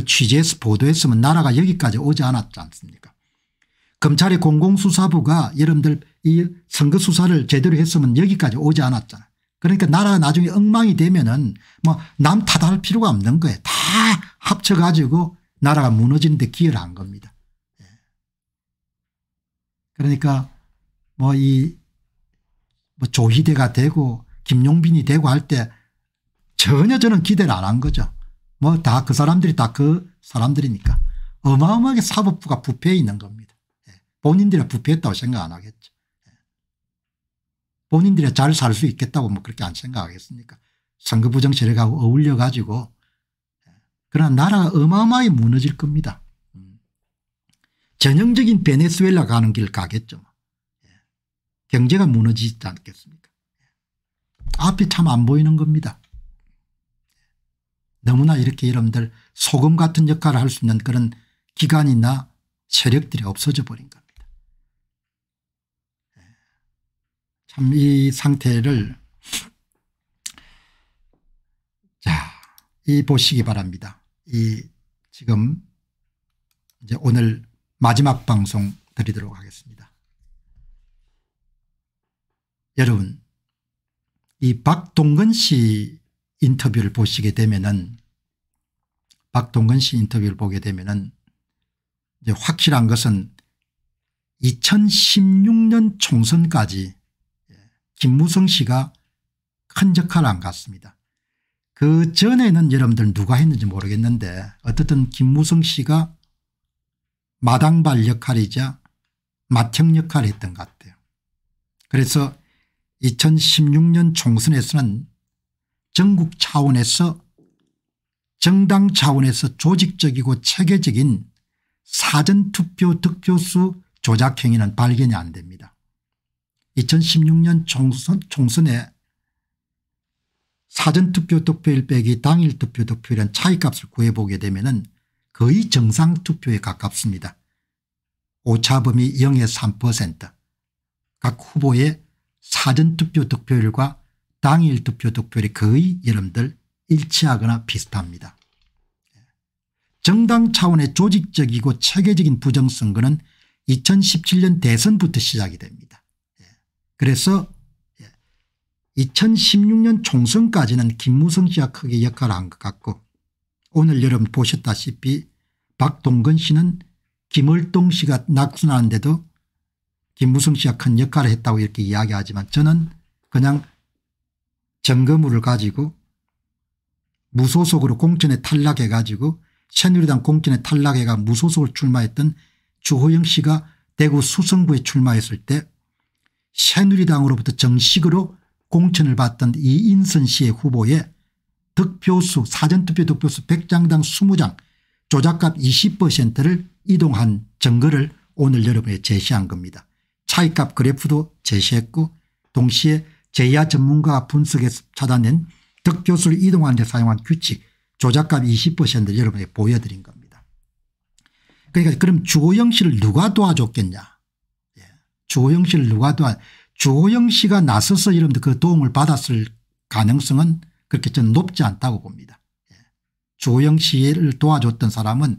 취재해서 보도했으면 나라가 여기까지 오지 않았지 않습니까 검찰의 공공수사부가 여러분들 이 선거 수사를 제대로 했으면 여기까지 오지 않았잖아. 그러니까 나라가 나중에 엉망이 되면은 뭐 남 탓할 필요가 없는 거예요. 다 합쳐가지고 나라가 무너지는 데 기여를 한 겁니다. 예. 그러니까 뭐이뭐 뭐 조희대가 되고 김용빈이 되고 할 때 전혀 저는 기대를 안 한 거죠. 뭐다그 사람들이 다 그 사람들이니까 어마어마하게 사법부가 부패해 있는 겁니다. 예. 본인들이 부패했다고 생각 안 하겠죠. 예. 본인들이 잘 살 수 있겠다고 뭐 그렇게 안 생각하겠습니까. 선거 부정 세력하고 어울려 가지고 예. 그러나 나라가 어마어마하게 무너질 겁니다. 음. 전형적인 베네수엘라 가는 길 가겠죠. 뭐. 경제가 무너지지 않겠습니까. 앞이 참 안 보이는 겁니다. 너무나 이렇게 여러분들 소금 같은 역할을 할 수 있는 그런 기관이나 세력들이 없어져 버린 겁니다. 참 이 상태를 자, 이 보시기 바랍니다. 이 지금 이제 오늘 마지막 방송 드리도록 하겠습니다. 여러분 이 박동근 씨 인터뷰를 보시게 되면은 박동근 씨 인터뷰를 보게 되면은 이제 확실한 것은 2016년 총선까지 예, 김무성 씨가 큰 역할을 안 갔습니다. 그 전에는 여러분들 누가 했는지 모르겠는데 어떻든 김무성 씨가 마당발 역할이자 마청 역할을 했던 것 같아요. 그래서 2016년 총선에서는 전국 차원에서 정당 차원에서 조직적이고 체계적인 사전투표 득표수 조작 행위는 발견이 안 됩니다. 2016년 총선, 총선에 사전투표 득표율 빼기 당일 투표 득표율은 차이값을 구해보게 되면 은 거의 정상투표에 가깝습니다. 오차범위 0에 3%각 후보의 사전투표 득표율과 당일 투표 득표율이 거의 여러분들 일치하거나 비슷합니다. 정당 차원의 조직적이고 체계적인 부정선거는 2017년 대선부터 시작이 됩니다. 그래서 2016년 총선까지는 김무성 씨가 크게 역할을 한 것 같고 오늘 여러분 보셨다시피 박동근 씨는 김월동 씨가 낙선하는데도 김무성 씨가 큰 역할을 했다고 이렇게 이야기하지만 저는 그냥 점거물을 가지고 무소속으로 공천에 탈락해 가지고 새누리당 공천에 탈락해가 무소속으로 출마했던 주호영 씨가 대구 수성구에 출마했을 때 새누리당으로부터 정식으로 공천을 받던 이인선 씨의 후보에 득표수 사전투표 득표수 100장당 20장 조작값 20%를 이동한 증거를 오늘 여러분에 제시한 겁니다. 차이값 그래프도 제시했고 동시에 제야 이 전문가 분석에서 찾아낸 득표수를 이동하는 데 사용한 규칙 조작값 20%를 여러분에게 보여드린 겁니다. 그러니까 그럼 주호영 씨를 누가 도와줬겠냐 예. 주호영 씨를 누가 도와 주호영 씨가 나서서 여러분들 그 도움을 받았을 가능성은 그렇게 저는 높지 않다고 봅니다. 예. 주호영 씨를 도와줬던 사람은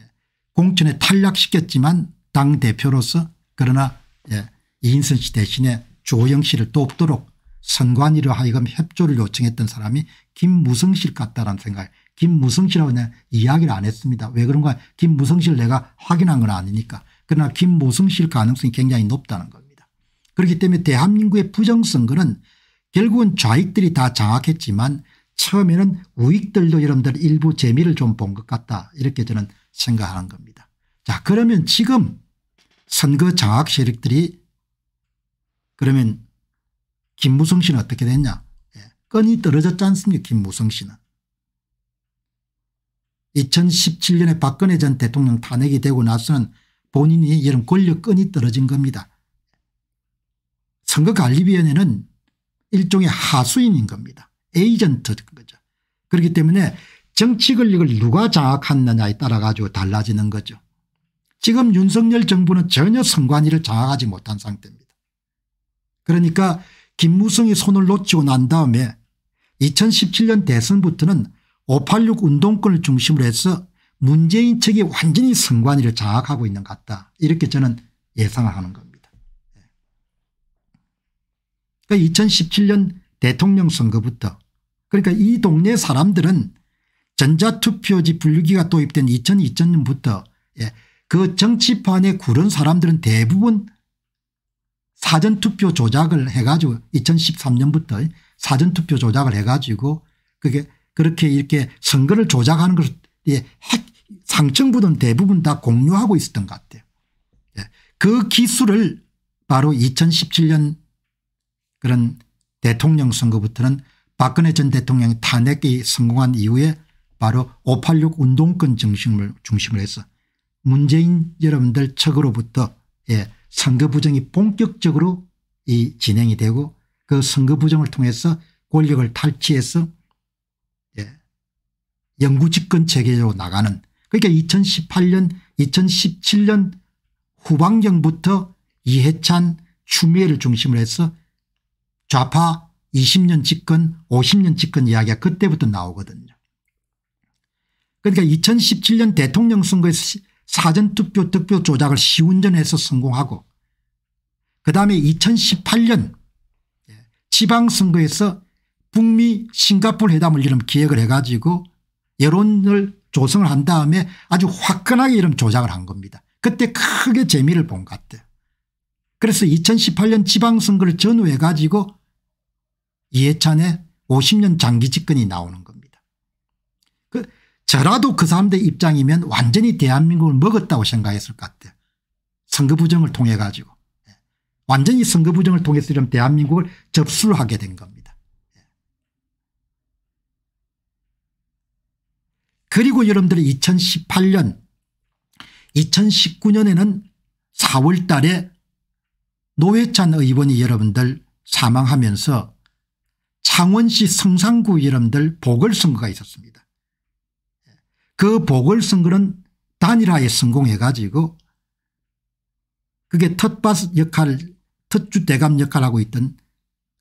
예. 공천에 탈락시켰지만 당대표로서 그러나 예, 이인선 씨 대신에 조영 씨를 또도록 선관위로 하여금 협조를 요청했던 사람이 김무성 씨 같다라는 생각을 김무성 씨라고 그냥 이야기를 안 했습니다. 왜 그런가 김무성 씨를 내가 확인한 건 아니니까. 그러나 김무성 씨일 가능성이 굉장히 높다는 겁니다. 그렇기 때문에 대한민국의 부정선거는 결국은 좌익들이 다 장악했지만 처음에는 우익들도 여러분들 일부 재미를 좀 본 것 같다 이렇게 저는 생각하는 겁니다. 자 그러면 지금 선거 장악 세력들이 그러면 김무성 씨는 어떻게 됐냐 예. 건이 떨어졌지 않습니까 김무성 씨는 2017년에 박근혜 전 대통령 탄핵이 되고 나서는 본인이 이런 권력권이 떨어진 겁니다. 선거관리위원회는 일종의 하수인인 겁니다. 에이전트인 거죠. 그렇기 때문에 정치 권력을 누가 장악하느냐에 따라 가지고 달라지는 거죠. 지금 윤석열 정부는 전혀 선관위를 장악하지 못한 상태입니다. 그러니까 김무성이 손을 놓치고 난 다음에 2017년 대선부터는 586 운동권을 중심으로 해서 문재인 측이 완전히 승관위를 장악하고 있는 것 같다. 이렇게 저는 예상하는 겁니다. 예. 그러니까 2017년 대통령 선거부터 그러니까 이 동네 사람들은 전자투표지 분류기가 도입된 2002년부터 예, 그 정치판에 구른 사람들은 대부분 사전투표 조작을 해가지고 2013년부터 사전투표 조작을 해가지고 그게 그렇게 이렇게 선거를 조작하는 것을 상층부는 대부분 다 공유하고 있었던 것 같아요. 예. 그 기술을 바로 2017년 그런 대통령 선거부터는 박근혜 전 대통령이 탄핵에 성공한 이후에 바로 586 운동권 중심을 중심을 해서 문재인 여러분들 측으로부터 예, 선거 부정이 본격적으로 이 진행이 되고 그 선거 부정을 통해서 권력을 탈취해서 예. 영구 집권 체계로 나가는 그러니까 2018년 2017년 후반경부터 이해찬 추미애를 중심으로 해서 좌파 20년 집권 50년 집권 이야기가 그때부터 나오거든요. 그러니까 2017년 대통령 선거에서 사전투표 득표 조작을 시운전해서 성공하고 그다음에 2018년 지방선거에서 북미 싱가폴 회담을 이름 기획을 해가지고 여론을 조성을 한 다음에 아주 화끈하게 이름 조작을 한 겁니다. 그때 크게 재미를 본 것 같아요. 그래서 2018년 지방선거를 전후해 가지고 이해찬의 50년 장기 집권이 나오는 저라도 그 사람들 입장이면 완전히 대한민국을 먹었다고 생각했을 것 같아요. 선거 부정을 통해 가지고 예. 완전히 선거 부정을 통해서 이런 대한민국을 접수를 하게 된 겁니다. 예. 그리고 여러분들 2018년 2019년에는 4월 달에 노회찬 의원이 여러분들 사망하면서 창원시 성산구 여러분들 보궐선거가 있었습니다. 그 보궐선거는 단일화에 성공해 가지고 그게 텃밭 역할 텃주대감 역할하고 있던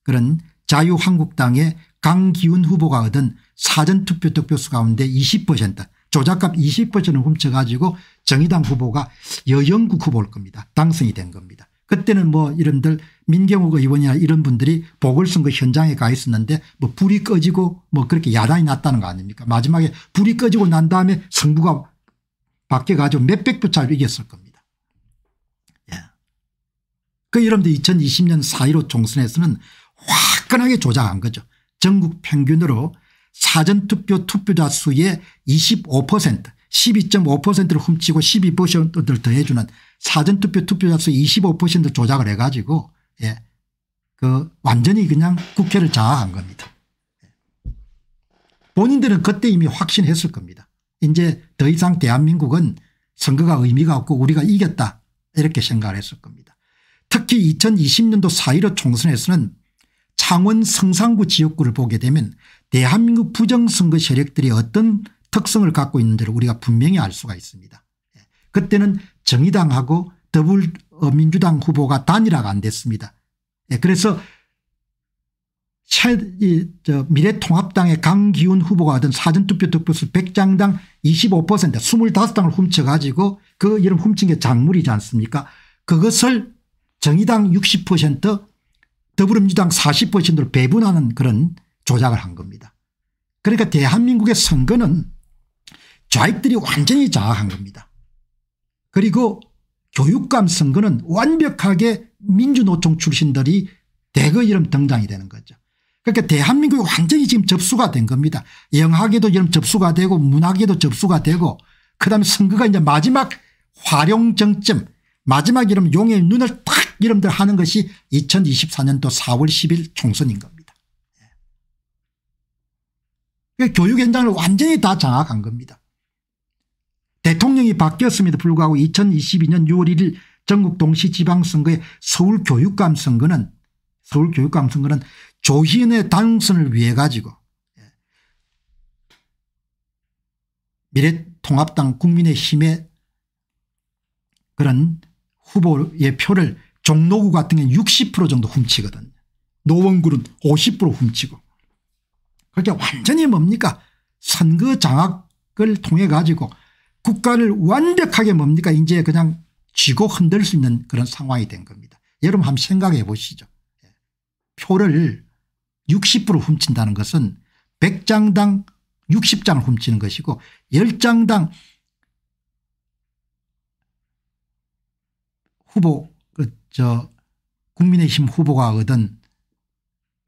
그런 자유한국당의 강기훈 후보가 얻은 사전투표 득표수 가운데 20% 조작값 20%를 훔쳐가지고 정의당 후보가 여영국 후보일 겁니다. 당선이 된 겁니다. 그때는 뭐 이름들 민경욱 의원이나 이런 분들이 보궐선거 현장에 가 있었는데 뭐 불이 꺼지고 뭐 그렇게 야단이 났다는 거 아닙니까 마지막에 불이 꺼지고 난 다음에 승부가 바뀌어가지고 몇백 표 차로 이겼을 겁니다. 예. 그 여러분들 2020년 4.15 총선에서는 화끈하게 조작한 거죠. 전국 평균으로 사전투표 투표자 수의 25% 12.5%를 훔치고 12%를 더해주는 사전투표 투표자 수 2 5 조작을 해가지고 예. 그 완전히 그냥 국회를 장악한 겁니다. 본인들은 그때 이미 확신했을 겁니다. 이제 더 이상 대한민국은 선거가 의미가 없고 우리가 이겼다 이렇게 생각을 했을 겁니다. 특히 2020년도 4.15 총선에서는 창원 성산구 지역구를 보게 되면 대한민국 부정선거 세력들이 어떤 특성을 갖고 있는지를 우리가 분명히 알 수가 있습니다. 예. 그때는 정의당하고 더불 민주당 후보가 단일화가 안 됐습니다. 예, 그래서 미래통합당의 강기훈 후보가 하던 사전투표 득표수 100장당 25% 25장을 훔쳐가지고 그 이름 훔친 게 작물이지 않습니까 그것을 정의당 60% 더불어민주당 40%로 배분하는 그런 조작을 한 겁니다. 그러니까 대한민국의 선거는 좌익들이 완전히 장악한 겁니다. 그리고 교육감 선거는 완벽하게 민주노총 출신들이 대거 이름 등장이 되는 거죠. 그러니까 대한민국이 완전히 지금 접수가 된 겁니다. 영학에도 이름 접수가 되고 문학에도 접수가 되고 그다음에 선거가 이제 마지막 활용정점 마지막 이름 용의 눈을 탁 이름들 하는 것이 2024년도 4월 10일 총선인 겁니다. 예. 그러니까 교육 현장을 완전히 다 장악한 겁니다. 대통령이 바뀌었음에도 불구하고 2022년 6월 1일 전국 동시지방선거에 서울교육감 선거는 서울교육감 선거는 조희은의 당선을 위해 가지고 예, 미래통합당 국민의힘의 그런 후보의 표를 종로구 같은 경우는 60% 정도 훔치거든요. 노원구는 50% 훔치고 그렇게 그러니까 완전히 뭡니까 선거 장악을 통해 가지고 국가를 완벽하게 뭡니까 이제 그냥 쥐고 흔들 수 있는 그런 상황이 된 겁니다. 여러분 한번 생각해 보시죠. 예. 표를 60% 훔친다는 것은 100장당 60장을 훔치는 것이고 10장당 후보 그저 국민의힘 후보가 얻은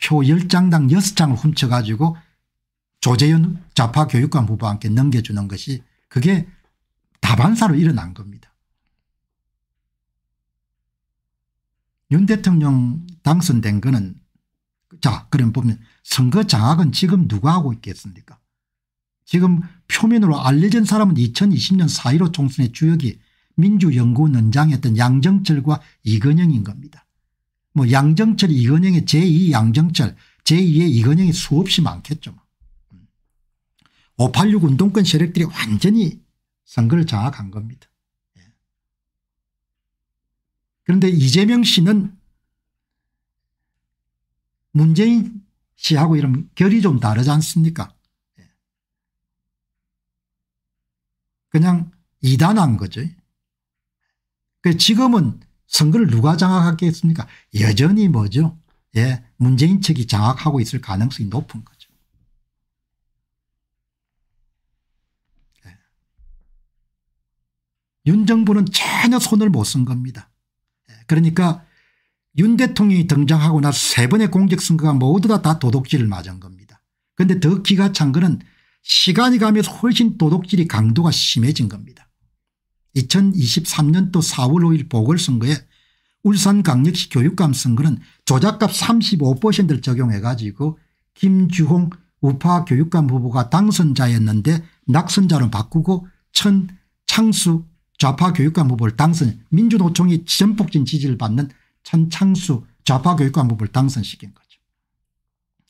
표 10장당 6장을 훔쳐가지고 조재현 좌파 교육감 후보한테 넘겨주는 것이 그게 다반사로 일어난 겁니다. 윤 대통령 당선된 거는 자 그럼 보면 선거 장악은 지금 누가 하고 있겠습니까 지금 표면으로 알려진 사람은 2020년 4.15 총선의 주역이 민주연구원장이었던 양정철과 이건영인 겁니다. 뭐 양정철 이건영의 제2 양정철 제2의 이건영이 수없이 많겠죠. 586 뭐. 운동권 세력들이 완전히 선거를 장악한 겁니다. 예. 그런데 이재명 씨는 문재인 씨하고 이런 결이 좀 다르지 않습니까? 예. 그냥 이단한 거죠. 그 지금은 선거를 누가 장악하겠습니까? 여전히 뭐죠? 예, 문재인 측이 장악하고 있을 가능성이 높은 거윤 정부는 전혀 손을 못 쓴 겁니다. 예, 그러니까 윤 대통령이 등장하고 나서 세 번의 공직선거가 모두 다, 다 도둑질을 맞은 겁니다. 그런데 더 기가 찬 것은 시간이 가면서 훨씬 도둑질이 강도가 심해진 겁니다. 2023년도 4월 5일 보궐선거에 울산 강력시 교육감 선거는 조작값 35%를 적용해 가지고 김주홍 우파 교육감 후보가 당선자였는데 낙선자로 바꾸고 천 창수 좌파 교육감 후보를 당선 민주노총이 전폭적 지지를 받는 천창수 좌파 교육감 후보를 당선시킨 거죠.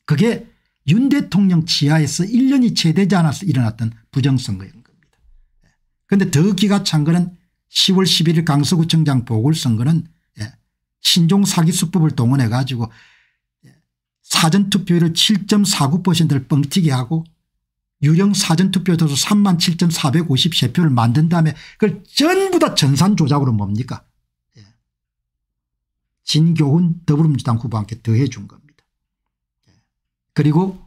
그게 윤 대통령 지하에서 1년이 채 되지 않아서 일어났던 부정선거인 겁니다. 예. 그런데 더 기가 찬 거는 10월 11일 강서구청장 보궐선거는 예, 신종 사기수법을 동원해 가지고 예, 사전투표율을 7.49%를 뻥튀기하고 유령 사전투표에 서 3만 7,453표를 만든 다음에 그걸 전부 다 전산 조작으로 뭡니까 예. 진교훈 더불어민주당 후보한테 더해 준 겁니다. 예. 그리고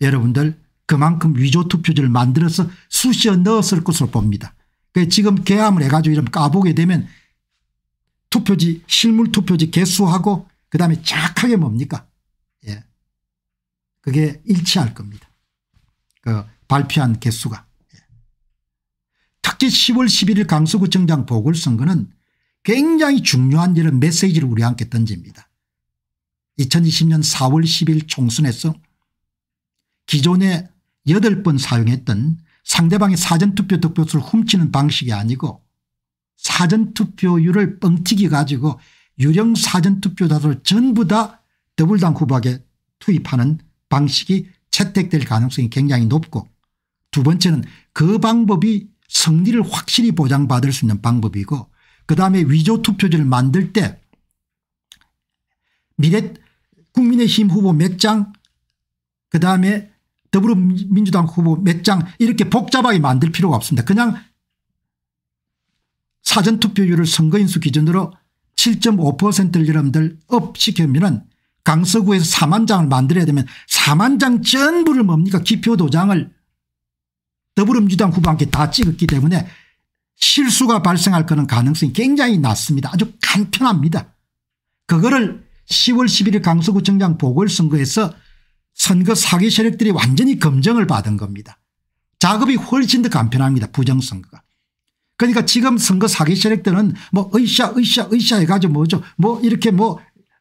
여러분들 그만큼 위조 투표지를 만들어서 수시에 넣었을 것으로 봅니다. 그 지금 개함을 해가지고 이런 까보게 되면 투표지 실물 투표지 개수하고 그다음에 착하게 뭡니까 예. 그게 일치할 겁니다. 어 발표한 개수가. 특히 10월 11일 강서구청장 보궐선거는 굉장히 중요한 이런 메시지를 우리 함께 던집니다. 2020년 4월 10일 총선에서 기존에 8번 사용했던 상대방의 사전투표 득표수를 훔치는 방식이 아니고 사전투표율을 뻥튀기 가지고 유령 사전투표자들 전부 다 더불당 후보에게 투입하는 방식이 채택될 가능성이 굉장히 높고 두 번째는 그 방법이 성리를 확실히 보장받을 수 있는 방법이고 그다음에 위조 투표지를 만들 때 미래 국민의힘 후보 몇 장 그다음에 더불어민주당 후보 몇 장 이렇게 복잡하게 만들 필요가 없습니다. 그냥 사전투표율을 선거인수 기준으로 7.5%를 여러분들 업시키면 강서구에서 4만 장을 만들어야 되면 4만 장 전부를 뭡니까 기표 도장을 더불어민주당 후보한테 다 찍었기 때문에 실수가 발생할 그런 가능성이 굉장히 낮습니다. 아주 간편합니다. 그거를 10월 11일 강서구청장 보궐선거에서 선거 사기 세력들이 완전히 검증을 받은 겁니다. 작업이 훨씬 더 간편합니다. 부정선거가. 그러니까 지금 선거 사기 세력들은 뭐 으쌰 으쌰 으쌰 해가지고 뭐죠 뭐 이렇게 뭐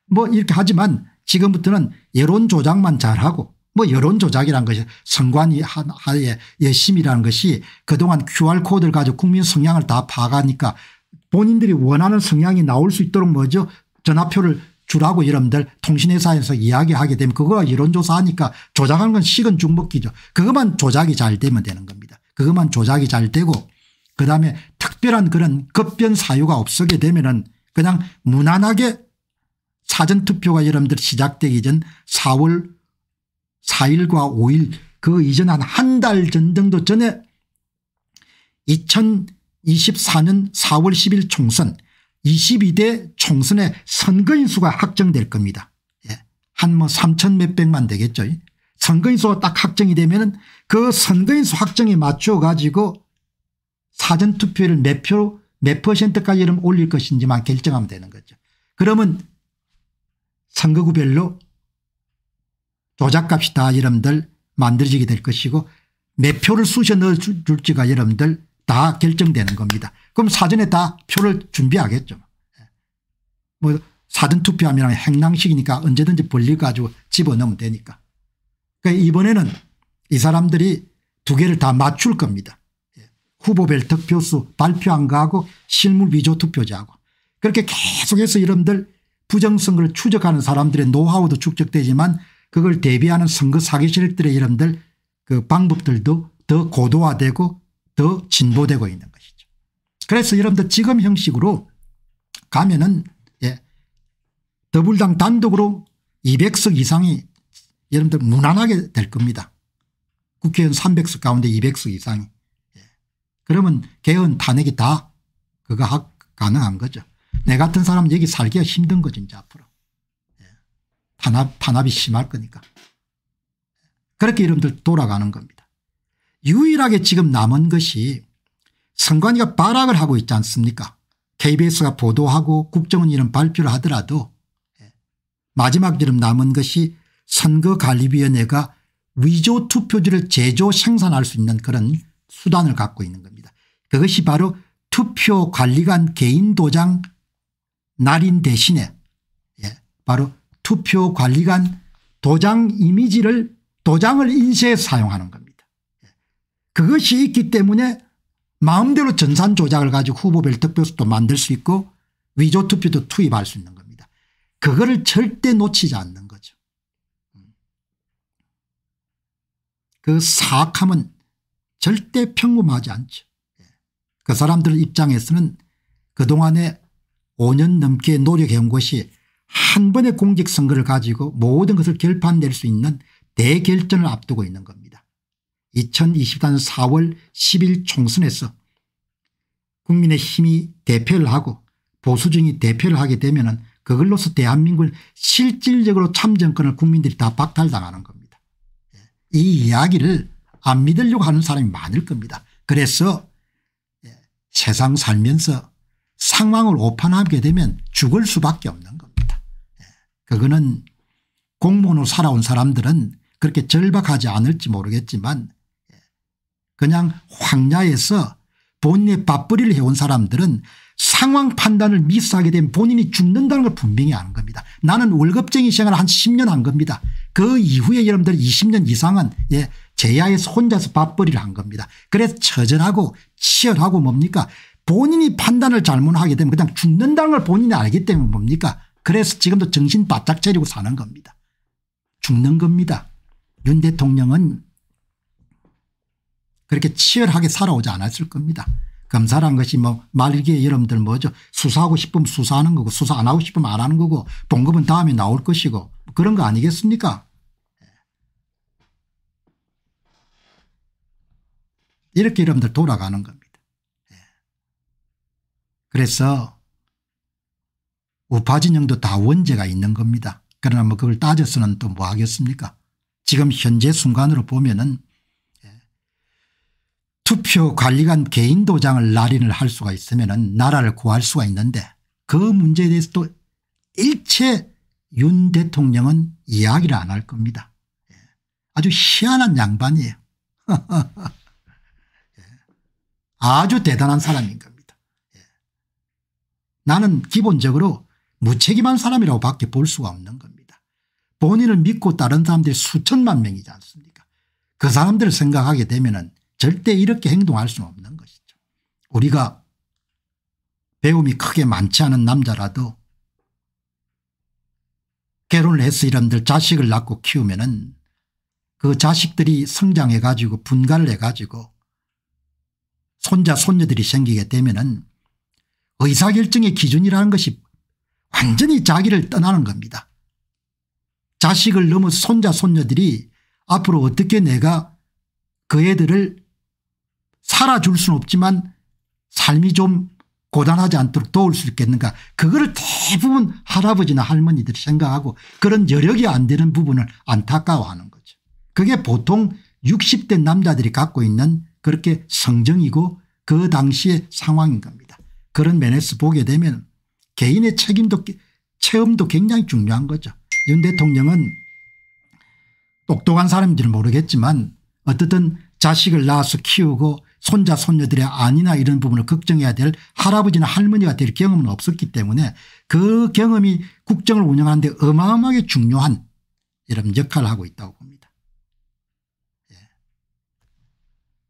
뭐 이렇게 하지만 지금부터는 여론 조작만 잘하고 뭐 여론 조작이란 것이 선관위 하에 예심이라는 것이 그동안 QR코드를 가지고 국민 성향을 다 파가니까 본인들이 원하는 성향이 나올 수 있도록 뭐죠 전화표를 주라고 여러분들 통신회사에서 이야기하게 되면 그거 여론조사하니까 조작하는 건 식은 죽먹기죠. 그것만 조작이 잘 되면 되는 겁니다. 그것만 조작이 잘 되고 그다음에 특별한 그런 급변 사유가 없게 되면 은 그냥 무난하게 사전투표가 여러분들 시작되기 전 4월 4일과 5일 그 이전 한 한 달 전 정도 전에 2024년 4월 10일 총선 22대 총선의 선거인 수가 확정될 겁니다. 예. 한뭐 3천 몇백만 되겠죠. 선거인 수가 딱 확정이 되면 은그 선거인 수 확정에 맞춰 가지고 사전투표를 몇 표, 몇 퍼센트까지 이러 올릴 것인지만 결정하면 되는 거죠. 그러면 선거구별로 조작값이 다 여러분들 만들어지게 될 것이고 몇 표를 쑤셔 넣어줄지가 여러분들 다 결정되는 겁니다. 그럼 사전에 다 표를 준비하겠죠. 뭐 사전투표하면 행랑식이니까 언제든지 벌리 가지고 집어넣으면 되니까. 그러니까 이번에는 이 사람들이 두 개를 다 맞출 겁니다. 예. 후보별 득표수 발표 한거하고 실물 위조 투표자하고 그렇게 계속해서 여러분들 부정선거를 추적하는 사람들의 노하우도 축적되지만 그걸 대비하는 선거 사기실들의 이름들 그 방법들도 더 고도화되고 더 진보되고 있는 것이죠. 그래서 여러분들 지금 형식으로 가면은 예, 더불당 단독으로 200석 이상이 여러분들 무난하게 될 겁니다. 국회의원 300석 가운데 200석 이상이. 예. 그러면 개헌 탄핵이 다 그거 가능한 거죠. 내 같은 사람은 여기 살기가 힘든 거죠 이제 앞으로. 예. 탄압, 탄압이 심할 거니까. 그렇게 이름들 돌아가는 겁니다. 유일하게 지금 남은 것이 선관위가 발악을 하고 있지 않습니까 KBS가 보도하고 국정원 이름 발표를 하더라도 예. 마지막 이름 남은 것이 선거관리위원회가 위조 투표지를 제조 생산할 수 있는 그런 수단을 갖고 있는 겁니다. 그것이 바로 투표관리관 개인 도장 날인 대신에 예, 바로 투표관리관 도장 이미지를 도장을 인쇄해 사용하는 겁니다. 예. 그것이 있기 때문에 마음대로 전산 조작을 가지고 후보별 득표수도 만들 수 있고 위조 투표도 투입할 수 있는 겁니다. 그거를 절대 놓치지 않는 거죠. 음. 그 사악함은 절대 평범하지 않죠. 예. 그 사람들 입장에서는 그동안에 5년 넘게 노력해온 것이 한 번의 공직선거를 가지고 모든 것을 결판낼 수 있는 대결전을 앞두고 있는 겁니다. 2020년 4월 10일 총선에서 국민의힘이 대표를 하고 보수정이 대표를 하게 되면 은 그걸로서 대한민국을 실질적으로 참정권을 국민들이 다 박탈당하는 겁니다. 예, 이 이야기를 안 믿으려고 하는 사람이 많을 겁니다. 그래서 예, 세상 살면서 상황을 오판하게 되면 죽을 수밖에 없는 겁니다. 예. 그거는 공무원으로 살아온 사람들은 그렇게 절박하지 않을지 모르겠지만 예. 그냥 황야에서 본인의 밥벌이를 해온 사람들은 상황 판단을 미스하게 되면 본인이 죽는다는 걸 분명히 아는 겁니다. 나는 월급쟁이 생활을 한 10년 한 겁니다. 그 이후에 여러분들 20년 이상은 예, 제야에서 혼자서 밥벌이를 한 겁니다. 그래서 처절하고 치열하고 뭡니까 본인이 판단을 잘못하게 되면 그냥 죽는다는 걸 본인이 알기 때문에 뭡니까 그래서 지금도 정신 바짝 차리고 사는 겁니다. 죽는 겁니다. 윤 대통령은 그렇게 치열하게 살아오지 않았을 겁니다. 검사란 것이 뭐 말기에 여러분들 뭐죠 수사하고 싶으면 수사하는 거고 수사 안 하고 싶으면 안 하는 거고 봉급은 다음에 나올 것이고 뭐 그런 거 아니겠습니까 예. 이렇게 여러분들 돌아가는 겁니다. 그래서 우파 진영도 다 원죄가 있는 겁니다. 그러나 뭐 그걸 따져서는 또 뭐 하겠습니까 지금 현재 순간으로 보면은 예, 투표 관리관 개인 도장을 날인을 할 수가 있으면은 나라를 구할 수가 있는데 그 문제에 대해서 또 일체 윤 대통령은 이야기를 안 할 겁니다. 예, 아주 희한한 양반이에요. (laughs) 예, 아주 대단한 사람인 겁니다. 나는 기본적으로 무책임한 사람이라고 밖에 볼 수가 없는 겁니다. 본인을 믿고 다른 사람들이 수천만 명이지 않습니까 그 사람들을 생각하게 되면 절대 이렇게 행동할 수는 없는 것이죠. 우리가 배움이 크게 많지 않은 남자라도 결혼을 해서 이런들 자식을 낳고 키우면 은그 자식들이 성장해 가지고 분갈을 해 가지고 손자 손녀들이 생기게 되면 은 의사결정의 기준이라는 것이 완전히 자기를 떠나는 겁니다. 자식을 넘어 손자 손녀들이 앞으로 어떻게 내가 그 애들을 살아줄 수는 없지만 삶이 좀 고단하지 않도록 도울 수 있겠는가 그거를 대부분 할아버지나 할머니들이 생각하고 그런 여력이 안 되는 부분을 안타까워하는 거죠. 그게 보통 60대 남자들이 갖고 있는 그렇게 성정이고 그 당시의 상황인 겁니다. 그런 면에서 보게 되면 개인의 책임도 체험도 굉장히 중요한 거죠. 윤 대통령은 똑똑한 사람인지는 모르겠지만 어떻든 자식을 낳아서 키우고 손자 손녀들의 안이나 이런 부분을 걱정해야 될 할아버지나 할머니가 될 경험은 없었기 때문에 그 경험이 국정을 운영하는 데 어마어마하게 중요한 이런 역할을 하고 있다고 봅니다. 예.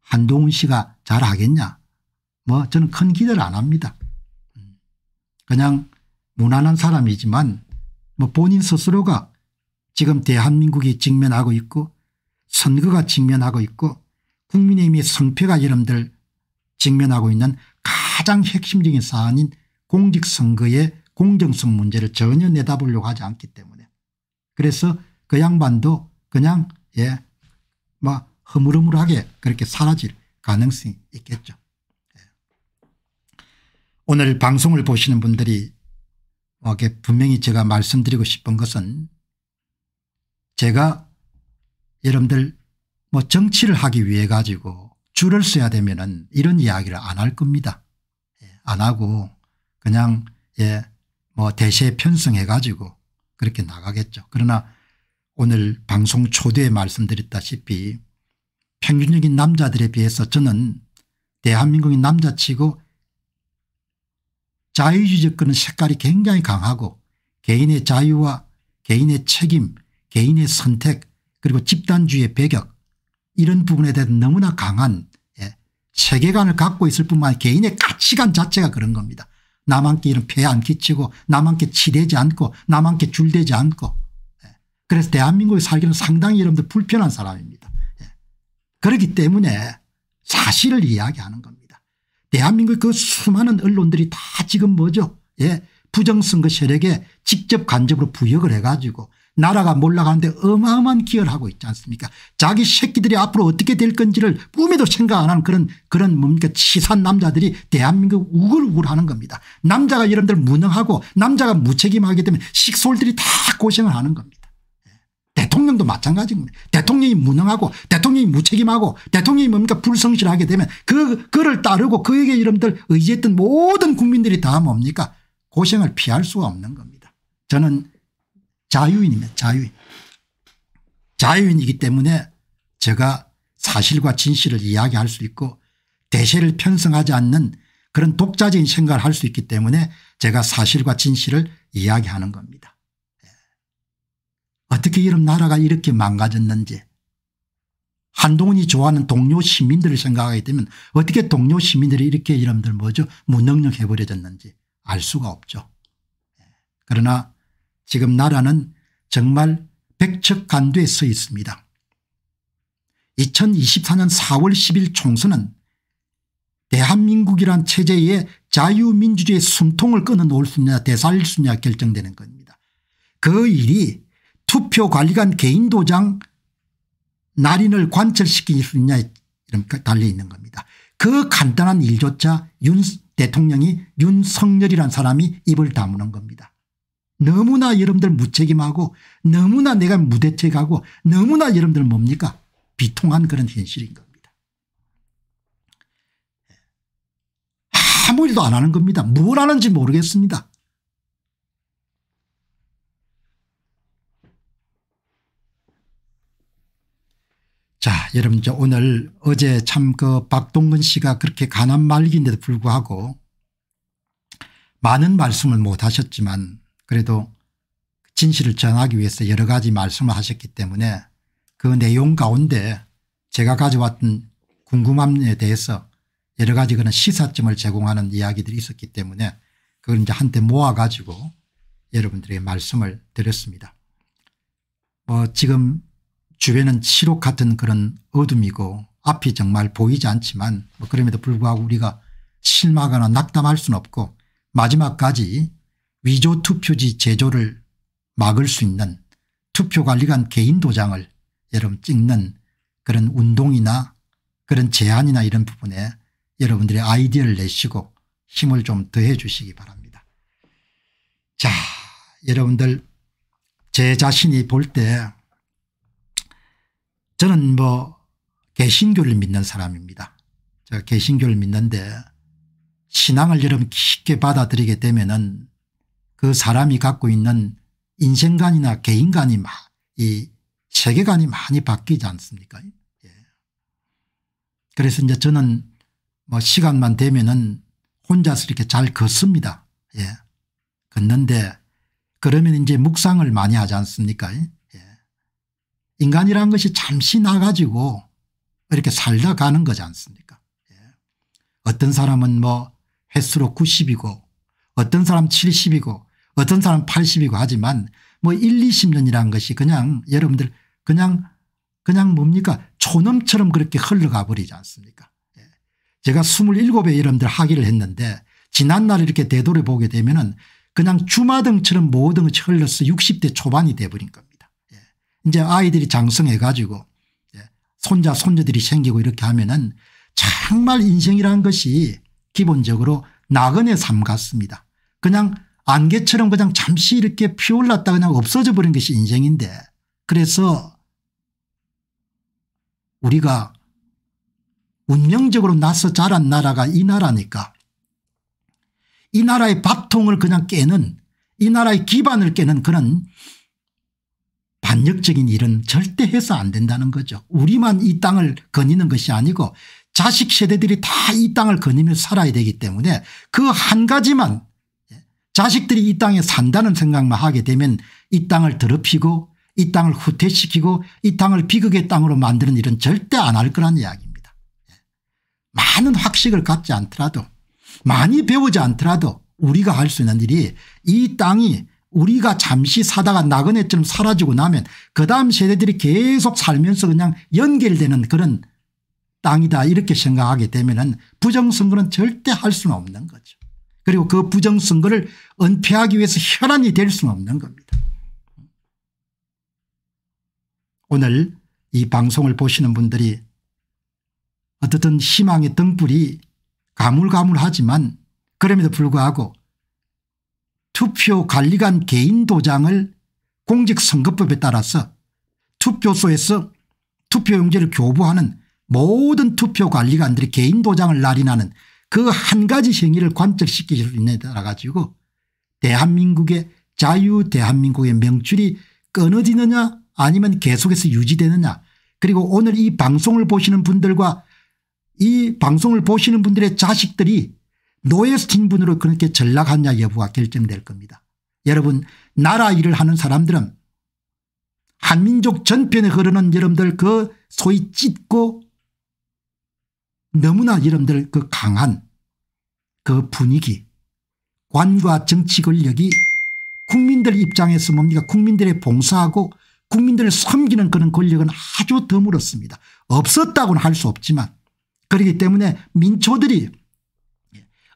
한동훈 씨가 잘하겠냐 뭐 저는 큰 기대를 안 합니다. 그냥 무난한 사람이지만 뭐 본인 스스로가 지금 대한민국이 직면하고 있고 선거가 직면하고 있고 국민의힘의 성패가 여러분들 직면하고 있는 가장 핵심적인 사안인 공직선거의 공정성 문제를 전혀 내다보려고 하지 않기 때문에 그래서 그 양반도 그냥 예, 뭐 허물허물하게 그렇게 사라질 가능성이 있겠죠. 오늘 방송을 보시는 분들이 분명히 제가 말씀드리고 싶은 것은 제가 여러분들 뭐 정치를 하기 위해 가지고 줄을 써야 되면 은 이런 이야기를 안 할 겁니다. 예, 안 하고 그냥 예, 뭐 대세 에 편성해 가지고 그렇게 나가겠죠. 그러나 오늘 방송 초대에 말씀드렸다시피 평균적인 남자들에 비해서 저는 대한민국인 남자치고 자유주의 적근은 색깔이 굉장히 강하고 개인의 자유와 개인의 책임 개인의 선택 그리고 집단주의 의 배격 이런 부분에 대해 서 너무나 강한 예, 세계관을 갖고 있을 뿐만 아니라 개인의 가치관 자체가 그런 겁니다. 남한테 이런 폐해 안 끼치고 남한테 치대지 않고 남한테 줄대지 않고 예, 그래서 대한민국에 살기는 상당히 여러분들 불편한 사람입니다. 예, 그렇기 때문에 사실을 이야기하는 겁니다. 대한민국 그 수많은 언론들이 다 지금 뭐죠 예 부정선거 세력에 직접 간접으로 부역을 해가지고 나라가 몰라가는데 어마어마한 기여를 하고 있지 않습니까 자기 새끼들이 앞으로 어떻게 될 건지를 꿈에도 생각 안 하는 그런 그런 뭡니까 치산 남자들이 대한민국 우글우글하는 겁니다 남자가 여러분들 무능하고 남자가 무책임하게 되면 식솔들이 다 고생을 하는 겁니다 대통령도 마찬가지입니다. 대통령이 무능하고 대통령이 무책임하고 대통령이 뭡니까 불성실하게 되면 그, 그를 따르고 그에게 여러들 의지했던 모든 국민들이 다 뭡니까 고생을 피할 수가 없는 겁니다. 저는 자유인입니다. 자유인. 자유인이기 때문에 제가 사실과 진실을 이야기할 수 있고 대세를 편성하지 않는 그런 독자적인 생각을 할 수 있기 때문에 제가 사실과 진실을 이야기하는 겁니다. 어떻게 이런 나라가 이렇게 망가졌는지 한동훈이 좋아하는 동료 시민들을 생각하게 되면 어떻게 동료 시민들이 이렇게 이름들 뭐죠 무능력해 버려졌는지 알 수가 없죠. 예. 그러나 지금 나라는 정말 백척간두에 서 있습니다. 2024년 4월 10일 총선은 대한민국이란 체제의 자유민주주의 숨통을 끊어놓을 수 있느냐 대살릴 수 있느냐 결정되는 겁니다. 그 일이 투표관리관 개인도장 날인을 관철시킬 수 있냐 이렇게 달려있는 겁니다. 그 간단한 일조차 윤 대통령이 윤석열이란 사람이 입을 다무는 겁니다. 너무나 여러분들 무책임하고 너무나 내가 무대책하고 너무나 여러분들 뭡니까 비통한 그런 현실인 겁니다. 아무 일도 안 하는 겁니다. 뭘 하는지 모르겠습니다. 여러분 저 오늘 어제 참 그 박동근 씨가 그렇게 가난 말기인데도 불구하고 많은 말씀을 못 하셨지만 그래도 진실을 전하기 위해서 여러 가지 말씀을 하셨기 때문에 그 내용 가운데 제가 가져왔던 궁금함에 대해서 여러 가지 그런 시사점을 제공하는 이야기들이 있었기 때문에 그걸 이제 한때 모아가지고 여러분들의 말씀을 드렸습니다. 뭐 지금 주변은 치록 같은 그런 어둠이고 앞이 정말 보이지 않지만 뭐 그럼에도 불구하고 우리가 실망하거나 낙담할 수는 없고 마지막까지 위조 투표지 제조를 막을 수 있는 투표관리관 개인 도장을 여러분 찍는 그런 운동이나 그런 제안이나 이런 부분에 여러분들의 아이디어를 내시고 힘을 좀 더해 주시기 바랍니다. 자 여러분들 제 자신이 볼때 저는 뭐 개신교를 믿는 사람입니다. 제가 개신교를 믿는데 신앙을 여러분 깊게 받아들이게 되면은 그 사람이 갖고 있는 인생관이나 개인관이 이 세계관이 많이 바뀌지 않습니까? 예. 그래서 이제 저는 뭐 시간만 되면은 혼자서 이렇게 잘 걷습니다. 예. 걷는데 그러면 이제 묵상을 많이 하지 않습니까? 예. 인간이란 것이 잠시 나가지고 이렇게 살다 가는 거지 않습니까 예. 어떤 사람은 뭐 횟수로 90이고 어떤 사람 70이고 어떤 사람 80이고 하지만 뭐 1, 20년이란 것이 그냥 여러분들 그냥 그냥 뭡니까 초놈처럼 그렇게 흘러가 버리지 않습니까 예. 제가 27에 여러분들 학위를 했는데 지난날 이렇게 되돌아보게 되면 은 그냥 주마등처럼 모든 것이 흘러서 60대 초반이 돼버린 겁니다. 이제 아이들이 장성해 가지고 예, 손자 손녀들이 생기고 이렇게 하면은 정말 인생이라는 것이 기본적으로 낙은의 삶 같습니다. 그냥 안개처럼 그냥 잠시 이렇게 피올랐다 어 그냥 없어져 버린 것이 인생인데 그래서 우리가 운명적으로 나서 자란 나라가 이 나라니까 이 나라의 밥통을 그냥 깨는 이 나라의 기반을 깨는 그런 반역적인 일은 절대 해서 안 된다는 거죠. 우리만 이 땅을 거니는 것이 아니고 자식 세대들이 다 이 땅을 거니면서 살아야 되기 때문에 그 한 가지만 예, 자식들이 이 땅에 산다는 생각만 하게 되면 이 땅을 더럽히고 이 땅을 후퇴시키고 이 땅을 비극의 땅으로 만드는 일은 절대 안 할 거란 이야기입니다. 예. 많은 확식을 갖지 않더라도 많이 배우지 않더라도 우리가 할 수 있는 일이 이 땅이 우리가 잠시 사다가 나그네처럼 사라지고 나면 그 다음 세대들이 계속 살면서 그냥 연결되는 그런 땅이다 이렇게 생각하게 되면 은 부정선거는 절대 할 수는 없는 거죠. 그리고 그 부정선거를 은폐하기 위해서 혈안이 될 수는 없는 겁니다. 오늘 이 방송을 보시는 분들이 어떻든 희망의 등불이 가물가물하지만 그럼에도 불구하고 투표관리관 개인 도장을 공직선거법에 따라서 투표소에서 투표용지를 교부하는 모든 투표관리관들이 개인 도장을 날인하는 그 한 가지 행위를 관철시키기로 따라 가지고 대한민국의 자유 대한민국의 명출이 끊어지느냐 아니면 계속해서 유지되느냐 그리고 오늘 이 방송을 보시는 분들과 이 방송을 보시는 분들의 자식들이 노예에서 분으로 그렇게 전락하냐 여부가 결정될 겁니다. 여러분 나라 일을 하는 사람들은 한민족 전편에 흐르는 여러분들 그 소위 찢고 너무나 여러분들 그 강한 그 분위기 관과 정치 권력이 국민들 입장에서 뭡니까 국민들의 봉사하고 국민들을 섬기는 그런 권력은 아주 드물었습니다. 없었다고는 할 수 없지만 그렇기 때문에 민초들이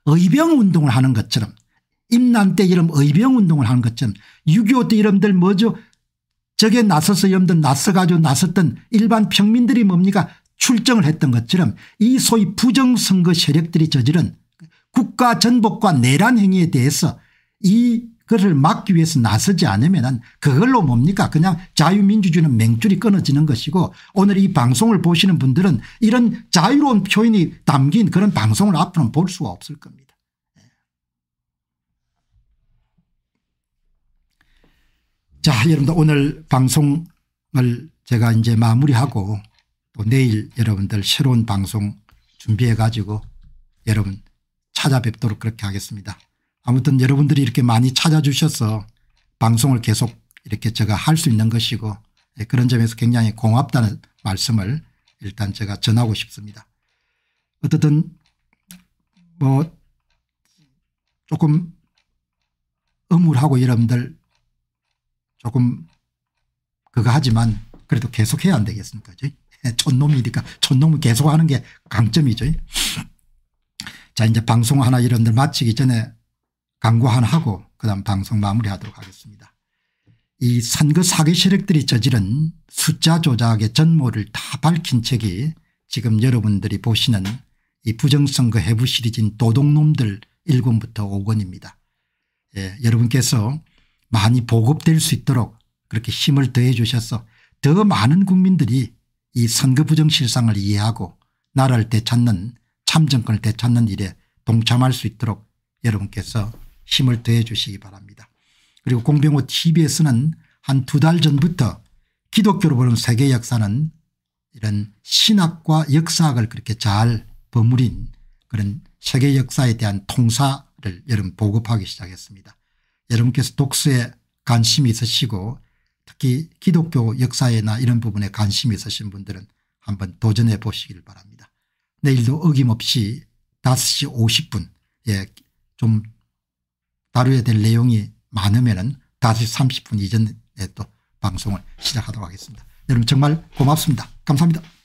의병운동을 하는 것처럼 임난 때 이름 의병운동을 하는 것처럼 6.25 때 이름들 뭐죠 저게 나서서 염름들 나서가지고 나섰던 일반 평민들이 뭡니까 출정을 했던 것처럼 이 소위 부정선거 세력들이 저지른 국가 전복과 내란 행위에 대해서 이 그를 막기 위해서 나서지 않으면 그걸로 뭡니까 그냥 자유민주주의는 맹줄이 끊어지는 것이고 오늘 이 방송을 보시는 분들은 이런 자유로운 표현이 담긴 그런 방송을 앞으로는 볼 수가 없을 겁니다. 예. 자 여러분들 오늘 방송을 제가 이제 마무리하고 또 내일 여러분들 새로운 방송 준비해 가지고 여러분 찾아뵙도록 그렇게 하겠습니다. 아무튼 여러분들이 이렇게 많이 찾아주셔서 방송을 계속 이렇게 제가 할 수 있는 것이고 예, 그런 점에서 굉장히 고맙다는 말씀을 일단 제가 전하고 싶습니다. 어떻든 뭐 조금 음울하고 여러분들 조금 그거 하지만 그래도 계속해야 안 되겠습니까 예, 촌놈이니까 촌놈은 계속하는 게 강점이죠. 자 이제 방송 하나 여러분들 마치기 전에 광고 하나 하고 그다음 방송 마무리하도록 하겠습니다. 이 선거 그 사기 세력들이 저지른 숫자 조작의 전모를 다 밝힌 책이 지금 여러분들이 보시는 이 부정선거 그 해부 시리즈인 도둑놈들 1권부터 5권입니다. 예, 여러분께서 많이 보급될 수 있도록 그렇게 힘을 더해 주셔서 더 많은 국민들이 이 선거 그 부정 실상을 이해하고 나라를 되찾는 참정권을 되찾는 일에 동참할 수 있도록 여러분께서 힘을 더해 주시기 바랍니다. 그리고 공병호 tv에서는 한 두 달 전부터 기독교로 보는 세계 역사는 이런 신학과 역사학을 그렇게 잘 버무린 그런 세계 역사에 대한 통사를 여러분 보급하기 시작했습니다. 여러분께서 독서에 관심이 있으시고 특히 기독교 역사에나 이런 부분에 관심이 있으신 분들은 한번 도전해 보시길 바랍니다. 내일도 어김없이 5시 50분 예, 좀 다루어야될 내용이 많으면 다시 30분 이전에 또 방송을 시작하도록 하겠습니다. 여러분 정말 고맙습니다. 감사합니다.